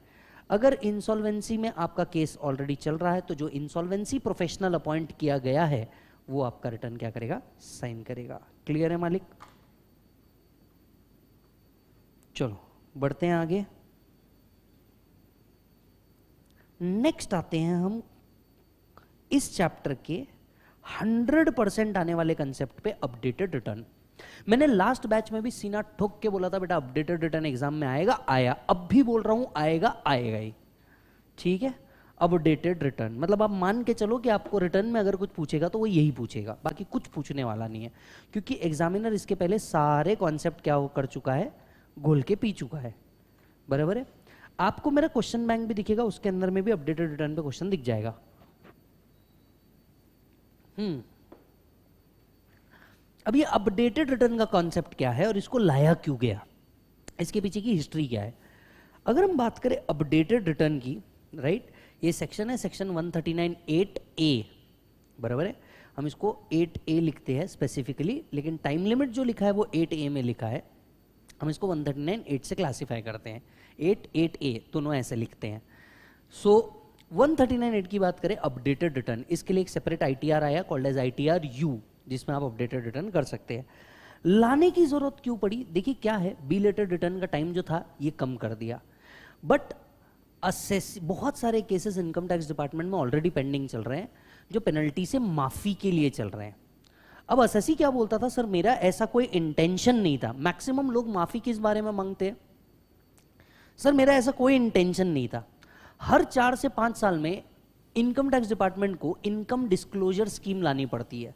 अगर insolvency में आपका केस ऑलरेडी चल रहा है तो जो इंसॉल्वेंसी प्रोफेशनल अपॉइंट किया गया है वो आपका रिटर्न क्या करेगा साइन करेगा क्लियर है मालिक चलो बढ़ते हैं आगे नेक्स्ट आते हैं हम इस चैप्टर के 100 परसेंट आने वाले कंसेप्ट पे अपडेटेड रिटर्न मैंने लास्ट बैच में भी सीना ठोक के बोला था बेटा अपडेटेड रिटर्न एग्जाम में आएगा आया अब भी बोल रहा हूं आएगा आएगा ही ठीक है अपडेटेड रिटर्न मतलब आप मान के चलो कि आपको रिटर्न में अगर कुछ पूछेगा तो वो यही पूछेगा बाकी कुछ पूछने वाला नहीं है क्योंकि एग्जामिनर इसके पहले सारे कॉन्सेप्ट क्या कर चुका है घोल के पी चुका है बराबर है आपको मेरा क्वेश्चन बैंक भी दिखेगा उसके अंदर में भी अपडेटेड रिटर्न पे क्वेश्चन दिख जाएगा हम्म अब ये अपडेटेड रिटर्न का कॉन्सेप्ट क्या है और इसको लाया क्यों गया इसके पीछे की हिस्ट्री क्या है अगर हम बात करें अपडेटेड रिटर्न की राइट ये सेक्शन है सेक्शन 139 एट ए बराबर है हम इसको 8 ए लिखते हैं स्पेसिफिकली लेकिन टाइम लिमिट जो लिखा है वो 8 ए में लिखा है हम इसको 139 एट से क्लासीफाई करते हैं 8 एट ए दोनों ऐसे लिखते हैं सो so, 139 एट की बात करें अपडेटेड रिटर्न इसके लिए एक सेपरेट आई आया कॉल्ड एज आई यू जिसमें आप अपडेटेड रिटर्न कर सकते हैं लाने की ज़रूरत क्यों पड़ी देखिए क्या है बी लेटेड रिटर्न का टाइम जो था ये कम कर दिया बट असेस बहुत सारे केसेस इनकम टैक्स डिपार्टमेंट में ऑलरेडी पेंडिंग चल रहे हैं जो पेनल्टी से माफ़ी के लिए चल रहे हैं अब असेसी क्या बोलता था सर मेरा ऐसा कोई इंटेंशन नहीं था मैक्सिमम लोग माफ़ी किस बारे में मांगते हैं सर मेरा ऐसा कोई इंटेंशन नहीं था हर चार से पांच साल में इनकम टैक्स डिपार्टमेंट को इनकम डिस्क्लोजर स्कीम लानी पड़ती है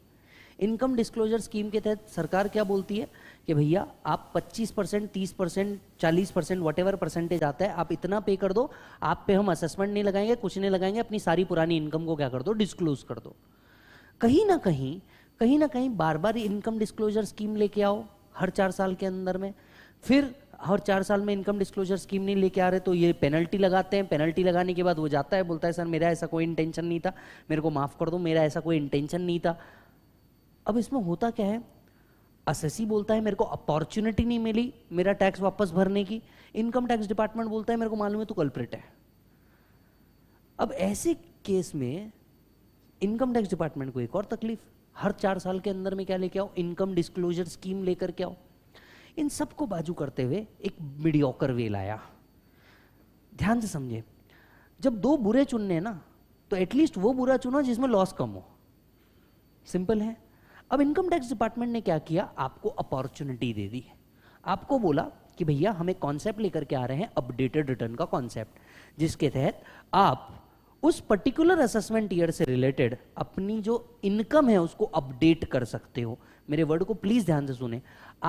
इनकम डिस्क्लोजर स्कीम के तहत सरकार क्या बोलती है कि भैया आप 25 परसेंट तीस परसेंट चालीस परसेंट वट एवर परसेंटेज आता है आप इतना पे कर दो आप पे हम असेसमेंट नहीं लगाएंगे कुछ नहीं लगाएंगे अपनी सारी पुरानी इनकम को क्या कर दो डिस्क्लोज कर दो कहीं ना कहीं कहीं ना कहीं बार बार इनकम डिस्क्लोजर स्कीम लेके आओ हर चार साल के अंदर में फिर हर चार साल में इनकम डिस्क्लोजर स्कीम नहीं लेके आ रहे तो ये पेनल्टी लगाते हैं पेनल्टी लगाने के बाद वो जाता है बोलता है सर मेरा ऐसा कोई इंटेंशन नहीं था मेरे को माफ़ कर दो मेरा ऐसा कोई इंटेंशन नहीं था अब इसमें होता क्या है असेसी बोलता है मेरे को अपॉर्चुनिटी नहीं मिली मेरा टैक्स वापस भरने की इनकम टैक्स डिपार्टमेंट बोलता है मेरे को मालूम है तू कल्प्रिट है अब ऐसे केस में इनकम टैक्स डिपार्टमेंट को एक और तकलीफ हर चार साल के अंदर में क्या लेके आओ इनकम डिस्क्लोजर स्कीम लेकर के आओ इन सबको बाजू करते हुए एक मीडियोकर वे लाया ध्यान से समझे जब दो बुरे चुनने ना तो एटलीस्ट वो बुरा चुनो जिसमें लॉस कम हो सिंपल है अब इनकम टैक्स डिपार्टमेंट ने क्या किया आपको अपॉर्चुनिटी दे दी आपको बोला कि भैया हम एक कॉन्सेप्ट लेकर के आ रहे हैं अपडेटेड रिटर्न का कॉन्सेप्ट जिसके तहत आप उस पर्टिकुलर असेसमेंट ईयर से रिलेटेड अपनी जो इनकम है उसको अपडेट कर सकते हो मेरे वर्ड को प्लीज ध्यान से सुने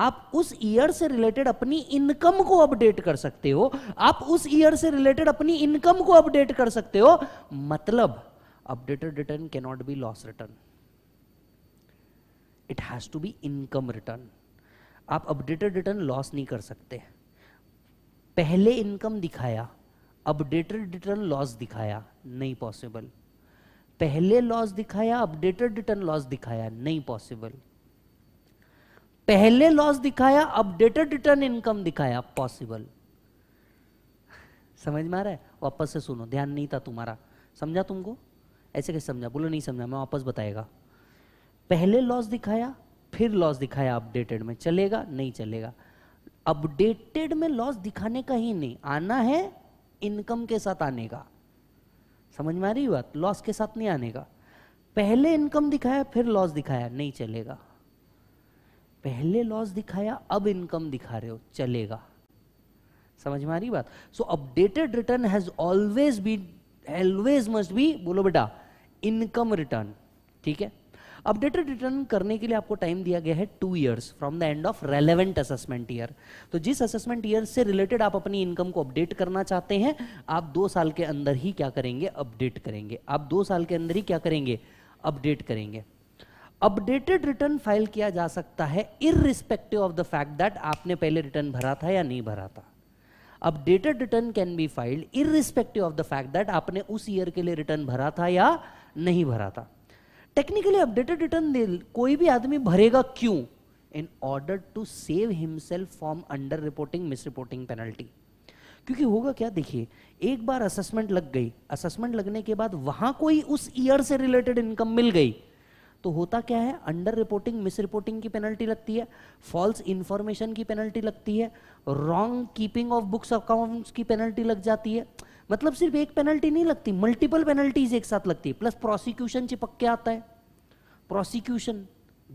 आप उस ईयर से रिलेटेड अपनी इनकम को अपडेट कर सकते हो आप उस ईयर से रिलेटेड अपनी इनकम को अपडेट कर सकते हो मतलब updated return cannot be loss return it has to be income return आप अपडेटेड रिटर्न लॉस नहीं कर सकते पहले इनकम दिखाया अपडेटेड रिटर्न लॉस दिखाया नहीं पॉसिबल पहले लॉस दिखाया अपडेटेड रिटर्न लॉस दिखाया नहीं पॉसिबल पहले लॉस दिखाया अपडेटेड रिटर्न इनकम दिखाया पॉसिबल समझ में आ रहा है वापस से सुनो ध्यान नहीं था तुम्हारा समझा तुमको ऐसे कैसे समझा बोलो नहीं समझा मैं वापस बताएगा पहले लॉस दिखाया फिर लॉस दिखाया अपडेटेड में चलेगा नहीं चलेगा अपडेटेड में लॉस दिखाने का ही नहीं आना है इनकम के साथ आने का समझ में आ रही बात लॉस के साथ नहीं आने का पहले इनकम दिखाया फिर लॉस दिखाया नहीं चलेगा पहले लॉस दिखाया अब इनकम दिखा रहे हो चलेगा समझ में आ रही बात so updated return has always be always must be बोलो बेटा इनकम रिटर्न ठीक है अपडेटेड रिटर्न करने के लिए आपको टाइम दिया गया है two years from the end of relevant assessment year तो जिस असेसमेंट ईयर से रिलेटेड आप अपनी इनकम को अपडेट करना चाहते हैं आप दो साल के अंदर ही क्या करेंगे अपडेट करेंगे आप दो साल के अंदर ही क्या करेंगे अपडेट करेंगे अपडेटेड रिटर्न फाइल किया जा सकता है respective of the fact that आपने पहले रिटर्न भरा था या नहीं भरा था updated return can be filed irrespective of the fact that आपने उस ईयर के लिए रिटर्न भरा था या नहीं भरा था टेक्निकली अपडेटेड रिटर्न दे कोई भी आदमी भरेगा क्यों in order to save himself from under reporting misreporting penalty क्योंकि होगा क्या देखिए एक बार असेसमेंट लग गई असेसमेंट लगने के बाद वहां कोई उस ईयर से रिलेटेड इनकम मिल गई तो होता क्या है अंडर रिपोर्टिंग मिस रिपोर्टिंग की पेनल्टी लगती है फॉल्स इंफॉर्मेशन की पेनल्टी लगती है wrong keeping of books accounts की पेनल्टी लग जाती है मतलब सिर्फ एक पेनल्टी नहीं लगती मल्टीपल पेनल्टीज एक साथ लगती है प्लस प्रोसिक्यूशन चिपक के आता है प्रोसिक्यूशन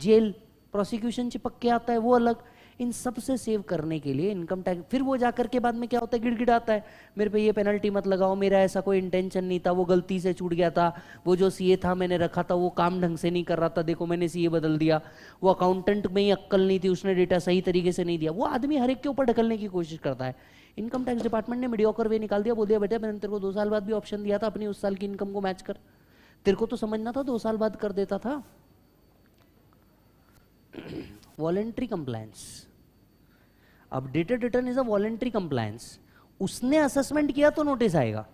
जेल प्रोसिक्यूशन चिपक के आता है वो अलग इन सब से सेव करने के लिए इनकम टैक्स फिर वो जाकर के बाद में क्या होता है गिड़गिड़ाता है मेरे पे ये पेनल्टी मत लगाओ मेरा ऐसा कोई इंटेंशन नहीं था वो गलती से छूट गया था वो जो सीए था मैंने रखा था वो काम ढंग से नहीं कर रहा था देखो मैंने सीए बदल दिया वो अकाउंटेंट में ही अक्कल नहीं थी उसने डेटा सही तरीके से नहीं दिया वो आदमी हर एक के ऊपर ढकलने की कोशिश करता है इनकम टैक्स डिपार्टमेंट ने मीडियोकर वे निकाल दिया बोल दिया बेटा मैंने तेरे को दो साल बाद भी ऑप्शन दिया था अपनी उस साल की इनकम को मैच कर तेरे को तो समझना था दो साल बाद कर देता था voluntary compliance updated return is a voluntary compliance उसने असेसमेंट किया तो नोटिस आएगा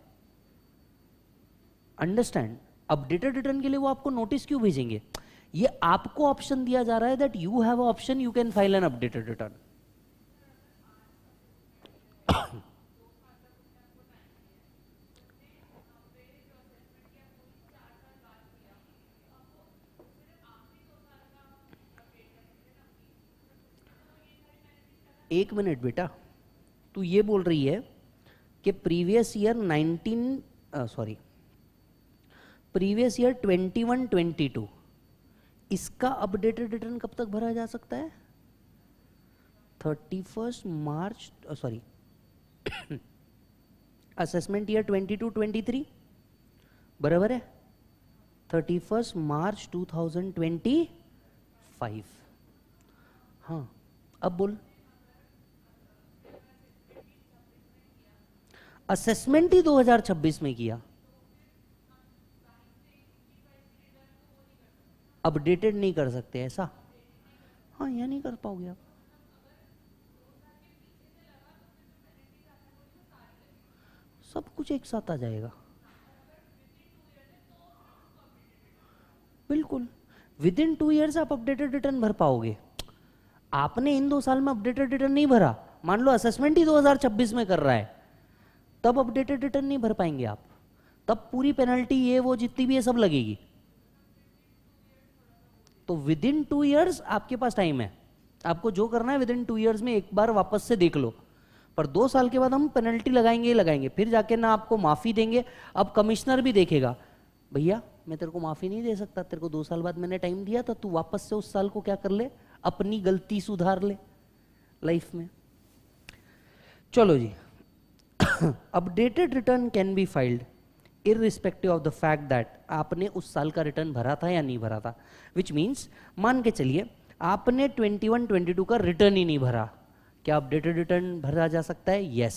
अंडरस्टैंड अपडेटेड रिटर्न के लिए वो आपको नोटिस क्यों भेजेंगे ये आपको ऑप्शन दिया जा रहा है that you have option you can file an updated return एक मिनट बेटा तू ये बोल रही है कि previous year 19 sorry previous year 21 22 इसका अपडेटेड रिटर्न कब तक भरा जा सकता है thirty first March sorry assessment year twenty three बराबर है thirty first March two thousand twenty five हाँ अब बोल असेसमेंट ही दो हजार छब्बीस में किया अपडेटेड नहीं कर सकते ऐसा हाँ यह नहीं कर पाओगे आप सब कुछ एक साथ आ जाएगा बिल्कुल विद इन टू ईयर्स आप अपडेटेड रिटर्न भर पाओगे आपने इन दो साल में अपडेटेड रिटर्न नहीं भरा मान लो असेसमेंट ही 2026 में कर रहा है तब अपडेटेड रिटर्न नहीं भर पाएंगे आप तब पूरी पेनल्टी ये वो जितनी भी है सब लगेगी तो विद इन टू ईयर्स आपके पास टाइम है आपको जो करना है विद इन टू ईयर्स में एक बार वापस से देख लो पर दो साल के बाद हम पेनल्टी लगाएंगे ही लगाएंगे फिर जाके ना आपको माफ़ी देंगे अब कमिश्नर भी देखेगा भैया मैं तेरे को माफ़ी नहीं दे सकता तेरे को दो साल बाद मैंने टाइम दिया था तो तू वापस से उस साल को क्या कर ले अपनी गलती सुधार ले लाइफ में चलो जी updated return can be filed irrespective of the fact that आपने उस साल का रिटर्न भरा था या नहीं भरा था विच मीन्स मान के चलिए आपने 21-22 का रिटर्न ही नहीं भरा क्या अपडेटेड रिटर्न भरा जा सकता है यस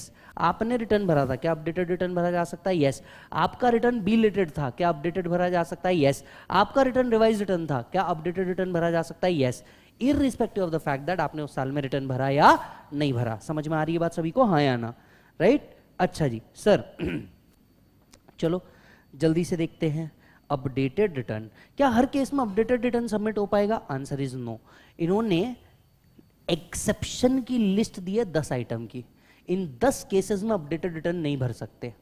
आपने रिटर्न भरा था क्या अपडेटेड रिटर्न भरा जा सकता है यस आपका रिटर्न बी था क्या अपडेटेड भरा जा सकता है यस आपका रिटर्न रिवाइज रिटर्न था क्या अपडेटेड रिटर्न भरा जा सकता है yes irrespective of the fact that आपने उस साल में रिटर्न भरा या नहीं भरा समझ में आ रही है बात सभी को हाँ या ना राइट अच्छा जी सर चलो जल्दी से देखते हैं अपडेटेड रिटर्न क्या हर केस में अपडेटेड रिटर्न सबमिट हो पाएगा आंसर इज नो इन्होंने एक्सेप्शन की लिस्ट दी है दस आइटम की इन दस केसेस में अपडेटेड रिटर्न नहीं भर सकते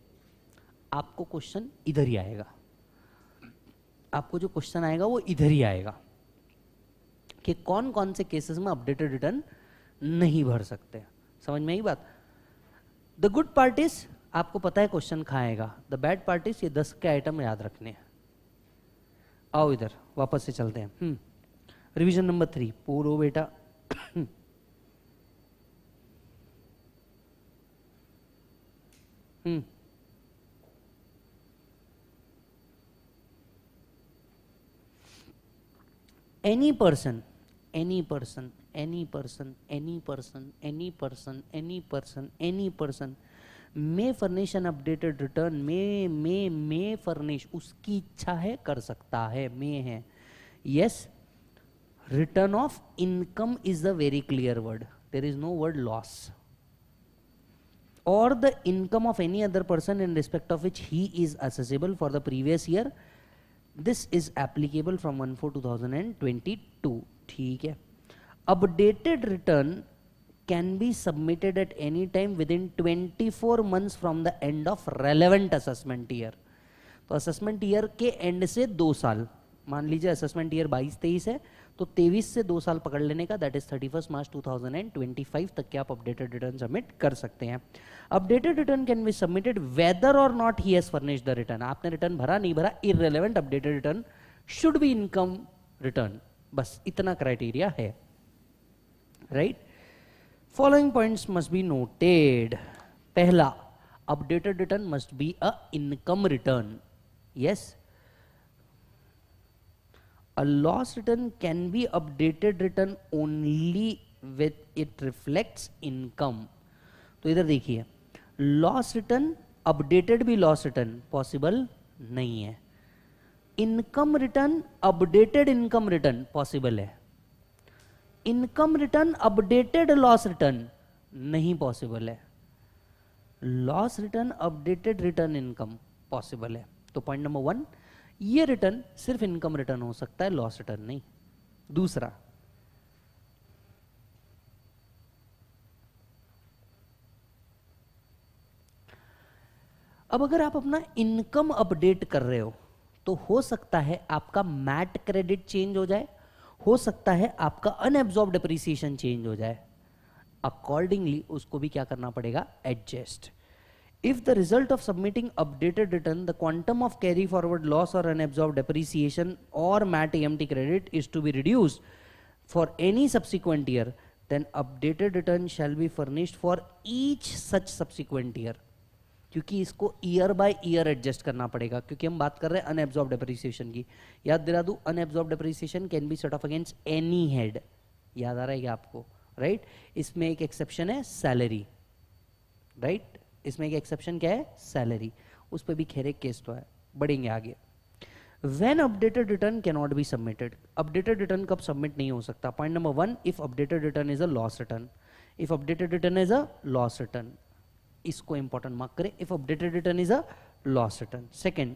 आपको क्वेश्चन इधर ही आएगा आपको जो क्वेश्चन आएगा वो इधर ही आएगा कि कौन कौन से केसेस में अपडेटेड रिटर्न नहीं भर सकते समझ में आई बात द गुड पार्टीज आपको पता है क्वेश्चन खाएगा द बैड पार्टीज ये दस के आइटम याद रखने हैं आओ इधर वापस से चलते हैं रिवीजन नंबर थ्री पोरो बेटा Any person, any person, any person, any person, any person, any person, any person may furnish an updated return, may, may, may furnish, uski ichha hai kar sakta hai may hai Yes, return of income is the very clear word there is no word loss or the income of any other person in respect of which he is accessible for the previous year this is applicable from 1 for 2022 ठीक है updated return can be submitted at any time within 24 months from the end of relevant assessment year तो assessment year के end से दो साल मान लीजिए assessment year 22 तेईस है तो 23 से दो साल पकड़ लेने का दैट इज 31 मार्च 2025 तक के आप अपडेटेड रिटर्न सबमिट कर सकते हैं updated return can be submitted whether or not he has furnish the return आपने रिटर्न भरा नहीं भरा irrelevant updated return should be income return बस इतना क्राइटेरिया है right following points must be noted पहला updated return must be a income return yes a loss return can be updated return only with it reflects income तो इधर देखिए loss return updated भी loss return possible नहीं है income return updated income return possible है income return updated loss return नहीं possible है loss return updated return income possible है तो पॉइंट नंबर वन ये रिटर्न सिर्फ इनकम रिटर्न हो सकता है लॉस रिटर्न नहीं दूसरा अब अगर आप अपना इनकम अपडेट कर रहे हो तो हो सकता है आपका मैट क्रेडिट चेंज हो जाए हो सकता है आपका अनएब्जॉर्ब डिप्रिसिएशन चेंज हो जाए अकॉर्डिंगली उसको भी क्या करना पड़ेगा adjust If the result of submitting updated return, the quantum of carry forward loss or unabsorbed depreciation or MAT AMT credit is to be reduced for any subsequent year, then updated return shall be furnished for each such subsequent year. क्योंकि इसको year by year adjust करना पड़ेगा क्योंकि हम बात कर रहे हैं अनएब्जॉर्ब डेप्रिसिएशन की याद दिला दू unabsorbed depreciation can be set off against any head याद आ रहा है क्या आपको राइट right? इसमें एक एक्सेप्शन है सैलरी राइट right? इसमें एक एक्सेप्शन क्या है सैलरी उस पर भी खैर एक केस तो है बढ़ेंगे आगे when updated return cannot be submitted updated return कब सबमिट नहीं हो सकता point number one if updated return is a loss return if updated return is a loss return इसको इंपॉर्टेंट मार्क करें if updated return is a loss return second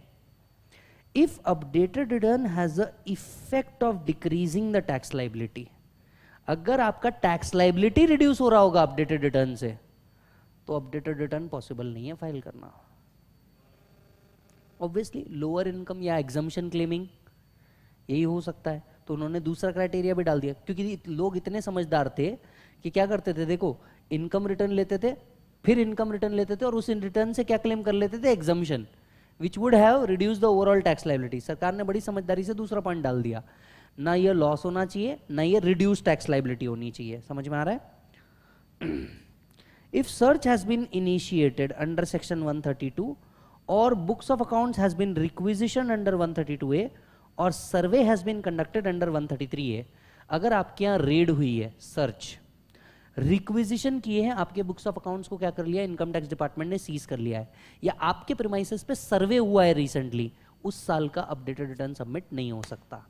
if updated return has a effect of decreasing the tax liability अगर आपका tax liability reduce हो रहा होगा updated return से तो updated return possible नहीं है फाइल करना ऑब्वियसली लोअर इनकम या एग्जामेशन क्लेमिंग यही हो सकता है तो उन्होंने दूसरा क्राइटेरिया भी डाल दिया क्योंकि लोग इतने समझदार थे कि क्या करते थे देखो इनकम रिटर्न लेते थे फिर इनकम रिटर्न लेते थे और उस रिटर्न से क्या क्लेम कर लेते थे exemption which would have reduce the overall tax liability सरकार ने बड़ी समझदारी से दूसरा पॉइंट डाल दिया ना ये लॉस होना चाहिए ना ये रिड्यूस टैक्स लाइबिलिटी होनी चाहिए समझ में आ रहा है if search has been initiated under section 132 or books of accounts has been requisitioned under 132A और survey has been conducted under 133 है अगर आपके यहाँ रेड हुई है सर्च रिक्विजिशन किए हैं आपके बुक्स ऑफ अकाउंट्स को क्या कर लिया इनकम टैक्स डिपार्टमेंट ने सीज कर लिया है या आपके प्रमाइसिस पे सर्वे हुआ है रिसेंटली उस साल का अपडेटेड रिटर्न सबमिट नहीं हो सकता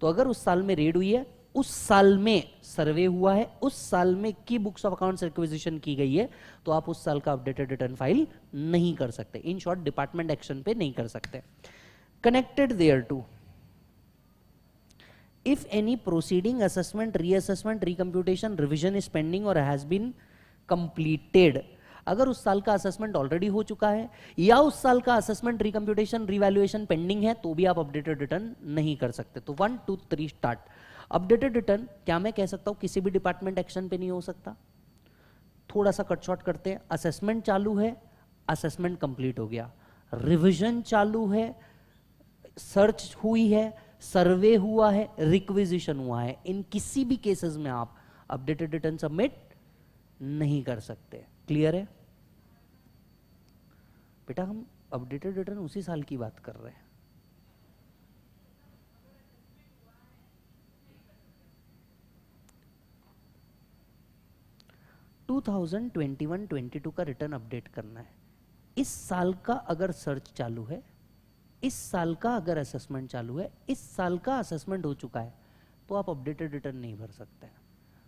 तो अगर उस साल में रेड हुई है उस साल में सर्वे हुआ है उस साल में की बुक्स ऑफ अकाउंट रिक्वेजिशन की गई है तो आप उस साल का अपडेटेड रिटर्न फाइल नहीं कर सकते इन शॉर्ट डिपार्टमेंट एक्शन पे नहीं कर सकते connected there to if any proceeding assessment reassessment recomputation revision is pending or has been completed अगर उस साल का असेसमेंट ऑलरेडी हो चुका है या उस साल का असेसमेंट रिकम्प्यूटेशन रिवैल्युएशन पेंडिंग है तो भी आप अपडेटेड रिटर्न नहीं कर सकते तो one two three start updated return क्या मैं कह सकता हूँ किसी भी डिपार्टमेंट एक्शन पे नहीं हो सकता थोड़ा सा कट शॉर्ट करते हैं असेसमेंट चालू है असेसमेंट कंप्लीट हो गया रिविजन चालू है सर्च हुई है सर्वे हुआ है रिक्विजिशन हुआ है इन किसी भी केसेस में आप अपडेटेड रिटर्न सबमिट नहीं कर सकते क्लियर है बेटा हम अपडेटेड रिटर्न उसी साल की बात कर रहे हैं 2021-22 का रिटर्न अपडेट करना है इस साल का अगर सर्च चालू है इस साल का अगर असेसमेंट चालू है इस साल का असेसमेंट हो चुका है तो आप अपडेटेड रिटर्न नहीं भर सकते हैं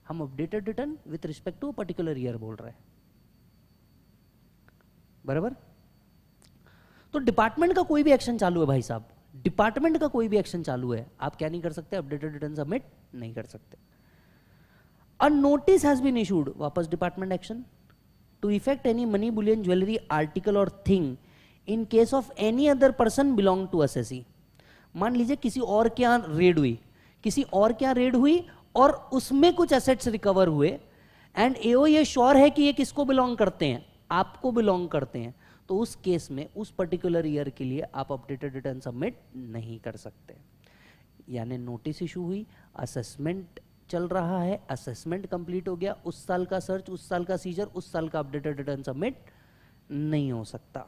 हम updated return with respect to particular year बोल रहे हैं बराबर तो डिपार्टमेंट का कोई भी एक्शन चालू है भाई साहब डिपार्टमेंट का कोई भी एक्शन चालू है आप क्या नहीं कर सकते अपडेटेड रिटर्न सबमिट नहीं कर सकते A notice has been issued, Wapas Department Action, to effect any money, bullion, jewelry, article or thing in case of any other person belong to assessee. मान लीजिए किसी और के यहाँ रेड हुई किसी और के यहाँ रेड हुई और उसमें कुछ एसेट्स रिकवर हुए एंड एओ ये श्योर है कि ये किसको बिलोंग करते हैं आपको बिलोंग करते हैं तो उस केस में उस पर्टिकुलर ईयर के लिए आप अपडेटेड रिटर्न सबमिट नहीं कर सकते यानी नोटिस इशू हुई असेसमेंट चल रहा है असेसमेंट कंप्लीट हो गया उस साल का सर्च उस साल का सीजर उस साल का अपडेटेड रिटर्न सबमिट नहीं हो सकता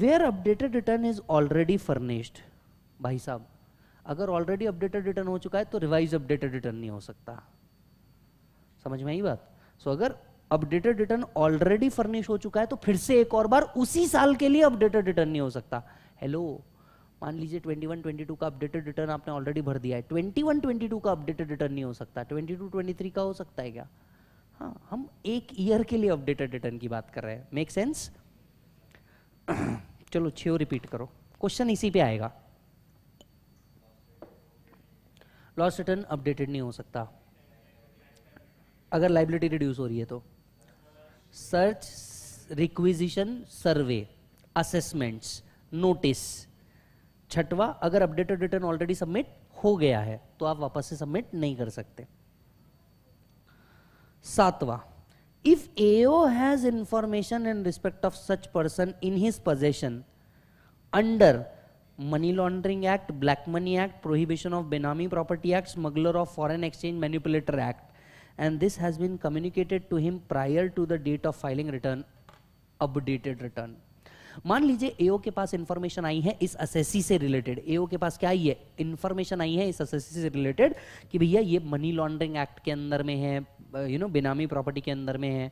where updated return is already furnished भाई साहब अगर ऑलरेडी अपडेटेड रिटर्न हो चुका है तो रिवाइज अपडेटेड रिटर्न नहीं हो सकता समझ में आई बात सो so, अगर अपडेटेड रिटर्न ऑलरेडी फर्निश हो चुका है तो फिर से एक और बार उसी साल के लिए अपडेटेड रिटर्न नहीं हो सकता हेलो मान लीजिए 21 22 का अपडेटेड रिटर्न आपने ऑलरेडी भर दिया है 21 22 का अपडेटेड रिटर्न नहीं हो सकता 22 23 का हो सकता है क्या हाँ हम एक ईयर के लिए अपडेटेड रिटर्न की बात कर रहे हैं मेक सेंस चलो छो रिपीट करो क्वेश्चन इसी पे आएगा लॉस रिटर्न अपडेटेड नहीं हो सकता अगर लाइबिलिटी रिड्यूस हो रही है तो search requisition survey assessments notice छठवा अगर अपडेटेड रिटर्न ऑलरेडी सबमिट हो गया है तो आप वापस से सबमिट नहीं कर सकते सातवा if AO has information in respect of such person in his possession under money laundering act black money act prohibition of benami property act smuggler of foreign exchange manipulator act and this has been communicated to him prior to the date of filing return updated return मान लीजिए एओ के पास information आई है इस assessee से related एओ के पास क्या आई है information आई है इस असेसी से रिलेटेड कि भैया ये मनी लॉन्ड्रिंग एक्ट के अंदर में है यू नो बेनामी प्रॉपर्टी के अंदर में है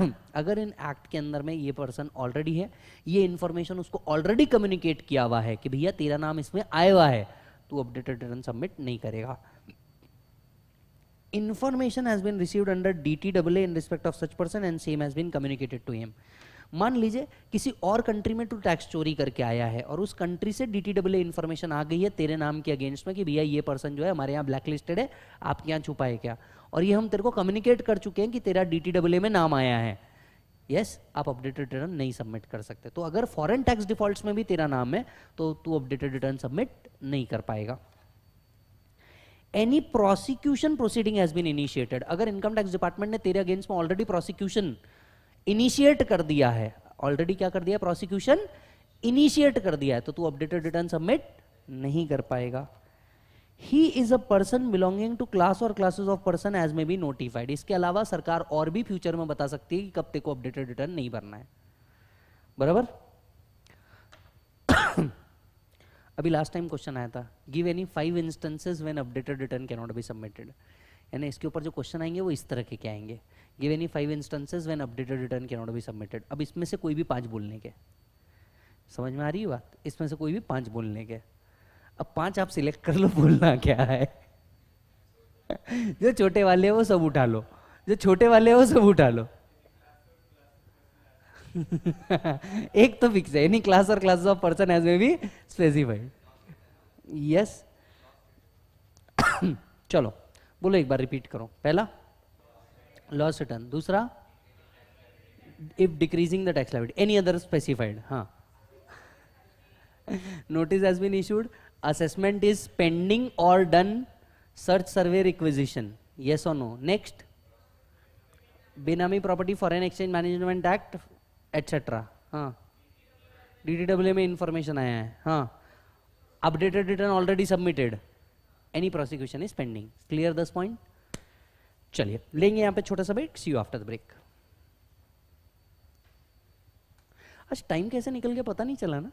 अगर इन एक्ट के अंदर में ये पर्सन ऑलरेडी है ये इंफॉर्मेशन उसको ऑलरेडी कम्युनिकेट किया हुआ है कि भैया तेरा नाम इसमें आया हुआ है तो अपडेटेड रिटर्न सबमिट नहीं करेगा information has been received under DTW in respect of such person and same has been communicated to him मान लीजिए किसी और कंट्री में तू टैक्स चोरी करके आया है और उस कंट्री से डी टी डब्ल्यू इन्फॉर्मेशन आ गई है तेरे नाम के अगेंस्ट में कि भैया ये पर्सन जो है हमारे यहाँ ब्लैक लिस्टेड है आपके यहाँ छुपा है क्या और ये हम तेरे को कम्युनिकेट कर चुके हैं कि तेरा डी टी डब्ल्यू में नाम आया है यस yes, आप अपडेटेड रिटर्न नहीं सबमिट कर सकते तो अगर फॉरेन टैक्स डिफॉल्ट्स में भी तेरा नाम है तो तू अपडेटेड रिटर्न सबमिट नहीं कर पाएगा any prosecution proceeding has been initiated अगर इनकम टैक्स डिपार्टमेंट ने तेरे अगेंस्ट में ऑलरेडी प्रोसिक्यूशन इनिशिएट कर दिया है ऑलरेडी क्या कर दिया प्रोसिक्यूशन इनिशिएट कर दिया है तो तू अपडेटेड रिटर्न सबमिट नहीं कर पाएगा he is a person belonging to class or classes of person as may be notified इसके अलावा सरकार और भी फ्यूचर में बता सकती है कि कब तक को अपडेटेड रिटर्न नहीं भरना है बराबर अभी लास्ट टाइम क्वेश्चन आया था give any five instances when updated return can be submitted यानी इसके ऊपर जो क्वेश्चन आएंगे वो इस तरह के क्या आएंगे give any five instances when updated return cannot be submitted अब इसमें से कोई भी पाँच बोलने के समझ में आ रही है बात इसमें से कोई भी पाँच बोलने के अब पाँच आप सिलेक्ट कर लो बोलना क्या है जो छोटे वाले हैं वो सब उठा लो जो छोटे वाले हैं वो सब उठा लो एक तो फिक्स है any class or class of person as may be specified yes चलो बोलो एक बार रिपीट करो पहला लॉस रिटर्न दूसरा if decreasing the tax liability any other specified हाँ notice has been issued assessment is pending or done search survey requisition yes or no next benami property foreign exchange management act etcetera हाँ D T W में information आया है हाँ updated return already submitted any prosecution is pending clear दस point चलिए लेंगे यहाँ पे छोटा सा break see you after the break आज टाइम कैसे निकल गया पता नहीं चला ना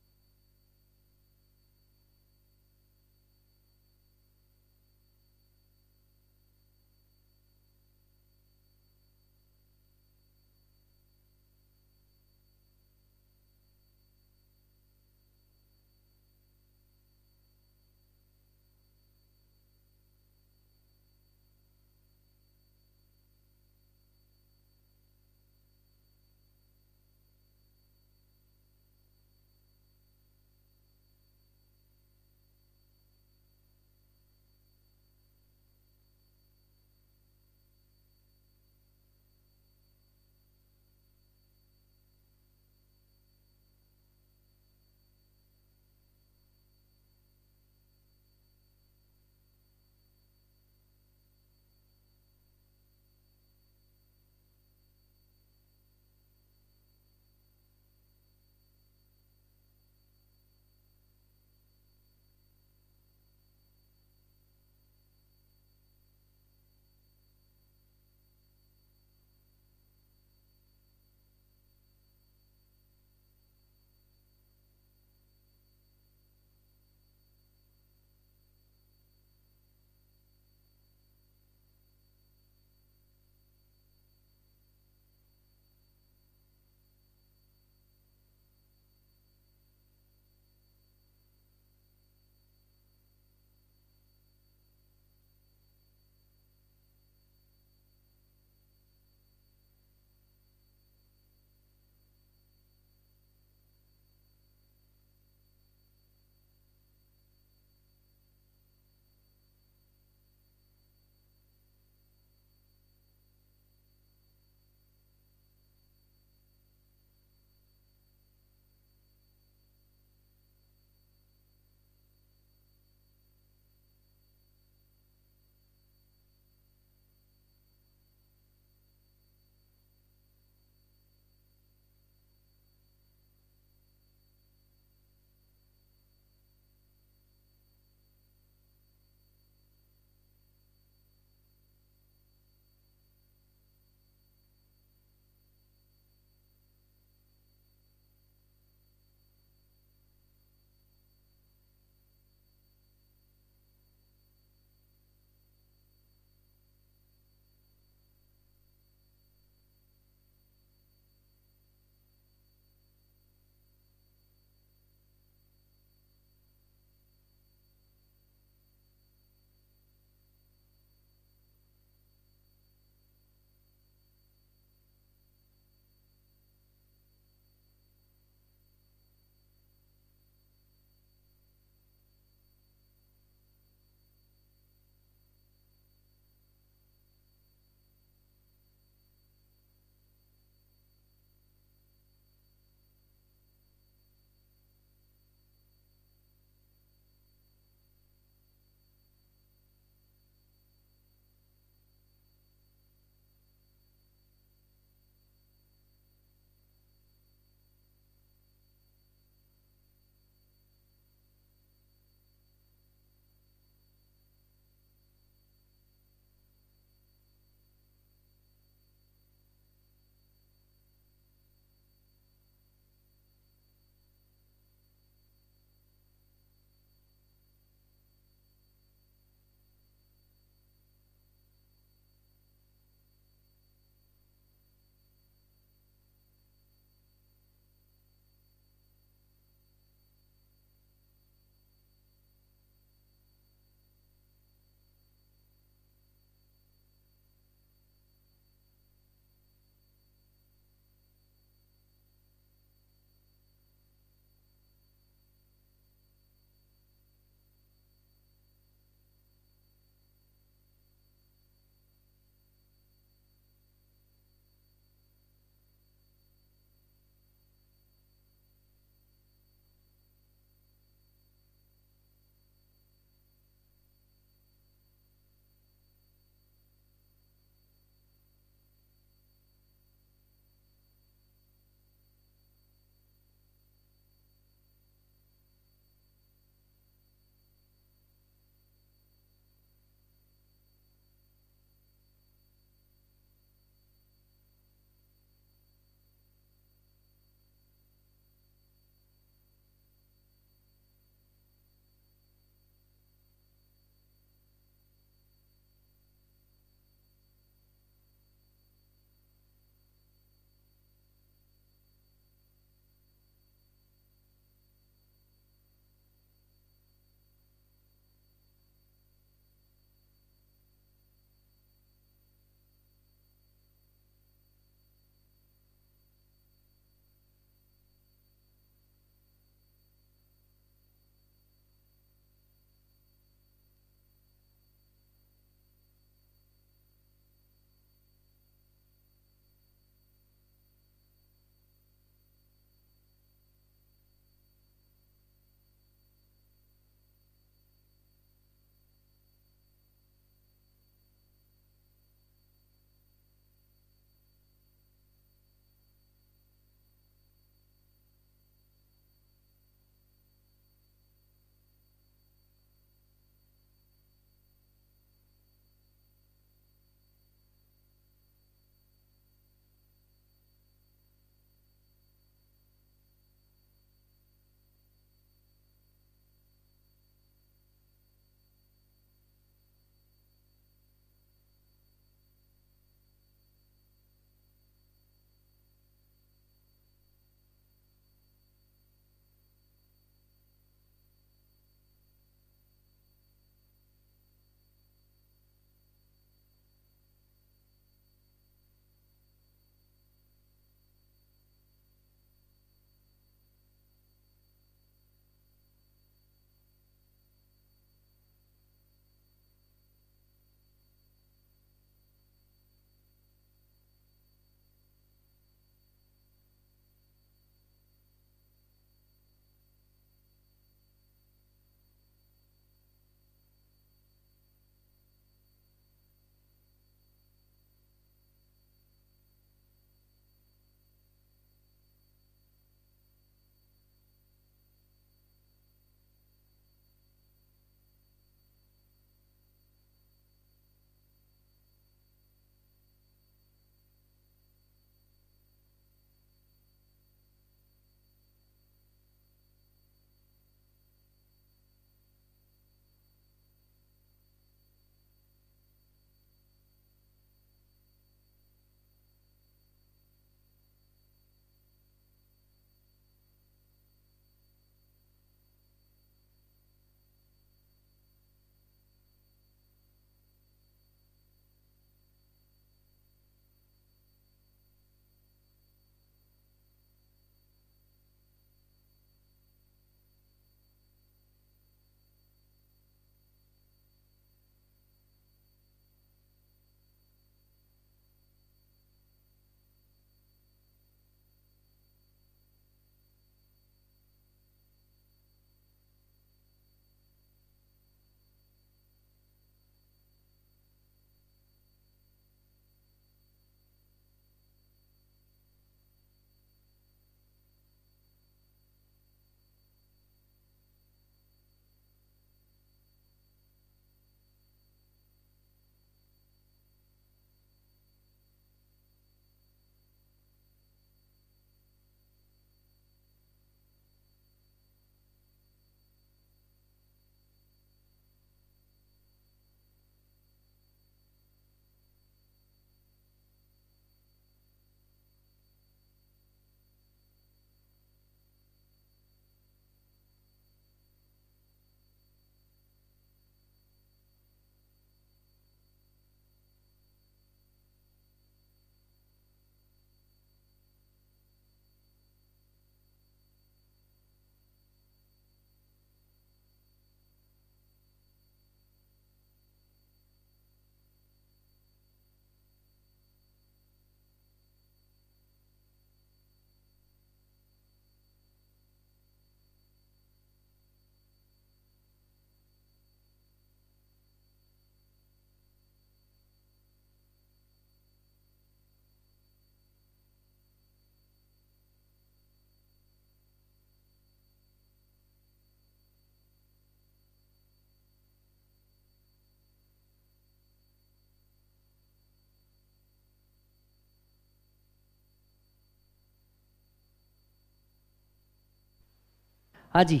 हाँ जी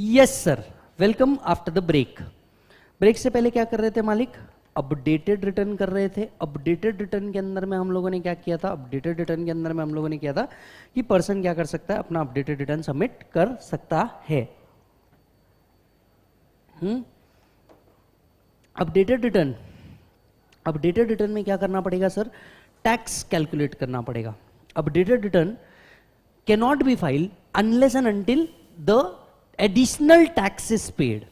yes sir welcome after the break break से पहले क्या कर रहे थे मालिक अपडेटेड रिटर्न कर रहे थे अपडेटेड रिटर्न के अंदर में हम लोगों ने क्या किया था अपडेटेड रिटर्न के अंदर में हम लोगों ने किया था कि पर्सन क्या कर सकता है अपना अपडेटेड रिटर्न सबमिट कर सकता है अपडेटेड रिटर्न अपडेटेड रिटर्न में क्या करना पड़ेगा सर टैक्स कैलकुलेट करना पड़ेगा updated return cannot be file unless and until the additional taxes paid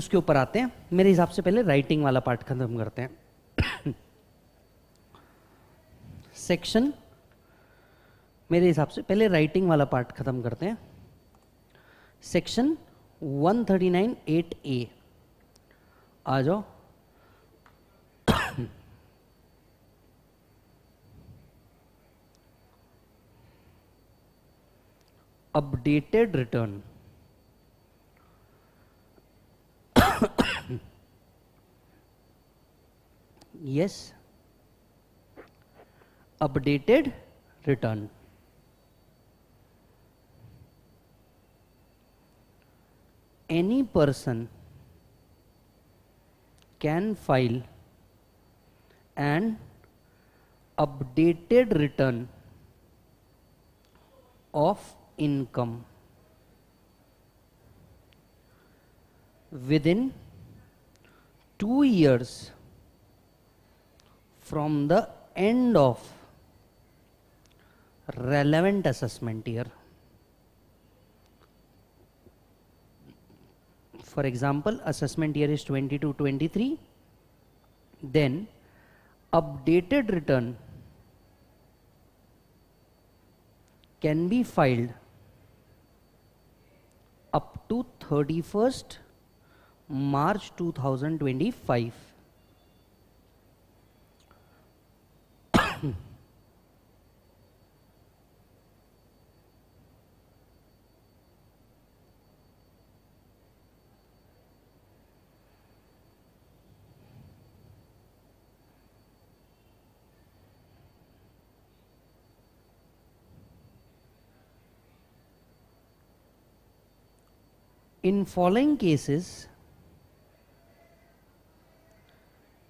उसके ऊपर आते हैं मेरे हिसाब से पहले राइटिंग वाला पार्ट खत्म करते हैं सेक्शन मेरे हिसाब से पहले राइटिंग वाला पार्ट खत्म करते हैं सेक्शन 139 8 ए आ जाओ updated return yes updated return any person can file an updated return of income within 2 years from the end of relevant assessment year. For example, assessment year is 22-23, then updated return can be filed up to thirty first March two thousand twenty five in following cases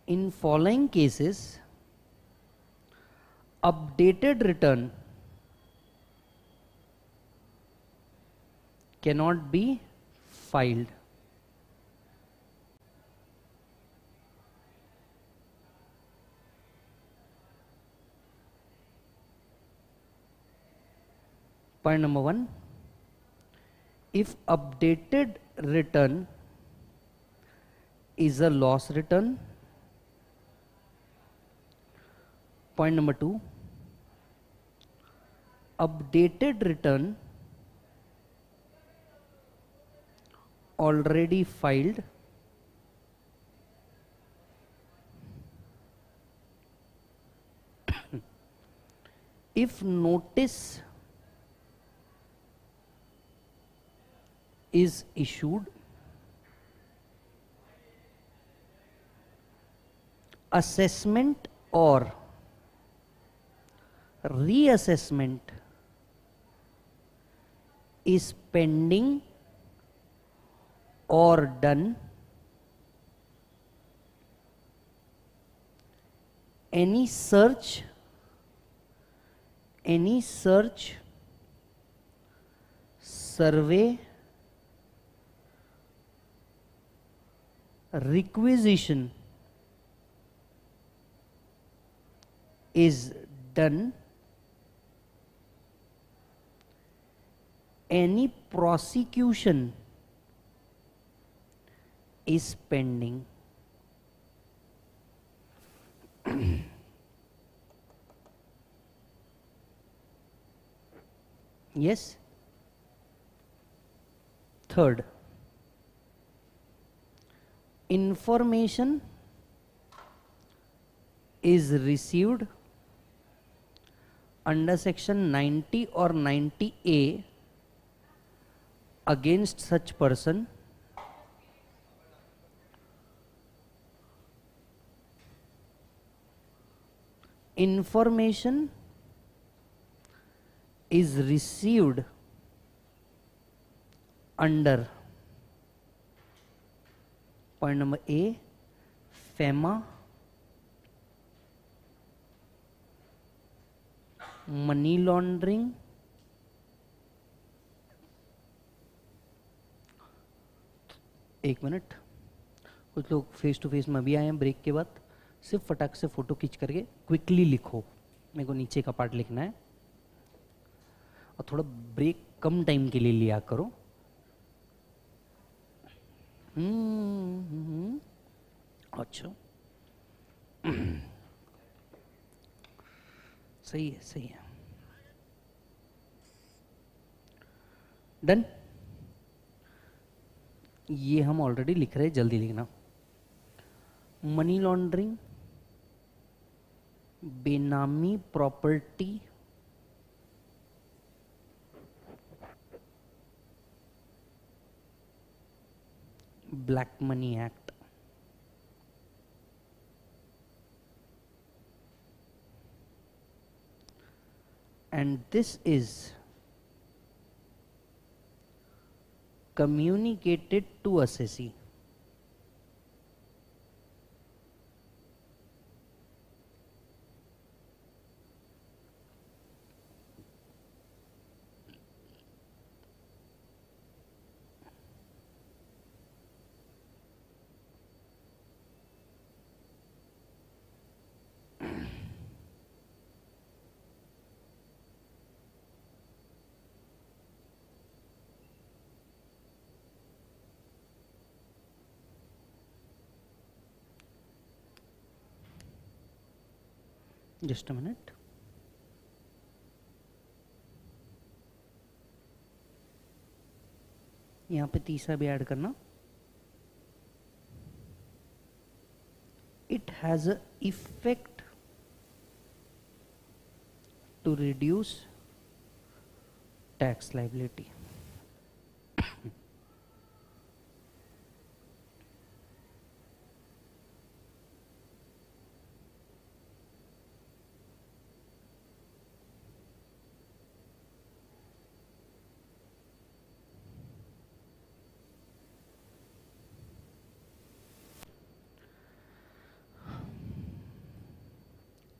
in following cases updated return cannot be filed point number 1 if updated return is a loss return point number 2 updated return already filed if notice is issued assessment or reassessment is pending or done any search any search survey requisition is done any prosecution is pending yes third information is received under section 90 or 90A against such person information is received under point number A FEMA money laundering एक minute कुछ लोग face to face में भी आए हैं break के बाद सिर्फ फटाक से फ़ोटो खींच करके क्विकली लिखो मेरे को नीचे का पार्ट लिखना है और थोड़ा ब्रेक कम टाइम के लिए लिया करो अच्छा सही है सही है डन ये हम ऑलरेडी लिख रहे हैं जल्दी लिखना money laundering benami property Black Money Act. And this is communicated to assessee. Just a minute यहाँ पे तीसरा भी ऐड करना it has effect to reduce tax liability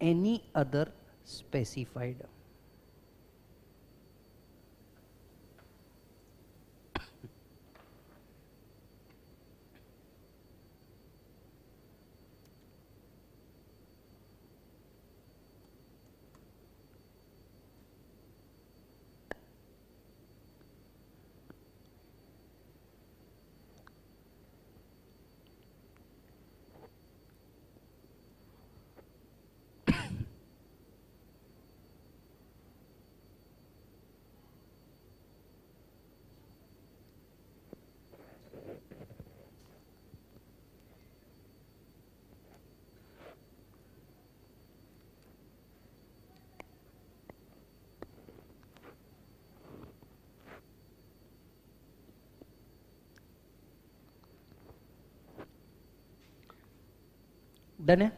any other specified Dan ya,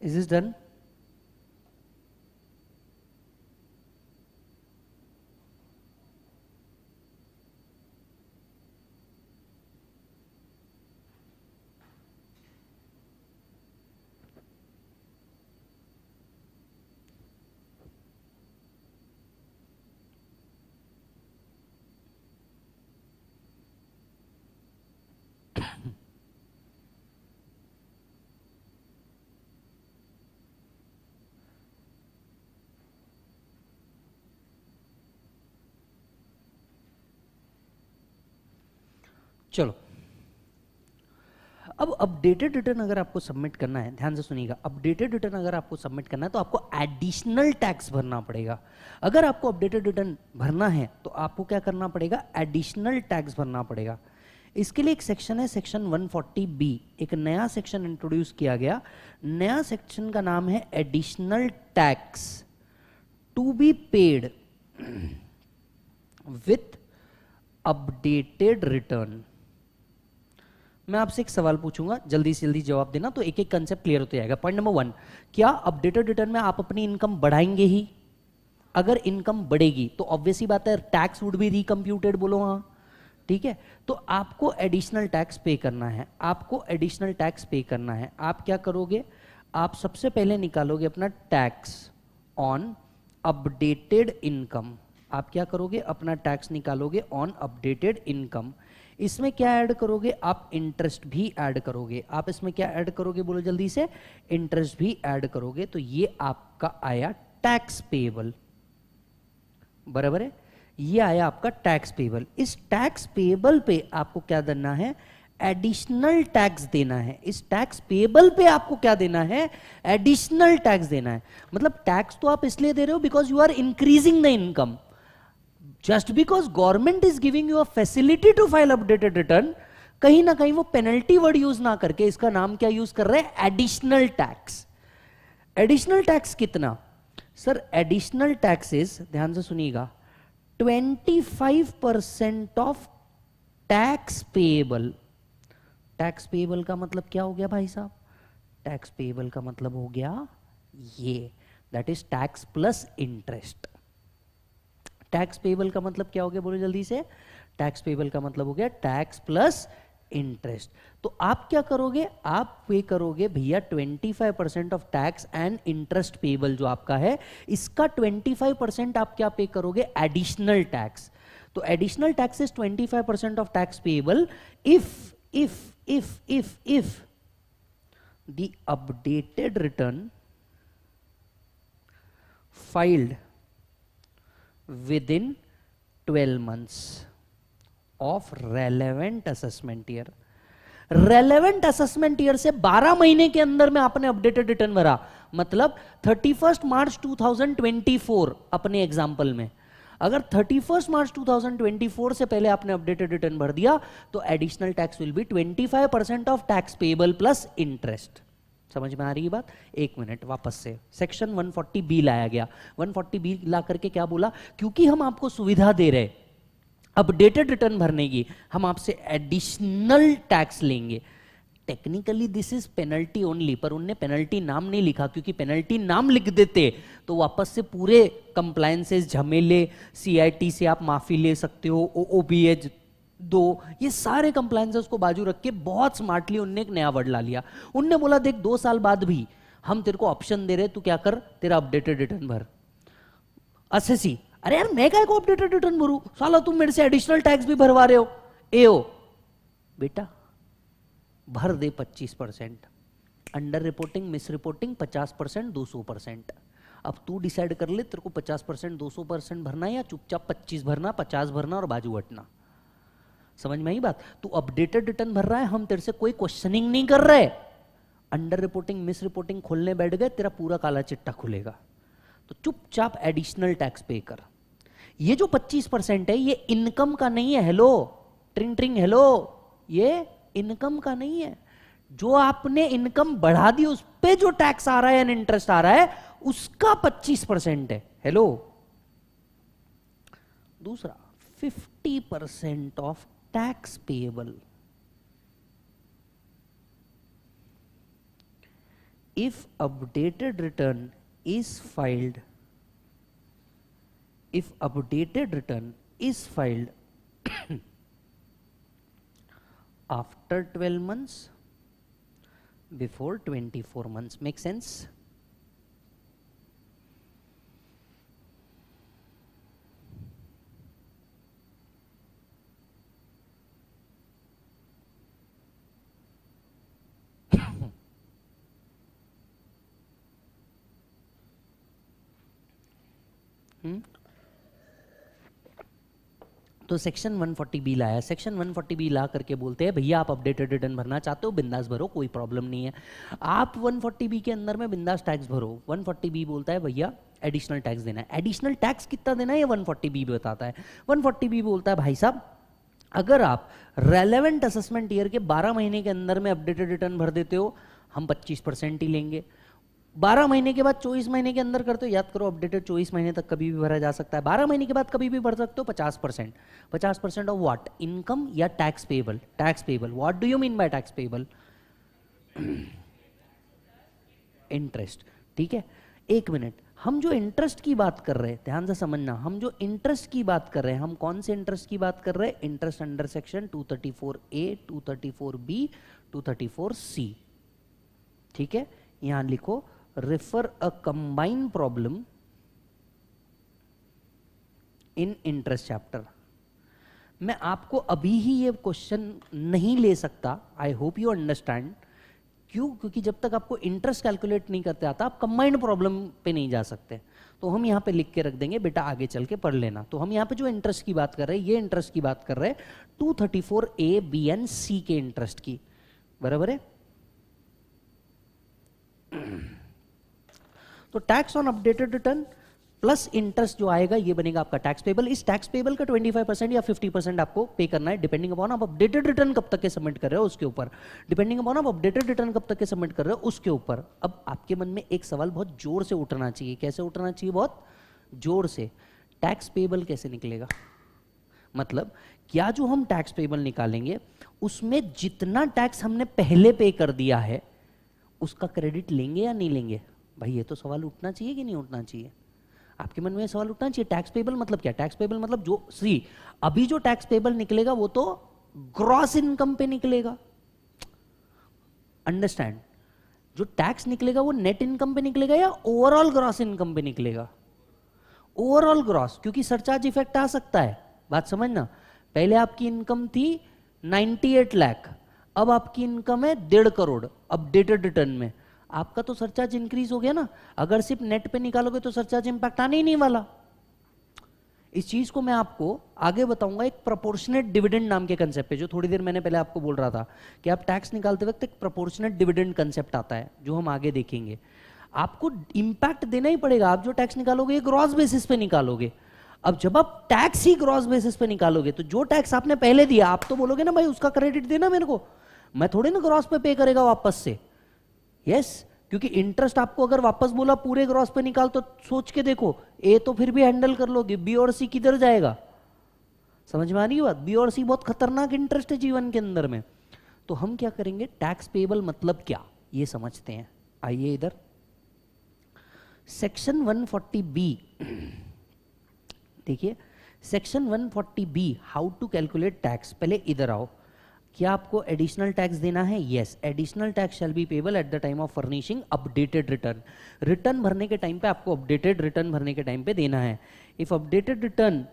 Is this done? चलो अब updated return अगर आपको submit करना है ध्यान से सुनिएगा अपडेटेड रिटर्न अगर आपको सबमिट करना है तो आपको एडिशनल टैक्स भरना पड़ेगा अगर आपको अपडेटेड रिटर्न भरना है तो आपको क्या करना पड़ेगा एडिशनल टैक्स भरना पड़ेगा इसके लिए एक सेक्शन है सेक्शन 140 बी एक नया सेक्शन इंट्रोड्यूस किया गया नया सेक्शन का नाम है additional tax to be paid with updated return मैं आपसे एक सवाल पूछूंगा जल्दी से जल्दी जवाब देना तो एक एक कंसेप्ट क्लियर होते जाएगा पॉइंट नंबर वन क्या अपडेटेड रिटर्न में आप अपनी इनकम बढ़ाएंगे ही अगर इनकम बढ़ेगी तो ऑब्वियसली बात है टैक्स वुड बी रिकम्प्यूटेड बोलो हाँ ठीक है तो आपको एडिशनल टैक्स पे करना है आपको एडिशनल टैक्स पे करना है आप क्या करोगे आप सबसे पहले निकालोगे अपना टैक्स ऑन अपडेटेड इनकम आप क्या करोगे अपना टैक्स निकालोगे ऑन अपडेटेड इनकम इसमें क्या ऐड करोगे आप इंटरेस्ट भी ऐड करोगे आप इसमें क्या ऐड करोगे बोलो जल्दी से इंटरेस्ट भी ऐड करोगे तो ये आपका आया टैक्स पेबल बराबर है ये आया आपका टैक्स पेबल इस टैक्स पेबल पे आपको क्या देना है एडिशनल टैक्स देना है इस टैक्स पेबल पे आपको क्या देना है एडिशनल टैक्स देना है मतलब टैक्स तो आप इसलिए दे रहे हो because you are increasing the income just because government is giving you a facility to file updated return कहीं ना कहीं वो पेनल्टी वर्ड यूज ना करके इसका नाम क्या यूज कर रहे हैं एडिशनल टैक्स एडिशनल टैक्स कितना सर एडिशनल टैक्सेस ध्यान से सुनिएगा 25 percent of tax payable tax payable का मतलब क्या हो गया भाई साहब टैक्स पेएबल का मतलब हो गया ये that is tax plus interest tax payable का मतलब क्या हो गया बोलो जल्दी से टैक्स पेबल का मतलब हो गया टैक्स प्लस इंटरेस्ट तो आप क्या करोगे आप पे करोगे भैया 25 percent of tax and interest payable जो आपका है इसका 25 परसेंट आप क्या पे करोगे एडिशनल टैक्स तो additional tax is 25 percent of tax payable if if if if if the updated return filed within 12 months of relevant assessment year. Relevant assessment year से 12 महीने के अंदर में आपने अपडेटेड रिटर्न भरा मतलब 31 मार्च 2024 अपने एग्जाम्पल में अगर 31 मार्च 2024 से पहले आपने अपडेटेड रिटर्न भर दिया तो additional tax will be 25 percent of tax payable plus interest समझ में आ रही है बात एक मिनट वापस से सेक्शन 140 बी लाया गया 140 बी ला करके क्या बोला क्योंकि हम आपको सुविधा दे रहे अपडेटेड रिटर्न भरने की हम आपसे एडिशनल टैक्स लेंगे technically this is penalty only पर उनने पेनल्टी नाम नहीं लिखा क्योंकि पेनल्टी नाम लिख देते तो वापस से पूरे कंप्लायंसेस झमेले सी से आप माफ़ी ले सकते हो ओ दो ये सारे कंप्लाइंस को बाजू रख के बहुत स्मार्टली उनने एक नया वर्ड ला लिया उनने बोला देख दो साल बाद भी हम तेरे को ऑप्शन दे रहे तू क्या कर तेरा अपडेटेड रिटर्न भर असेसी अरे यार मैं क्या को अपडेटेड रिटर्न भरू साला तुम मेरे से एडिशनल टैक्स भी भरवा रहे हो ए ओ बेटा भर दे 25 percent under reporting misreporting 50 percent दो परसेंट अब तू डिसाइड कर ले तेरे को 50 परसेंट दो परसेंट भरना या चुपचाप 25 भरना 50 भरना और बाजू हटना समझ में आई बात तू अपडेटेड रिटर्न भर रहा है हम तेरे से कोई क्वेश्चनिंग नहीं कर रहे अंडर रिपोर्टिंग मिस रिपोर्टिंग खोलने बैठ गए तेरा पूरा काला चिट्टा खुलेगा तो चुपचाप एडिशनल टैक्स पे कर ये जो 25 परसेंट है ये इनकम का नहीं है हेलो ट्रिंग ट्रिंग हेलो ये इनकम का नहीं है जो आपने इनकम बढ़ा दी उस पर जो टैक्स आ रहा है इंटरेस्ट आ रहा है उसका 25 परसेंट है हेलो दूसरा 50 percent of tax payable. If updated return is filed, if updated return is filed after 12 months, before 24 months, make sense? Hmm? तो सेक्शन 140 बी लाया सेक्शन 140 बी ला करके बोलते हैं भैया आप अपडेटेड रिटर्न भरना चाहते हो बिंदास भरो कोई प्रॉब्लम नहीं है आप 140 बी के अंदर में बिंदास टैक्स भरो 140 बी बोलता है भैया एडिशनल टैक्स देना है एडिशनल टैक्स कितना देना है ये 140 बी बताता है 140 बी बोलता है भाई साहब अगर आप रेलिवेंट असेसमेंट ईयर के बारह महीने के अंदर में अपडेटेड रिटर्न भर देते हो हम पच्चीस ही लेंगे 12 महीने के बाद 24 महीने के अंदर करते हो याद करो अपडेटेड 24 महीने तक कभी भी भरा जा सकता है 12 महीने के बाद कभी भी भर सकते हो 50 परसेंट पचास परसेंट ऑफ व्हाट इनकम या tax payable tax payable what do you mean by tax payable interest ठीक है एक मिनट हम जो इंटरेस्ट की बात कर रहे हैं ध्यान से समझना हम जो इंटरेस्ट की बात कर रहे हैं हम कौन से इंटरेस्ट की बात कर रहे हैं interest under section 234 A 234 B 234 C ठीक है यहां लिखो refer a combined problem in interest chapter मैं आपको अभी ही ये क्वेश्चन नहीं ले सकता आई होप यू अंडरस्टैंड क्यों क्योंकि जब तक आपको इंटरेस्ट कैलकुलेट नहीं करते आता आप कंबाइंड प्रॉब्लम पे नहीं जा सकते तो हम यहाँ पे लिख के रख देंगे बेटा आगे चल के पढ़ लेना तो हम यहाँ पे जो इंटरेस्ट की बात कर रहे हैं ये इंटरेस्ट की बात कर रहे हैं two thirty four A B and C के इंटरेस्ट की बराबर है तो tax on updated return plus interest जो आएगा ये बनेगा आपका टैक्स पेबल इस टैक्स पेबल का 25 परसेंट या 50 परसेंट आपको पे करना है डिपेंडिंग अपॉन आप अपडेटेड रिटर्न कब तक के सबमिट कर रहे हो उसके ऊपर डिपेंडिंग अपॉन आप अपडेटेड रिटर्न कब तक के सबमिट कर रहे हो उसके ऊपर अब आपके मन में एक सवाल बहुत जोर से उठना चाहिए कैसे उठना चाहिए बहुत जोर से टैक्स पेबल कैसे निकलेगा मतलब क्या जो हम टैक्स पेबल निकालेंगे उसमें जितना टैक्स हमने पहले पे कर दिया है उसका क्रेडिट लेंगे या नहीं लेंगे भाई ये तो सवाल उठना चाहिए कि नहीं उठना चाहिए आपके मन में सवाल उठना चाहिए टैक्स पेबल मतलब क्या टैक्स पेबल मतलब जो सी अभी जो टैक्स पेबल निकलेगा वो तो ग्रॉस इनकम पे निकलेगा अंडरस्टैंड जो टैक्स निकलेगा वो नेट इनकम पे निकलेगा या ओवरऑल ग्रॉस इनकम पे निकलेगा ओवरऑल ग्रॉस क्योंकि सरचार्ज इफेक्ट आ सकता है बात समझना पहले आपकी इनकम थी 98 लाख अब आपकी इनकम है डेढ़ करोड़ अपडेटेड रिटर्न में आपका तो सरचार्ज इंक्रीज हो गया ना अगर सिर्फ नेट पे निकालोगे तो सरचार्ज इंपैक्ट आने ही नहीं वाला इस चीज को मैं आपको आगे बताऊंगा एक प्रोपोर्शनेट डिविडेंड नाम के कंसेप्ट जो थोड़ी देर मैंने पहले आपको बोल रहा था कि आप टैक्स निकालते वक्त एक प्रोपोर्शनेट डिविडेंड कंसेप्ट आता है जो हम आगे देखेंगे आपको इंपैक्ट देना ही पड़ेगा आप जो टैक्स निकालोगे ग्रॉस बेसिस पे निकालोगे अब जब आप टैक्स ही ग्रॉस बेसिस पे निकालोगे तो जो टैक्स आपने पहले दिया आप तो बोलोगे ना भाई उसका क्रेडिट देना मेरे को मैं थोड़ी ना ग्रॉस पे पे करेगा वापस से यस yes, क्योंकि इंटरेस्ट आपको अगर वापस बोला पूरे ग्रॉस पे निकाल तो सोच के देखो ए तो फिर भी हैंडल कर लोगे बी और सी किधर जाएगा समझ में आ रही बात बी और सी बहुत खतरनाक इंटरेस्ट है जीवन के अंदर में तो हम क्या करेंगे टैक्स पेबल मतलब क्या ये समझते हैं आइए इधर सेक्शन 140 बी देखिए section 140 B how to calculate tax पहले इधर आओ क्या आपको एडिशनल टैक्स देना है yes additional tax shall be payable at the time of furnishing updated return return भरने के टाइम पे आपको अपडेटेड रिटर्न भरने के टाइम पे देना है if updated return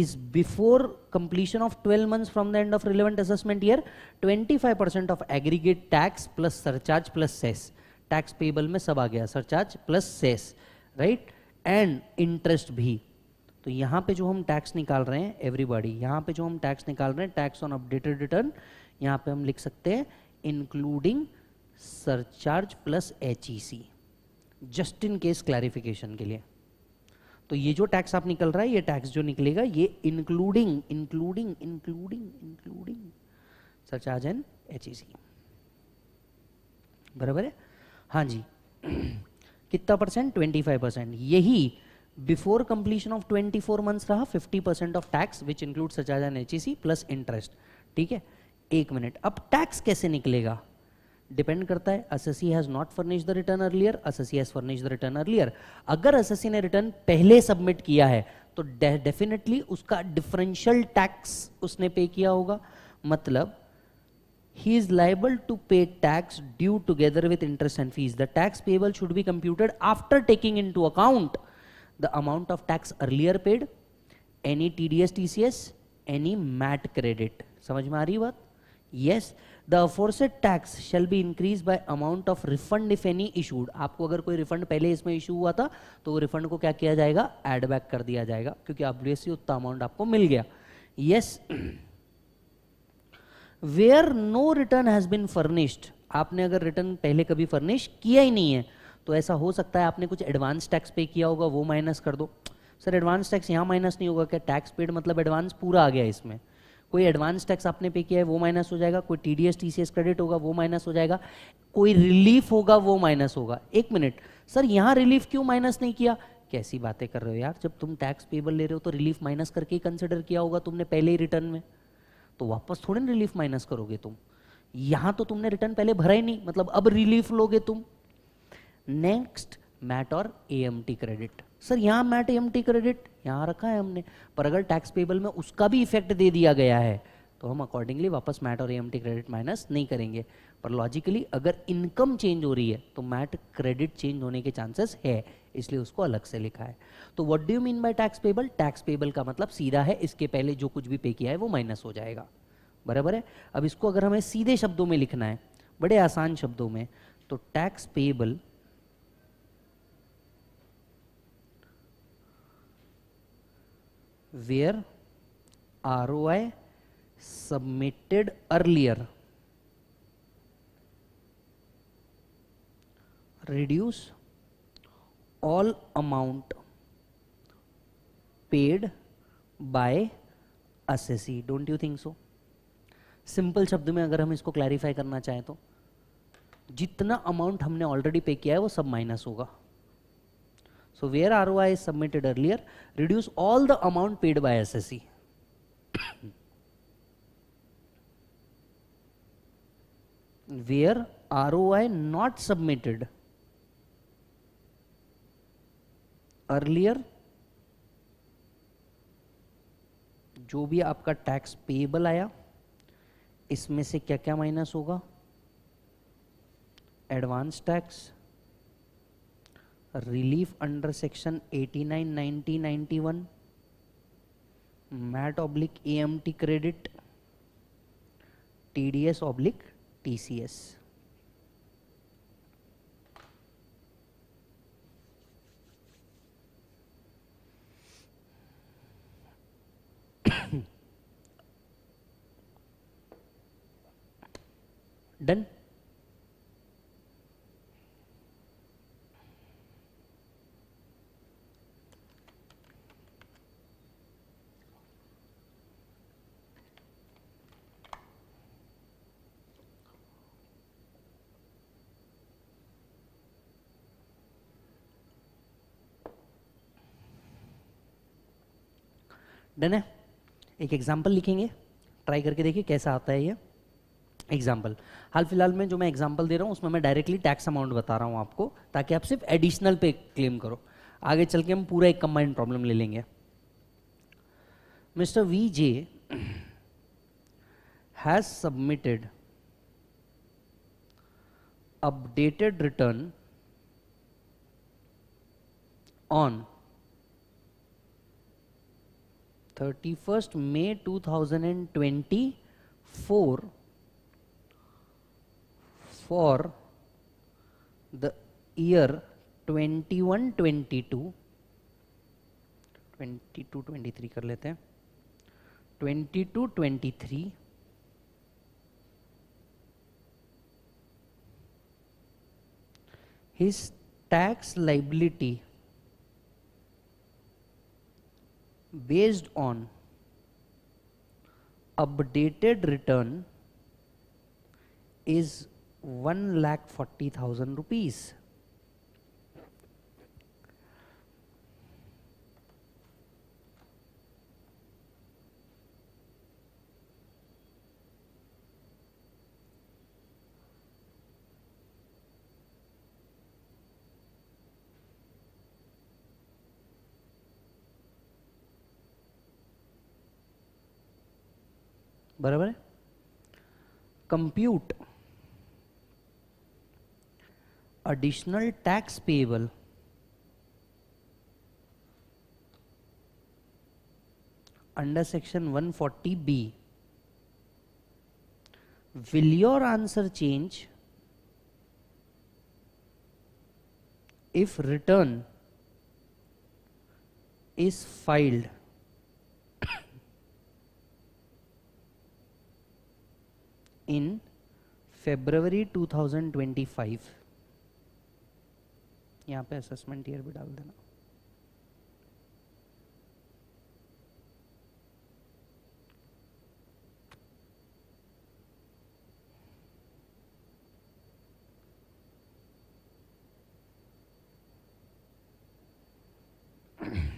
is before completion of 12 months from the end of relevant assessment year 25% of aggregate tax plus surcharge plus cess tax payable में सब आ गया surcharge plus cess right and interest भी तो यहाँ पे जो हम टैक्स निकाल रहे हैं एवरीबॉडी यहाँ पे जो हम टैक्स निकाल रहे हैं टैक्स ऑन अपडेटेड रिटर्न यहाँ पे हम लिख सकते हैं including surcharge plus H just in case clarification के लिए तो ये जो टैक्स आप निकल रहा है ये टैक्स जो निकलेगा ये including including including including surcharge and H बराबर है हाँ जी कितना परसेंट ट्वेंटी फाइव परसेंट यही before completion of 24 months रहा 50 percent of tax which include सचाज एन एच प्लस इंटरेस्ट ठीक है एक मिनट अब टैक्स कैसे निकलेगा डिपेंड करता है assessee has not furnish the return earlier assessee has furnish the return earlier अगर अससी ने रिटर्न पहले सबमिट किया है तो डेफिनेटली उसका डिफरेंशियल टैक्स उसने पे किया होगा मतलब he is liable to pay tax due together with interest and fees the tax payable should be computed after taking into account amount the amount of tax earlier paid, any TDS, TCS, any MAT credit समझ में आ रही बात? Yes, the aforesaid tax shall be increased by amount of refund if any issued. आपको अगर कोई refund पहले इसमें इशू हुआ था तो रिफंड को क्या किया जाएगा एड बैक कर दिया जाएगा क्योंकि ऑब्वियसली उतना अमाउंट आपको मिल गया yes where no return has been furnished आपने अगर रिटर्न पहले कभी फर्निश किया ही नहीं है तो ऐसा हो सकता है आपने कुछ एडवांस टैक्स पे किया होगा वो माइनस कर दो सर एडवांस टैक्स यहाँ माइनस नहीं होगा क्या टैक्स पेड मतलब एडवांस पूरा आ गया इसमें कोई एडवांस टैक्स आपने पे किया है वो माइनस हो जाएगा कोई T D S T C S credit होगा वो माइनस हो जाएगा कोई रिलीफ होगा वो माइनस होगा एक मिनट सर यहाँ रिलीफ क्यों माइनस नहीं किया कैसी बातें कर रहे हो यार जब तुम टैक्स पेबल ले रहे हो तो रिलीफ माइनस करके ही कंसिडर किया होगा तुमने पहले ही रिटर्न में तो वापस थोड़े ना रिलीफ माइनस करोगे तुम यहाँ तो तुमने रिटर्न पहले भरा ही नहीं मतलब अब रिलीफ लोगे तुम नेक्स्ट मैट और A M T credit sir यहाँ मैट एम टी क्रेडिट यहाँ रखा है हमने पर अगर टैक्स पेबल में उसका भी इफेक्ट दे दिया गया है तो हम अकॉर्डिंगली वापस मैट और A M T credit minus नहीं करेंगे पर लॉजिकली अगर इनकम चेंज हो रही है तो मैट क्रेडिट चेंज होने के चांसेस है इसलिए उसको अलग से लिखा है तो what do you mean by tax payable tax payable का मतलब सीधा है इसके पहले जो कुछ भी पे किया है वो माइनस हो जाएगा बराबर है अब इसको अगर हमें सीधे शब्दों में लिखना है बड़े आसान शब्दों में तो tax payable where ROI submitted earlier reduce all amount paid by assessee don't you think so simple शब्द में अगर हम इसको क्लैरिफाई करना चाहें तो जितना अमाउंट हमने ऑलरेडी पे किया है वो सब माइनस होगा So where ROI is submitted earlier, reduce all the amount paid by SSE. where ROI not submitted earlier, जो भी आपका टैक्स पेएबल आया इसमें से क्या क्या माइनस होगा advance tax relief under section 89 90 91 mat oblique amt credit tds oblique tcs done done है एक एग्जाम्पल लिखेंगे ट्राई करके देखिए कैसा आता है ये एग्जाम्पल हाल फिलहाल में जो मैं एग्जाम्पल दे रहा हूँ उसमें मैं डायरेक्टली टैक्स अमाउंट बता रहा हूँ आपको ताकि आप सिर्फ एडिशनल पे क्लेम करो आगे चल के हम पूरा एक कंबाइंड प्रॉब्लम ले लेंगे mister V J has submitted updated return on thirty first May two thousand and twenty four for the year twenty one twenty two twenty two twenty three कर लेते हैं twenty two twenty three his tax liability based on updated return is 1 lakh 40,000 rupees. बराबर है compute additional tax payable under section 140 forty B will your answer change if return is filed in February 2025 यहाँ पे assessment year भी डाल देना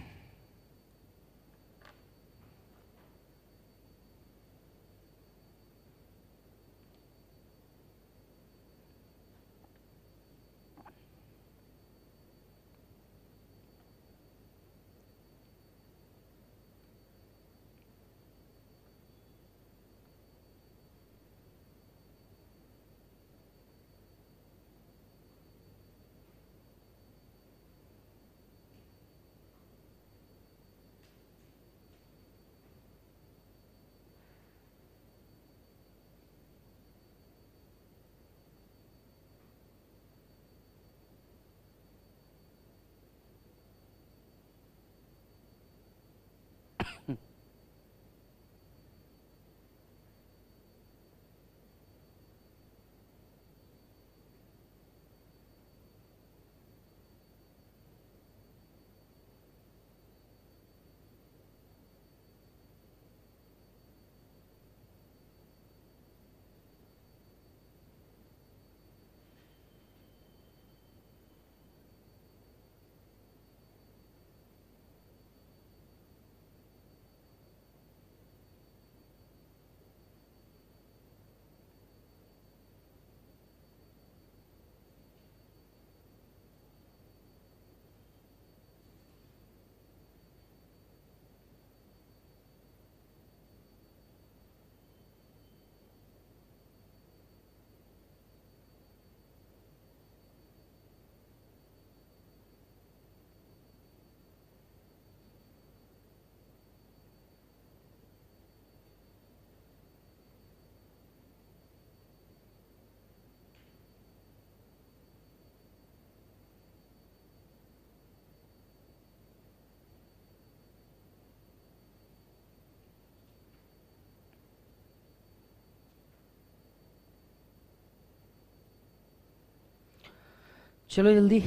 चलो जल्दी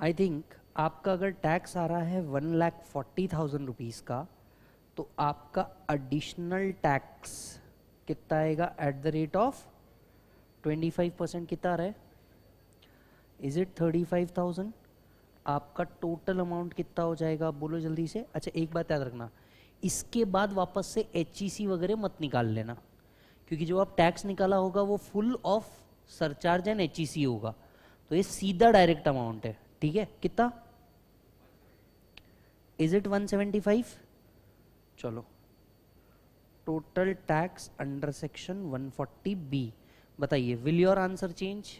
I think आपका अगर टैक्स आ रहा है one lakh forty thousand rupees का तो आपका एडिशनल टैक्स कितना आएगा at the rate of twenty five percent कितना आ रहा है is it thirty five thousand आपका टोटल अमाउंट कितना हो जाएगा बोलो जल्दी से अच्छा एक बात याद रखना इसके बाद वापस से एच e वगैरह मत निकाल लेना क्योंकि जो आप टैक्स निकाला होगा वो full of surcharge and H होगा तो ये सीधा डायरेक्ट अमाउंट है ठीक है कितना इज इट 175 चलो total tax under section 140 B बताइए विल योर आंसर चेंज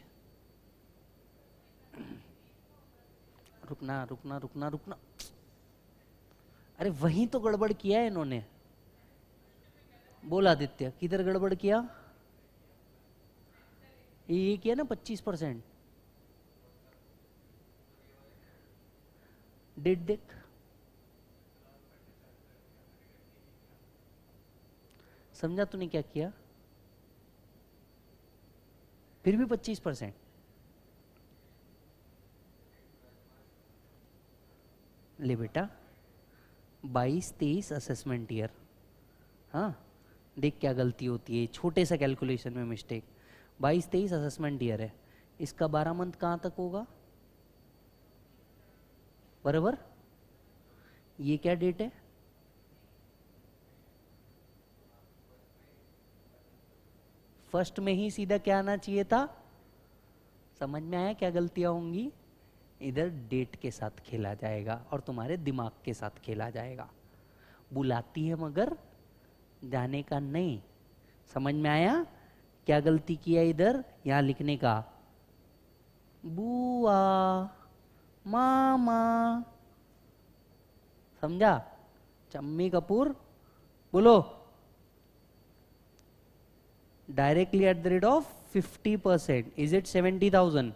रुकना रुकना रुकना रुकना अरे वहीं तो गड़बड़ किया है इन्होंने बोला आदित्य किधर गड़बड़ किया ये किया ना 25 परसेंट डिड दिक समझा तूने क्या किया फिर भी 25 परसेंट ले बेटा बाईस तेईस असेसमेंट ईयर हाँ देख क्या गलती होती है छोटे सा कैलकुलेशन में मिस्टेक बाईस तेईस असेसमेंट ईयर है इसका बारह मंथ कहाँ तक होगा बराबर ये क्या डेट है फर्स्ट में ही सीधा क्या आना चाहिए था समझ में आया क्या गलतियां होंगी इधर डेट के साथ खेला जाएगा और तुम्हारे दिमाग के साथ खेला जाएगा बुलाती है मगर जाने का नहीं समझ में आया क्या गलती किया इधर यहां लिखने का बुआ मामा समझा चम्मी कपूर बोलो directly at the rate of fifty percent is it seventy thousand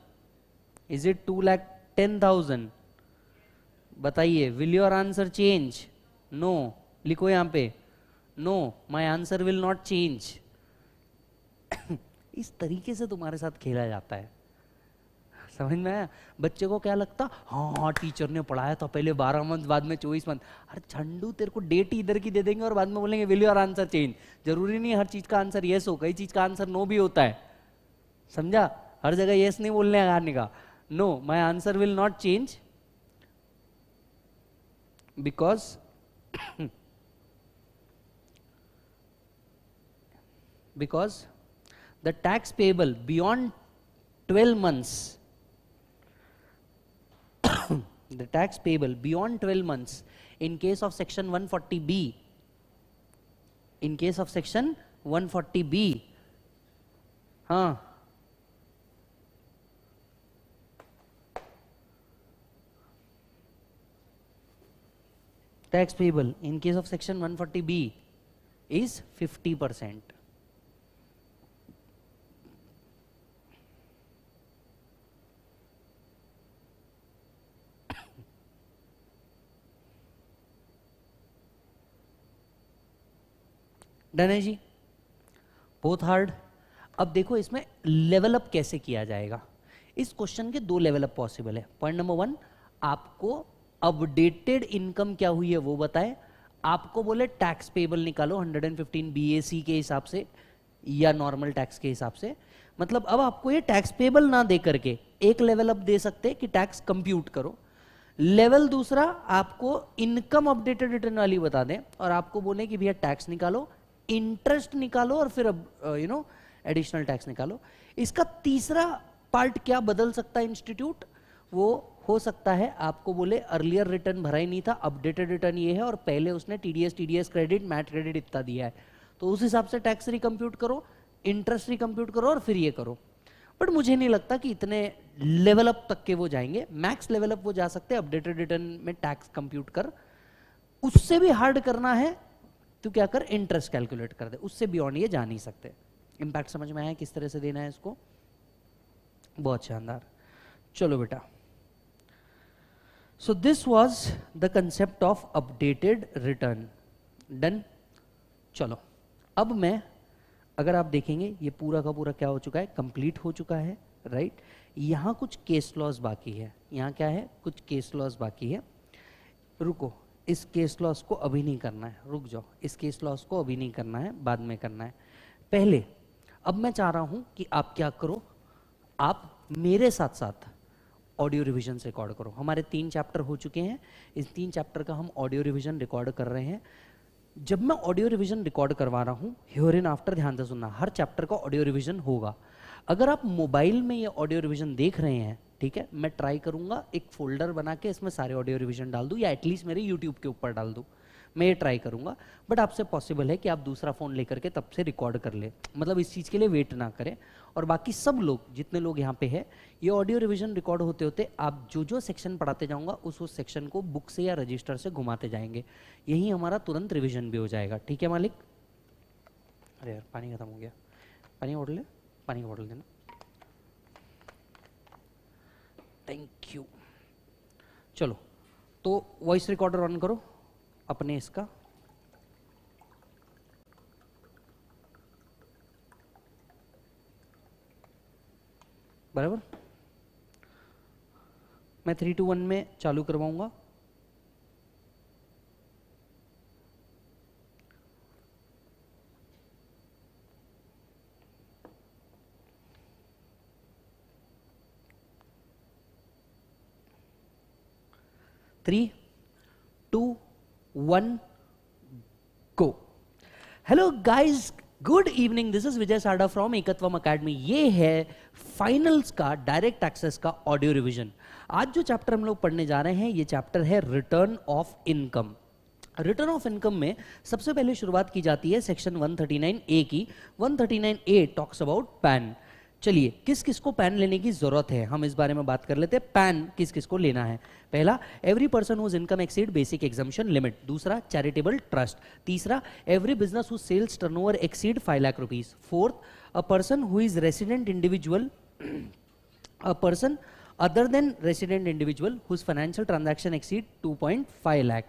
is it two lakh ten thousand बताइए will your answer change no लिखो यहां पे no my answer will not change इस तरीके से तुम्हारे साथ खेला जाता है समझ में आया बच्चे को क्या लगता हाँ हाँ टीचर ने पढ़ाया था पहले बारह मंथ बाद में चौबीस मंथ अरे झंडू तेरे को डेट ही इधर की दे देंगे और बाद में बोलेंगे विल योर आंसर चेंज जरूरी नहीं हर चीज का आंसर येस हो कई चीज का आंसर नो भी होता है समझा हर जगह येस नहीं बोलने आने का No, my answer will not change because because the tax payable beyond 12 months the tax payable beyond 12 months in case of section 140b in case of section 140b huh tax payable in case of section 140B is 50%. Done है जी बहुत hard अब देखो इसमें level up कैसे किया जाएगा इस क्वेश्चन के दो लेवल अप पॉसिबल है पॉइंट नंबर वन आपको अपडेटेड इनकम क्या हुई है वो बताए आपको बोले टैक्स पेबल निकालो 115 बीएसी के हिसाब से या नॉर्मल टैक्स के हिसाब से मतलब अब आपको ये टैक्स पेबल ना दे करके एक लेवल अब दे सकते कि टैक्स कंप्यूट करो लेवल दूसरा आपको इनकम अपडेटेड रिटर्न वाली बता दें और आपको बोले कि भैया टैक्स निकालो इंटरेस्ट निकालो और फिर अब यू नो एडिशनल टैक्स निकालो इसका तीसरा पार्ट क्या बदल सकता है इंस्टीट्यूट वो हो सकता है आपको बोले अर्लियर रिटर्न भरा ही नहीं था अपडेटेड रिटर्न ये है और पहले उसने TDS TDS credit MAT credit इतना दिया है तो उस हिसाब से टैक्स रिकम्प्यूट करो इंटरेस्ट रिकम्प्यूट करो और फिर ये करो बट मुझे नहीं लगता कि इतने लेवल अप तक के वो जाएंगे मैक्स लेवल अप वो जा सकते हैं अपडेटेड रिटर्न में टैक्स कंप्यूट कर उससे भी हार्ड करना है तो क्या कर इंटरेस्ट कैलकुलेट कर दे उससे बियॉन्ड ये जा नहीं सकते इंपैक्ट समझ में आया किस तरह से देना है इसको बहुत शानदार चलो बेटा So this was the concept of updated return. Done? chalo ab main agar aap dekhenge ye pura ka pura kya ho chuka hai complete ho chuka hai right? yahan kuch case laws baki hai yahan kya hai kuch case laws baki hai ruko इस case loss को अभी नहीं करना है रुक जाओ इस case loss को अभी नहीं करना है बाद में करना है पहले अब मैं चाह रहा हूं कि आप क्या करो आप मेरे साथ साथ ऑडियो रिविजन रिकॉर्ड करो हमारे तीन चैप्टर हो चुके हैं इस तीन चैप्टर का हम ऑडियो रिविजन रिकॉर्ड कर रहे हैं जब मैं ऑडियो रिविजन रिकॉर्ड करवा रहा हूँ ह्योर इन आफ्टर ध्यान से सुनना हर चैप्टर का ऑडियो रिविजन होगा अगर आप मोबाइल में ये ऑडियो रिविजन देख रहे हैं ठीक है मैं ट्राई करूँगा एक फोल्डर बना के इसमें सारे ऑडियो रिविजन डाल दूँ या एटलीस्ट मेरे यूट्यूब के ऊपर डाल दूँ मैं ये ट्राई करूँगा बट आपसे पॉसिबल है कि आप दूसरा फ़ोन लेकर के तब से रिकॉर्ड कर ले मतलब इस चीज़ के लिए वेट ना करें और बाकी सब लोग जितने लोग यहाँ पे हैं ये ऑडियो रिवीजन रिकॉर्ड होते होते आप जो जो सेक्शन पढ़ाते जाऊँगा उस उस सेक्शन को बुक से या रजिस्टर से घुमाते जाएंगे यही हमारा तुरंत रिविजन भी हो जाएगा ठीक है मालिक अरे यार पानी खत्म हो गया पानी का ले पानी का बॉटल देना थैंक यू चलो तो वॉइस रिकॉर्डर ऑन करो अपने इसका बराबर मैं थ्री टू वन में चालू करवाऊंगा three two one go hello guys good evening this is Vijay Sada from Ekatvam academy ये है फाइनल्स का डायरेक्ट एक्सेस का ऑडियो रिवीजन आज जो चैप्टर हम लोग पढ़ने जा रहे हैं ये चैप्टर है return of income return of income में सबसे पहले शुरुआत की जाती है सेक्शन 139 ए की 139 ए टॉक्स अबाउट पैन चलिए किस किस को पैन लेने की जरूरत है हम इस बारे में बात कर लेते हैं पैन किस किस को लेना है पहला every person whose income exceed basic exemption limit दूसरा चैरिटेबल ट्रस्ट तीसरा every business whose sales turnover exceed five lakh rupees fourth a person who is resident individual a person other than resident individual whose financial transaction exceed five lakh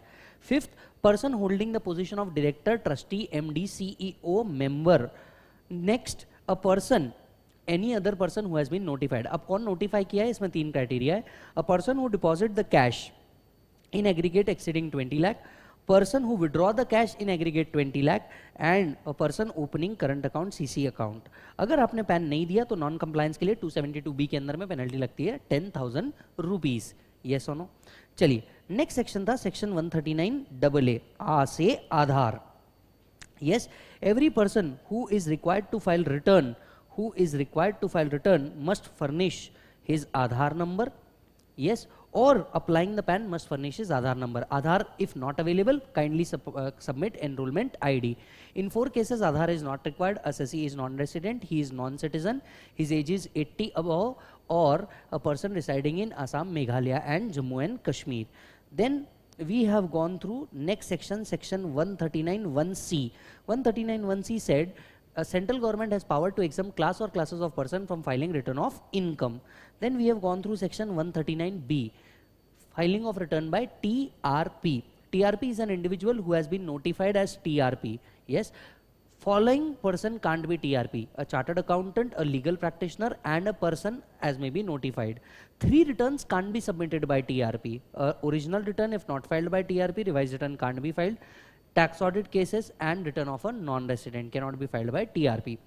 fifth person holding the position of director trustee M D CEO member next a person any other person who has been notified अब कौन notify किया है इसमें तीन criteria है a person who deposit the cash in aggregate exceeding twenty lakh person who withdraw the cash in aggregate 20 lakh and a person opening current account CC account अगर आपने pan नहीं दिया तो नॉन कंप्लायंस के लिए बी के अंदर में पेनल्टी लगती है टेन थाउजेंड रुपीज ये सोनो चलिए नेक्स्ट सेक्शन था सेक्शन 139 डबल ए आ से Aadhaar yes every person who is required to file return who is required to file return must furnish his Aadhaar number, yes, or applying the PAN must furnish his Aadhaar number. Aadhaar, if not available, kindly sub, uh, submit enrollment ID. In four cases, Aadhaar is not required. Assessee is non-resident, he is non-citizen, his age is 80 above, or a person residing in Assam, Meghalaya and Jammu and Kashmir. Then we have gone through next section, section 139.1c. 139.1c said central government has power to exempt class or classes of person from filing return of income. Then we have gone through section 139B, filing of return by TRP. TRP is an individual who has been notified as TRP. Yes, following person can't be TRP, a chartered accountant, a legal practitioner and a person as may be notified. Three returns can't be submitted by TRP, uh, original return if not filed by TRP, revised return can't be filed tax audit cases and return of a non-resident cannot be filed by TRP.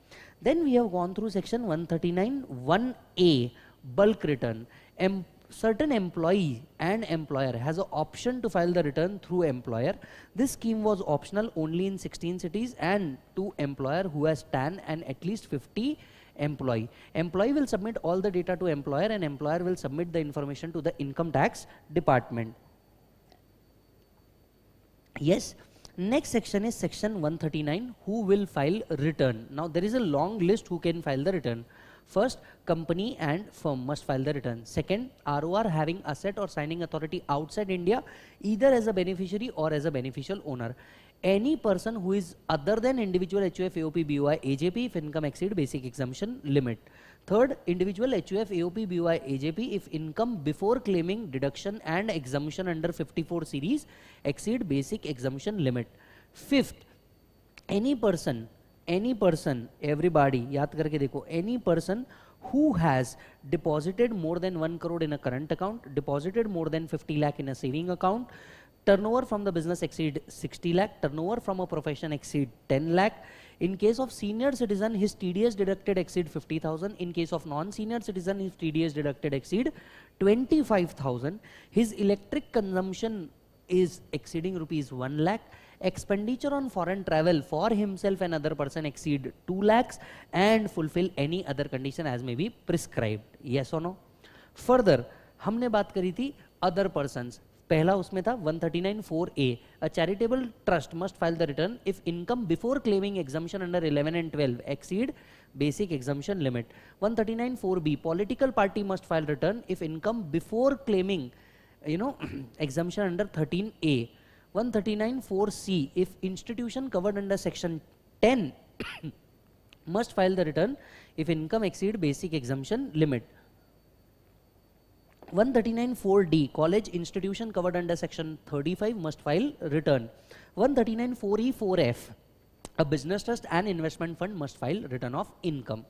Then we have gone through section 139 1A bulk return. Em certain employee and employer has an option to file the return through employer. This scheme was optional only in 16 cities and to employer who has 10 and at least 50 employee. Employee will submit all the data to employer and employer will submit the information to the income tax department. Yes, Next section is section 139, who will file return. Now there is a long list who can file the return. First, company and firm must file the return. Second, ROR having asset or signing authority outside India, either as a beneficiary or as a beneficial owner. Any person who is other than individual HUF, AOP, BOI, AJP, if income exceed basic exemption limit. Third individual H U F AOP B Y AJP if income before claiming deduction and exemption under fifty four series exceed basic exemption limit fifth any person any person everybody, याद करके देखो, any person who has deposited more than 1 crore in a current account, deposited more than 50 lakh in a saving account, turnover from the business exceed 60 lakh, turnover from a profession exceed 10 lakh, In case of senior citizen, his TDS deducted exceed 50,000. In case of non-senior citizen, his TDS deducted exceed 25,000. His electric consumption is exceeding rupees 1 lakh. Expenditure on foreign travel for himself and other person exceed 2 lakhs and fulfill any other condition as may be prescribed. Yes or no? Further, हमने बात करी थी other person पहला उसमें था one thirty nine four a charitable trust must file the return if income before claiming exemption under 11 and 12 exceed basic exemption limit 139 4B political party must file return if income before claiming you know exemption under 13A 139 4C if institution covered under section ten must file the return if income exceed basic exemption limit 1394 d college institution covered under section 35 must file return. 1394 e 4F, a business trust and investment fund must file return of income.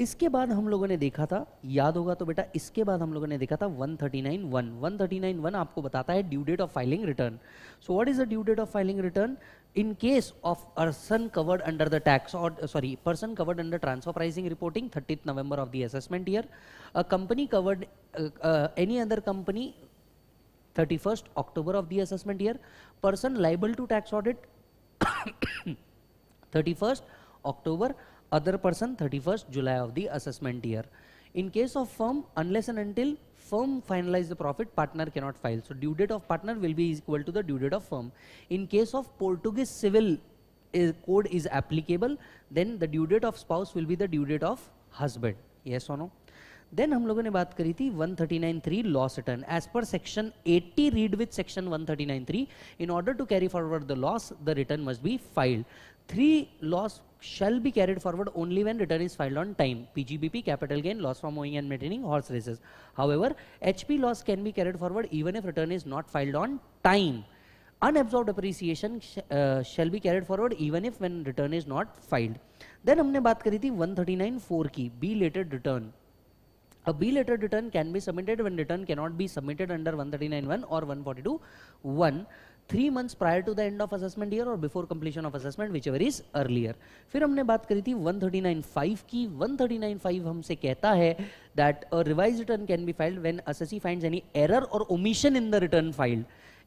इसके बाद हम लोगों ने देखा था याद होगा तो बेटा इसके बाद हम लोगों ने देखा था 139.1, 139.1 आपको बताता है due date of filing return so what is the due date of filing return in case of arson covered under the tax or sorry person covered under transfer pricing reporting thirty November of the assessment year a company covered any other company thirty first October of the assessment year person liable to tax audit thirty October other person 31st July of the assessment year. In case of firm, unless and until firm finalize the profit, partner cannot file. So due date of partner will be equal to the due date of firm. In case of Portuguese civil is code is applicable, then the due date of spouse will be the due date of husband. Yes or no? Then हम लोगों ने बात करी थी 139.3 loss return as per section 80 read with section 139.3 in order to carry forward the loss the return must be filed three loss shall be carried forward only when return is filed on time PGBP capital gain loss for owning and maintaining horse races however H P loss can be carried forward even if return is not filed on time unabsorbed depreciation shall be carried forward even if when return is not filed then हमने बात करी थी one thirty nine four की belated return a belated return can be submitted one return cannot be submitted under one thirty nine three months prior to the end of assessment year और before completion of assessment whichever is earlier फिर हमने बात करी थी one thirty five की one thirty five हमसे कहता है that a revise return can be filed when assessee finds any error or omission in the return filed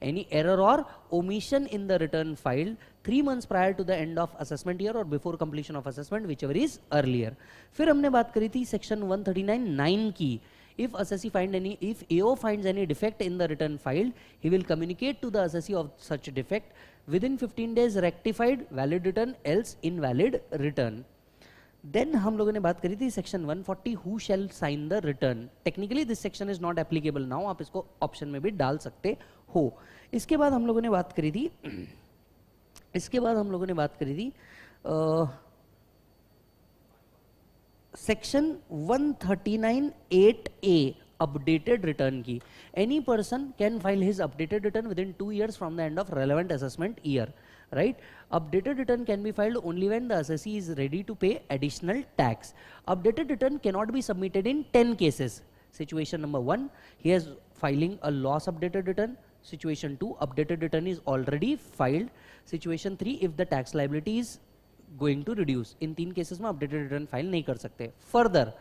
any error or omission in the return filed three months prior to the end of assessment year और before completion of assessment whichever is earlier फिर हमने बात करी थी section one thirty nine nine की If assessee find any, if AO finds any defect in the return filed, he will communicate to the assessee of such defect within 15 days rectified valid return else invalid return. then hum लोगों ne baat kari thi section 140 who shall sign the return technically this section is not applicable now aap isko option mein bhi dal sakte ho iske baad hum लोगों ne baat kari thi iske baad hum लोगों ne baat kari thi uh, section 139 A updated return की any person can file his updated return within two years from the end of relevant assessment year right updated return can be filed only when the assessee is ready to pay additional tax updated return cannot be submitted in ten cases situation number one he has filing a loss updated return situation two updated return is already filed situation three if the tax liability is going to reduce in तीन cases में updated return file नहीं कर सकते further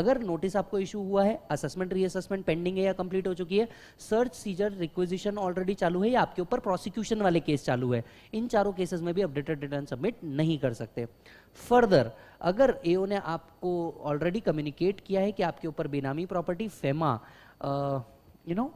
अगर notice आपको issue हुआ है assessment reassessment pending है या कंप्लीट हो चुकी है सर्च सीजर रिक्वेजिशन ऑलरेडी चालू है या आपके ऊपर प्रोसिक्यूशन वाले केस चालू है इन चारों केसेस में भी अपडेटेड रिटर्न सबमिट नहीं कर सकते फर्दर अगर एओ ने आपको ऑलरेडी कम्युनिकेट किया है कि आपके ऊपर benami property FEMA you know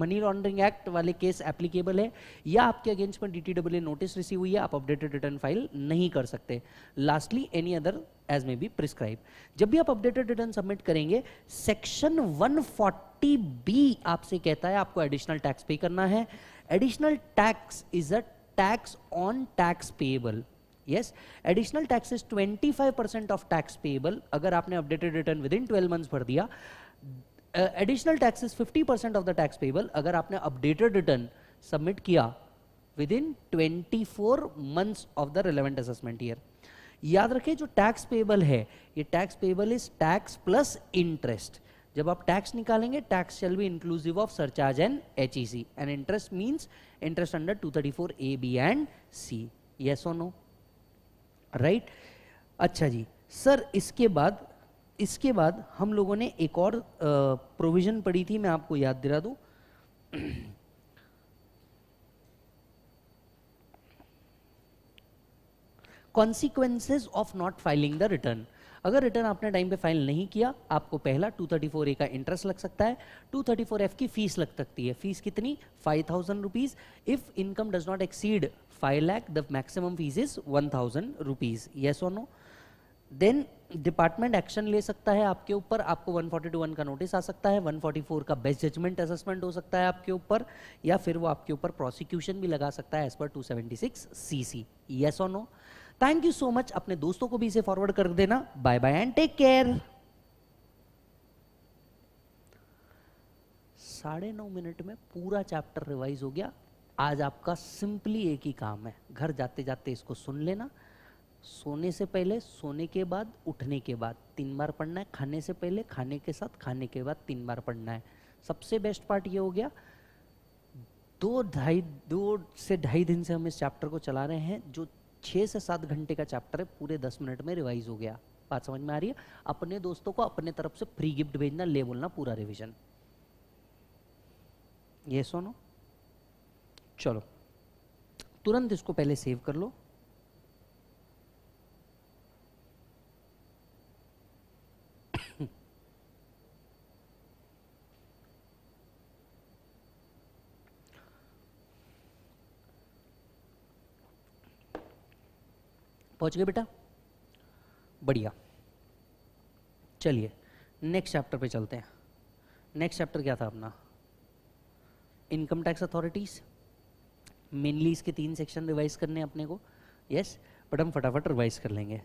money laundering act वाले केस एप्लीकेबल है या आपके अगेंस्ट में डी नोटिस रिसीव हुई है आप अपडेटेड रिटर्न फाइल नहीं कर सकते lastly any other as may be prescribe जब भी आप अपडेटेड रिटर्न सबमिट करेंगे सेक्शन 140 बी आपसे कहता है आपको एडिशनल टैक्स पे करना है additional tax is a tax on tax payable yes additional tax is twenty of tax payable अगर आपने updated return within twelve months भर दिया additional taxes 50 percent of the tax payable अगर आपने updated return submit किया with within twenty four month of the relevant assessment year याद रखिए जो टैक्स पेबल है ये tax payable is tax plus interest जब आप टैक्स निकालेंगे tax shall be inclusive of surcharge and H E C and interest means interest under two thirty four A B and C yes और no right अच्छा जी sir इसके बाद इसके बाद हम लोगों ने एक और प्रोविज़न पड़ी थी मैं आपको याद दिला दू consequences of not filing the return अगर रिटर्न आपने टाइम पे फाइल नहीं किया आपको पहला 234 ए का इंटरेस्ट लग सकता है 234 एफ की फीस लग सकती है फीस कितनी five thousand rupees if income does not exceed five lakh the maximum fees is one thousand rupees yes और नो देन डिपार्टमेंट एक्शन ले सकता है आपके ऊपर आपको 141 का नोटिस आ सकता है 144 का बेस्ट जजमेंट असेसमेंट हो सकता है आपके ऊपर या फिर वो आपके ऊपर प्रोसिक्यूशन भी लगा सकता है एज पर 276 सीसी यस और no thank you so much अपने दोस्तों को भी इसे फॉरवर्ड कर देना bye bye and take care साढ़े नौ मिनट में पूरा चैप्टर रिवाइज हो गया आज आपका सिंपली एक ही काम है घर जाते जाते इसको सुन लेना सोने से पहले सोने के बाद उठने के बाद तीन बार पढ़ना है खाने से पहले खाने के साथ खाने के बाद तीन बार पढ़ना है सबसे बेस्ट पार्ट ये हो गया दो ढाई दो से ढाई दिन से हम इस चैप्टर को चला रहे हैं जो छः से सात घंटे का चैप्टर है पूरे दस मिनट में रिवाइज हो गया बात समझ में आ रही है अपने दोस्तों को अपने तरफ से फ्री गिफ्ट भेजना ले बोलना पूरा रिविजन ये सोनो चलो तुरंत इसको पहले सेव कर लो पहुंच गए बेटा बढ़िया चलिए नेक्स्ट चैप्टर पे चलते हैं नेक्स्ट चैप्टर क्या था अपना इनकम टैक्स अथॉरिटीज़ मेनली इसके तीन सेक्शन रिवाइज करने अपने को यस बट हम फटाफट रिवाइज कर लेंगे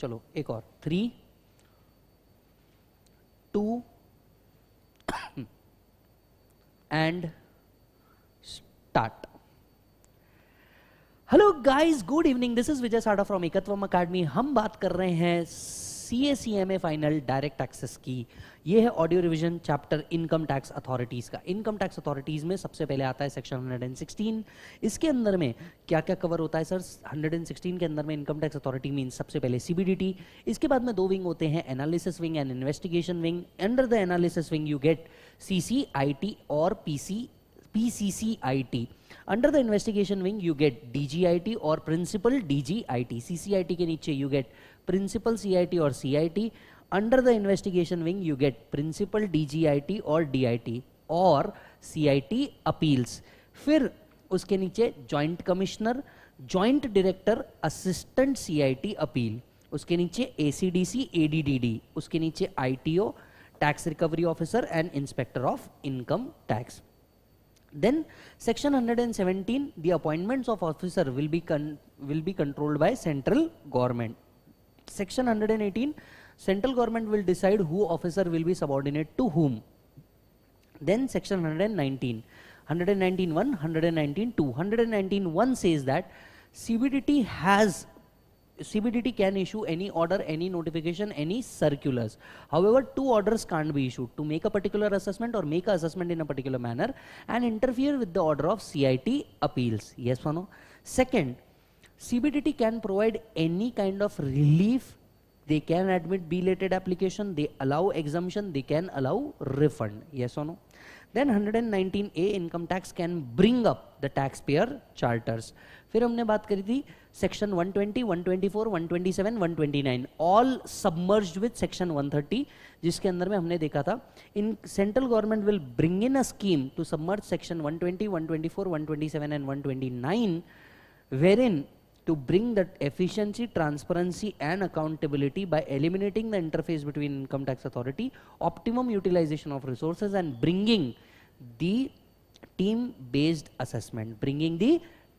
चलो एक और three two and start hello guys good evening this is Vijay Sada from Ekatvam academy हम बात कर रहे हैं C S C M A final direct taxes की ये है audio revision chapter income tax authorities का इनकम टैक्स अथॉरिटीज़ में सबसे पहले आता है सेक्शन 116 इसके अंदर में क्या क्या कवर होता है सर 116 के अंदर में इनकम टैक्स अथॉरिटी मीन सबसे पहले सी इसके बाद में दो विंग होते हैं analysis wing and investigation wing under the analysis wing you get C or P C under the investigation wing you get DGIT or principal DGIT CCIT के नीचे you get principal CIT or CIT under the investigation wing you get principal DGIT or DIT or CIT appeals फिर उसके नीचे joint commissioner joint director assistant CIT appeal उसके नीचे ACDC ADDD उसके नीचे ITO tax recovery officer and inspector of income tax Then section 117, the appointments of officer will be, will be controlled by central government. Section 118, central government will decide who officer will be subordinate to whom. Then section 119, 119, 2, 119, 1 says that CBDT has CBDT can issue any order, any notification, any circulars. However, two orders can't be issued to make a particular assessment or make an assessment in a particular manner and interfere with the order of CIT appeals. Yes or no? Second, CBDT can provide any kind of relief. They can admit belated application. They allow exemption. They can allow refund. Yes or no? Then 119A income tax can bring up the taxpayer charters. फिर हमने बात करी थी section 120, 124, 127, 129 all submerge with section 130 जिसके अंदर में हमने देखा था in central government will bring in a scheme to submerge section 120, 124, 127 and 129 wherein to bring that efficiency transparency and accountability by eliminating the interface between income tax authority optimum utilisation of resources and bringing the team based assessment bringing the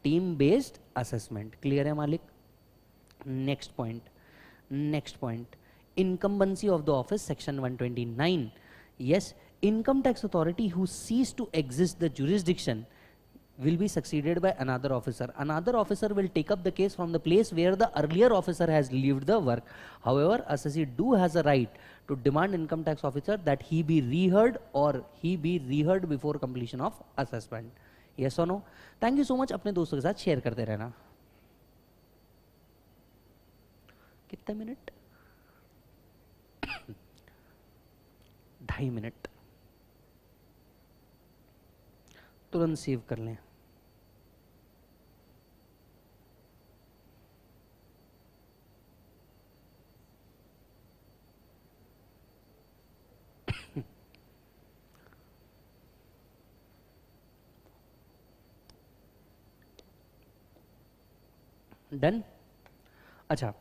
team based assessment clear है मालिक next point next point incumbency of the office section 129 yes income tax authority who cease to exist the jurisdiction will be succeeded by another officer another officer will take up the case from the place where the earlier officer has left the work however assessee do has a right to demand income tax officer that he be reheard or he be reheard before completion of assessment ये or no thank you so much अपने दोस्तों के साथ share करते रहना कितने minute ढाई minute तुरंत सेव कर लें डन अच्छा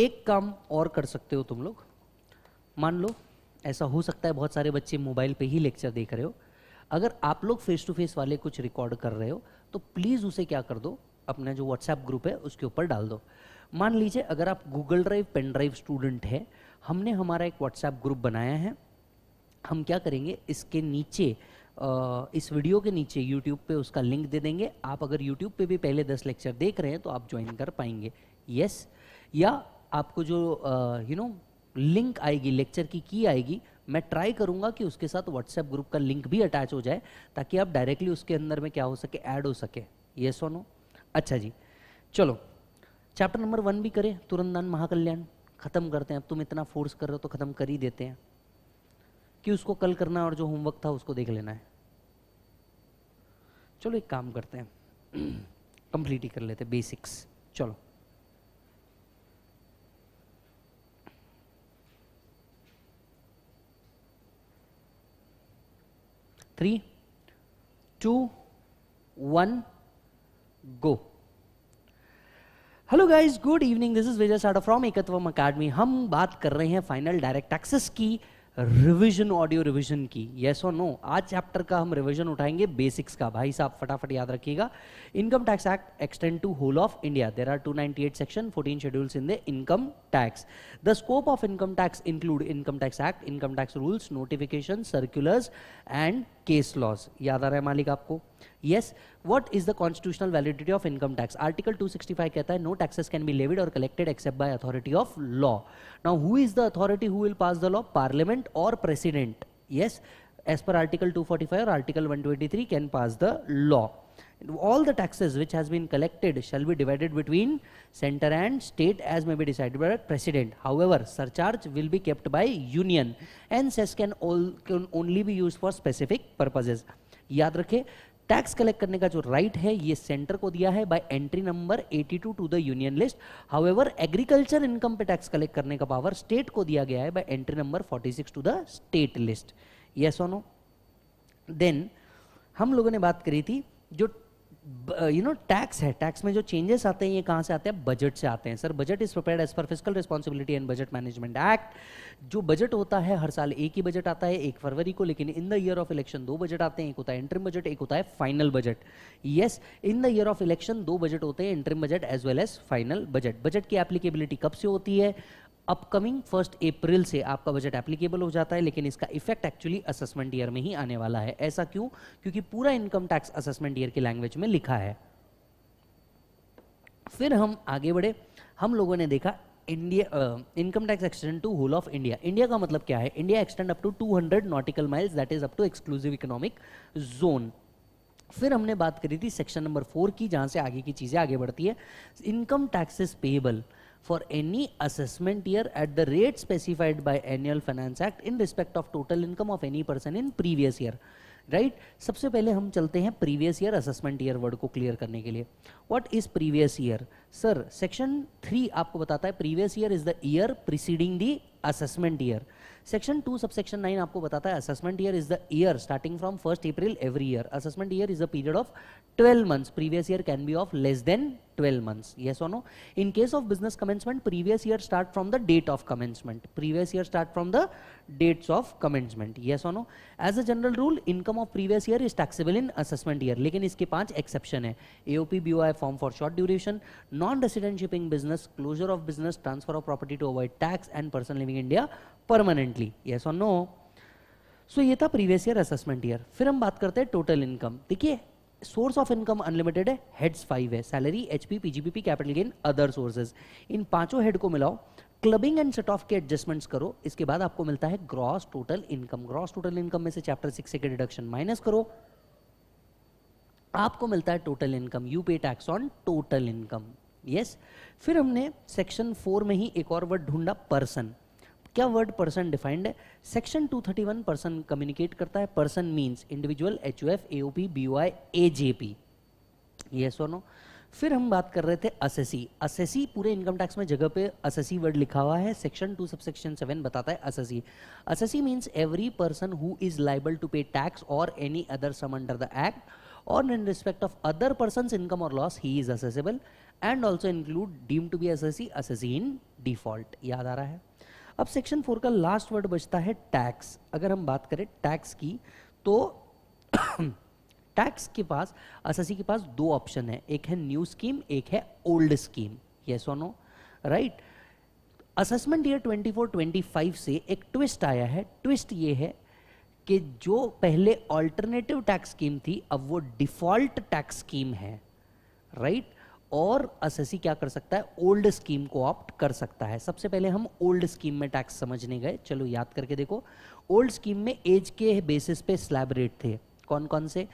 एक काम और कर सकते हो तुम लोग मान लो ऐसा हो सकता है बहुत सारे बच्चे मोबाइल पे ही लेक्चर देख रहे हो अगर आप लोग फेस टू फेस वाले कुछ रिकॉर्ड कर रहे हो तो प्लीज़ उसे क्या कर दो अपना जो व्हाट्सएप ग्रुप है उसके ऊपर डाल दो मान लीजिए अगर आप Google drive pen drive student है हमने हमारा एक व्हाट्सएप ग्रुप बनाया है हम क्या करेंगे इसके नीचे इस वीडियो के नीचे यूट्यूब पे उसका लिंक दे देंगे आप अगर यूट्यूब पे भी पहले दस लेक्चर देख रहे हैं तो आप ज्वाइन कर पाएंगे यस yes. या आपको जो यू नो लिंक आएगी लेक्चर की की आएगी मैं ट्राई करूंगा कि उसके साथ व्हाट्सएप ग्रुप का लिंक भी अटैच हो जाए ताकि आप डायरेक्टली उसके अंदर में क्या हो सके ऐड हो सके ये yes नो अच्छा जी चलो चैप्टर नंबर वन भी करें तुरंत महाकल्याण खत्म करते हैं अब तुम इतना फोर्स कर रहे हो तो खत्म कर ही देते हैं कि उसको कल करना है और जो होमवर्क था उसको देख लेना है चलो एक काम करते हैं कंप्लीट ही कर लेते बेसिक्स चलो three two one go hello guys good evening this is Vijay Sada from Ekatvam academy हम बात कर रहे हैं फाइनल डायरेक्ट टैक्सेस की रिवीजन ऑडियो रिवीजन की यस और नो आज चैप्टर का हम रिवीजन उठाएंगे बेसिक्स का भाई साहब फटाफट याद रखिएगा income tax act extend to whole of India there are 298 section 14 schedules in the income tax the scope of income tax include income tax act income tax rules notification circulars and case laws याद आ रहा है मालिक आपको yes what is the constitutional validity of income tax article 265 kehta hai no taxes can be levied or collected except by authority of law now who is the authority who will pass the law parliament or president yes as per article 245 or article 123 can pass the law all the taxes which has been collected shall be divided between center and state as may be decided by the president however surcharge will be kept by union and cess can all can only be used for specific purposes याद रखें tax collect करने का जो right right है ये centre को दिया है by entry number 82 to to the union list however agriculture income पे टैक्स कलेक्ट करने का पावर स्टेट को दिया गया है by entry number 46 to the state list yes or no then हम लोगों ने बात करी थी जो यू नो टैक्स है टैक्स में जो चेंजेस आते हैं ये कहाँ से आते हैं बजट से आते हैं sir budget is prepared as per fiscal responsibility and budget management act जो बजट होता है हर साल एक ही बजट आता है एक फरवरी को लेकिन in the year of election दो बजट आते हैं एक होता है इंटरम बजट एक होता है final budget yes in the year of election दो बजट होते हैं interim budget as well as final budget budget की एप्लीकेबिलिटी कब से होती है अपकमिंग फर्स्ट अप्रैल से आपका बजट एप्लीकेबल हो जाता है लेकिन इसका इफेक्ट एक्चुअली असेसमेंट ईयर में ही आने वाला है ऐसा क्यों क्योंकि पूरा इनकम टैक्स असेसमेंट ईयर की लैंग्वेज में लिखा है फिर हम आगे बढ़े हम लोगों ने देखा India income tax extend to whole of India India का मतलब क्या है India extend up to 200 nautical miles that is up to exclusive economic zone फिर हमने बात करी थी सेक्शन नंबर फोर की जहां से आगे की चीज़ें आगे बढ़ती है income taxes payable for any assessment year at the rate specified by annual finance act in respect of total income of any person in previous year right right? सबसे पहले हम चलते हैं previous year assessment year word को clear करने के लिए what is previous year sir section three आपको बताता है previous year is the year preceding the assessment year section two sub section nine आपको बताता है assessment year is the year starting from first April every year assessment year is the period of 12 months previous year can be of less than 12 months yes or no in case of business commencement previous year start from the date of commencement previous year start from the dates of commencement yes or no as a general rule income of previous year is taxable in assessment year lekin iske पांच exception है AOP BOI form for short duration non resident shipping business closure of business transfer of property to avoid tax and person living in India permanently yes और no so ये था previous year assessment year फिर हम बात करते हैं total income देखिए source of income unlimited है हेड्स फाइव है salary HP PGBP capital gain other sources इन पांचों हेड को मिलाओ क्लबिंग एंड सेट ऑफ के एडजस्टमेंट्स करो इसके बाद आपको मिलता है gross total income gross total income में से चैप्टर सिक्स के डिडक्शन माइनस करो आपको मिलता है total income you pay tax on total income yes फिर हमने सेक्शन फोर में ही एक और वर्ड ढूंढा पर्सन क्या वर्ड पर्सन डिफाइंड है सेक्शन 231 थर्टी पर्सन कम्युनिकेट करता है person means individual H O F AOP B O I A J P ये सोनो फिर हम बात कर रहे थे असेसी असेसी पूरे इनकम टैक्स में जगह पे असेसी वर्ड लिखा हुआ है section two sub section seven बताता है assessee assessee means every person who is liable to pay tax और any other some under the act और in respect of other person income और loss he is assessable and also include deem to be assessee assessee in default याद आ रहा है अब section four का last word बचता है टैक्स अगर हम बात करें टैक्स की तो टैक्स के पास असासी के पास दो ऑप्शन है एक है न्यू स्कीम एक है ओल्ड स्कीम ये सोनो राइट असेसमेंट ईयर 24-25 से एक ट्विस्ट आया है ट्विस्ट ये है कि जो पहले ऑल्टरनेटिव टैक्स स्कीम थी अब वो डिफॉल्ट टैक्स स्कीम है राइट और असेसी क्या कर सकता है ओल्ड स्कीम को ऑप्ट कर सकता है सबसे पहले हम ओल्ड स्कीम में टैक्स समझने गए चलो याद करके देखो ओल्ड स्कीम में एज के बेसिस पे स्लैब रेट थे कौन कौन से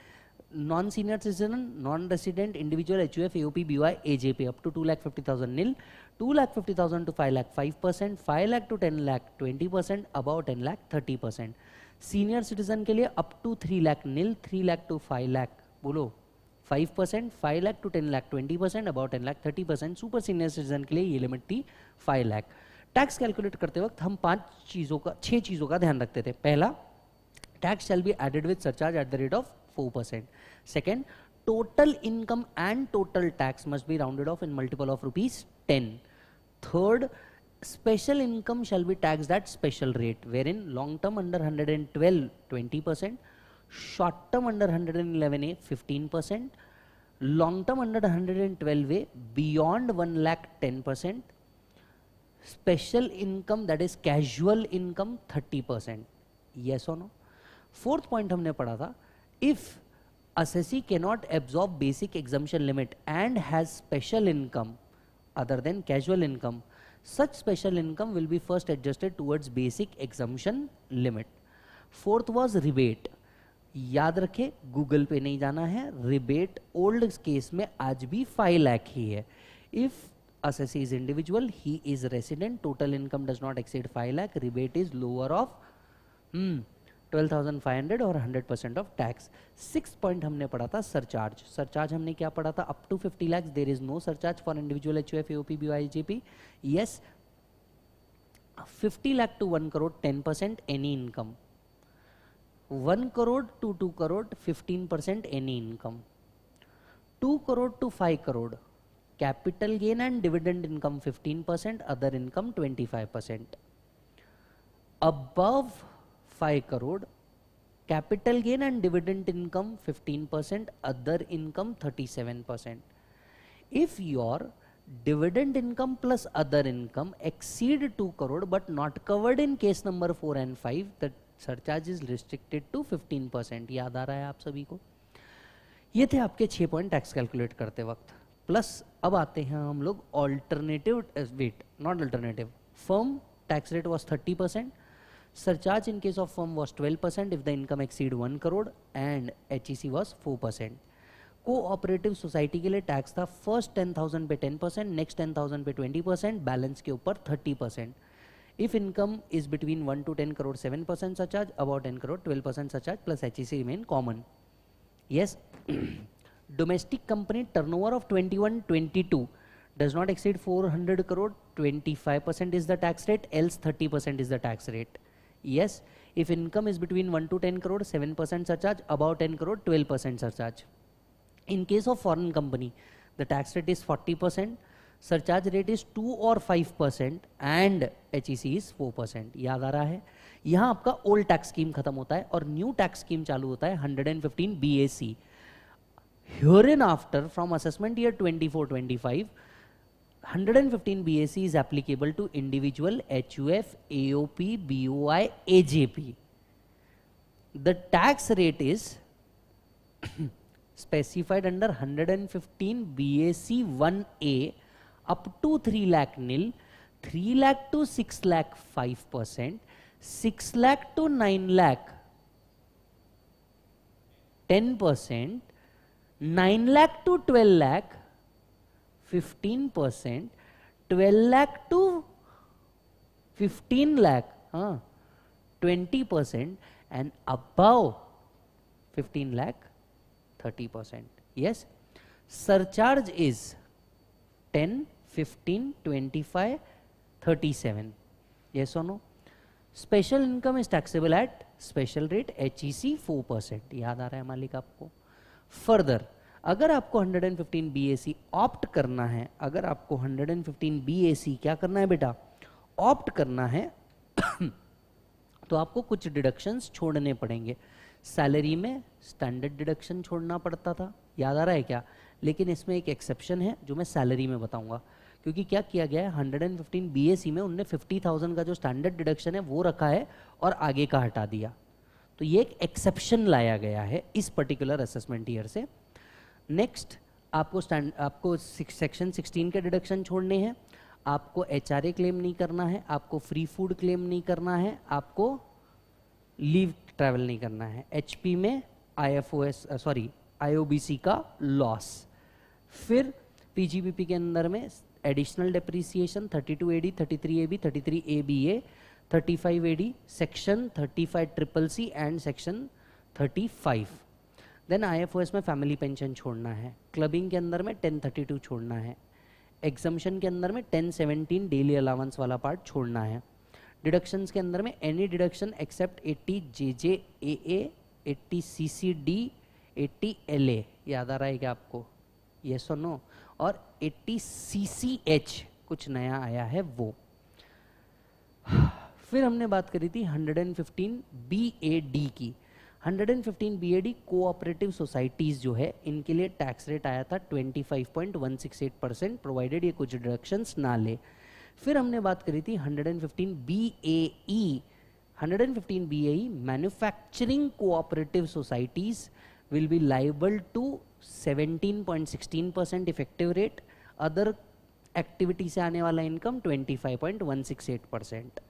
non senior citizen non resident individual H U F AOP B Y A J P up to two lakh fifty thousand nil two lakh fifty thousand two five lakh five percent five lakh two ten lakh twenty percent above ten lakh thirty percent senior citizen के लिए up to three lakh nil three lakh two five lakh बोलो five percent five lakh two ten lakh twenty percent about ten lakh thirty percent super senior citizen के लिए ये limit थी five lakh tax calculate करते वक्त हम पांच चीज़ों का छह चीज़ों का ध्यान रखते थे पहला tax shall be added with surcharge at the rate of four percent second total income and total tax must be rounded off in multiple of rupees ten third special income be tax at special rate where in long term under hundred and twelve twenty percent short term under 111A 15%, long term under 112A beyond 1 lakh 10%, special income that is casual income 30%. Yes or no? Fourth point हमने पढ़ा था if assessee cannot absorb basic exemption limit and has special income other than casual income such special income will be first adjusted towards basic exemption limit fourth was rebate याद रखें Google पे नहीं जाना है rebate old case में आज भी five lakh ही है if S is individual he is resident total income does not exceed five lakh rebate is lower of hmm 12,500 और 100 percent of tax six point हमने पढ़ा था सरचार्ज सरचार्ज हमने क्या पढ़ा था up to 50 lakhs there is no surcharge for individual H F AOP B I G P yes fifty lakh two one crore 10 percent any income one crore to to crore fifteen percent any income two crore two five crore capital gain and dividend income fifteen percent other income twenty five percent above five crore capital gain and dividend income fifteen percent other income thirty seven percent if your dividend income plus other income exceed two crore but not covered in case number four and five the surcharge is restricted to 15 percent याद आ रहा है आप सभी को ये थे आपके छः पॉइंट टैक्स कैलकुलेट करते वक्त प्लस अब आते हैं हम लोग alternative wait not alternative firm tax rate was thirty percent surcharge in case of firm was twelve percent if the income exceed one crore and H E C was four percent cooperative society के लिए tax था first ten thousand पे ten percent next ten thousand पे twenty percent balance के ऊपर thirty percent If income is between 1 to 10 crore, 7% surcharge, about 10 crore, 12% surcharge plus HEC remain common. Yes, domestic company turnover of 21, 22 does not exceed 400 crore, 25% is the tax rate, else 30% is the tax rate. Yes, if income is between 1 to 10 crore, 7% surcharge, about 10 crore, 12% surcharge. In case of foreign company, the tax rate is 40%, surcharge rate is two और five percent and H E C is four percent याद आ रहा है यहां आपका old tax scheme खत्म होता है और न्यू टैक्स स्कीम चालू होता है hundred and fifteen B A C ह्योर in after from assessment year twenty four twenty five hundred and fifteen B A C is applicable to individual H U F A O P B O I A J P the tax rate is specified under hundred and fifteen B A C one A up to 3 lakh nil, 3 lakh to 6 lakh 5 percent, 6 lakh to 9 lakh 10 percent, 9 lakh to 12 lakh 15 percent, 12 lakh to 15 lakh uh, 20 percent and above 15 lakh 30 percent. Yes, surcharge is 10, 15, 25, 37. Yes or no? Special income is taxable at special rate HEC 4%. याद आ रहा है मालिक आपको further अगर आपको 115 BAC opt करना है अगर आपको 115 BAC क्या करना है बेटा ऑप्ट करना है तो आपको कुछ डिडक्शंस छोड़ने पड़ेंगे सैलरी में स्टैंडर्ड डिडक्शन छोड़ना पड़ता था याद आ रहा है क्या लेकिन इसमें एक एक्सेप्शन है जो मैं सैलरी में बताऊँगा क्योंकि क्या किया गया है hundred and fifteen B S C में उनने फिफ्टी थाउजेंड का जो स्टैंडर्ड डिडक्शन है वो रखा है और आगे का हटा दिया तो ये एक एक्सेप्शन लाया गया है इस पर्टिकुलर असेसमेंट ईयर से नेक्स्ट आपको स्टैंड आपको सेक्शन सिक्सटीन के डिडक्शन छोड़ने हैं आपको एच क्लेम नहीं करना है आपको फ्री फूड क्लेम नहीं करना है आपको लीव ट्रैवल नहीं करना है एच में आई सॉरी आई का लॉस फिर पीजीबीपी के अंदर में additional depreciation 32 AD 33 AB 33 ABA 35 AD section 35 triple C and section 35 then IFOS में फैमिली पेंशन छोड़ना है क्लबिंग के अंदर में 1032 छोड़ना है एग्जम्पन के अंदर में 1017 डेली अलावेंस वाला पार्ट छोड़ना है डिडक्शंस के अंदर में any deduction except 80 J J A A eighty C C D eighty L A याद आ रहा है क्या आपको ये और नो और 80 CCH कुछ नया आया है वो फिर हमने बात करी थी 115 BAD की 115 BAD कोऑपरेटिव सोसाइटीज़ जो है इनके लिए टैक्स रेट आया था 25.168 परसेंट प्रोवाइडेड ये कुछ डिडक्शंस ना ले फिर हमने बात करी थी 115 BAE 115 BAE manufacturing cooperative societies will be liable to 17.16 percent effective rate other activity से आने वाला इनकम 25.168 परसेंट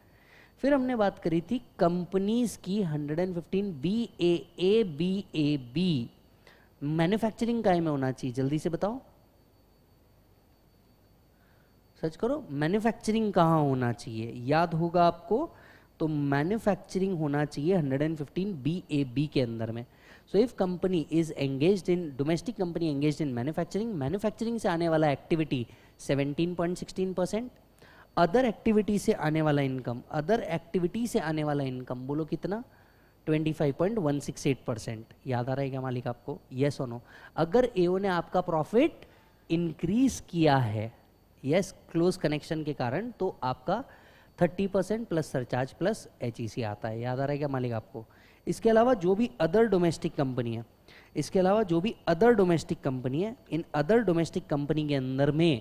फिर हमने बात करी थी कंपनीज की 115 B A A B A B manufacturing काय में होना चाहिए जल्दी से बताओ सर्च करो मैन्युफैक्चरिंग कहाँ होना चाहिए याद होगा आपको तो मैन्युफैक्चरिंग होना चाहिए 115 बी ए बी के अंदर में so if company is engage in domestic company engage in manufacturing manufacturing से आने वाला एक्टिविटी 17.16 परसेंट अदर एक्टिविटी से आने वाला इनकम अदर एक्टिविटी से आने वाला इनकम बोलो कितना 25.168 परसेंट याद आ रहा है क्या मालिक आपको यस और नो अगर एओ ने आपका प्रॉफिट इंक्रीज किया है यस क्लोज कनेक्शन के कारण तो आपका 30 percent plus surcharge plus H आता है याद आ रहा है क्या मालिक आपको इसके अलावा जो भी अदर डोमेस्टिक कंपनी है इसके अलावा जो भी अदर डोमेस्टिक कंपनी है इन अदर डोमेस्टिक कंपनी के अंदर में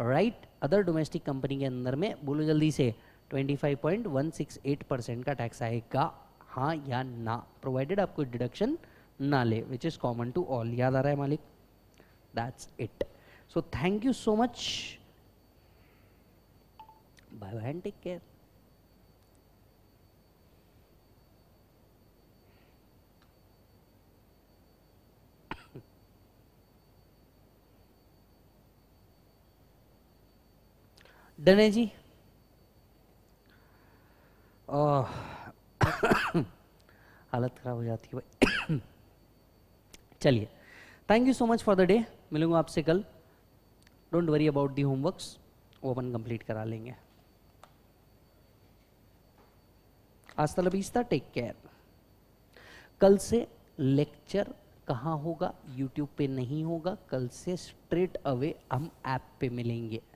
राइट अदर डोमेस्टिक कंपनी के अंदर में बोलो जल्दी से 25.168 परसेंट का टैक्स आएगा हाँ या ना प्रोवाइडेड आपको डिडक्शन ना ले which is common to all याद आ रहा है मालिक that's it so thank you so much bye bye and take care डने जी हालत ख़राब हो जाती है भाई चलिए thank you so much for the day मिलूंगा आपसे कल don't worry about the homeworks वो अपन कंप्लीट करा लेंगे आज तलब ईस्ता टेक केयर कल से लेक्चर कहाँ होगा यूट्यूब पे नहीं होगा कल से स्ट्रेट अवे हम ऐप पे मिलेंगे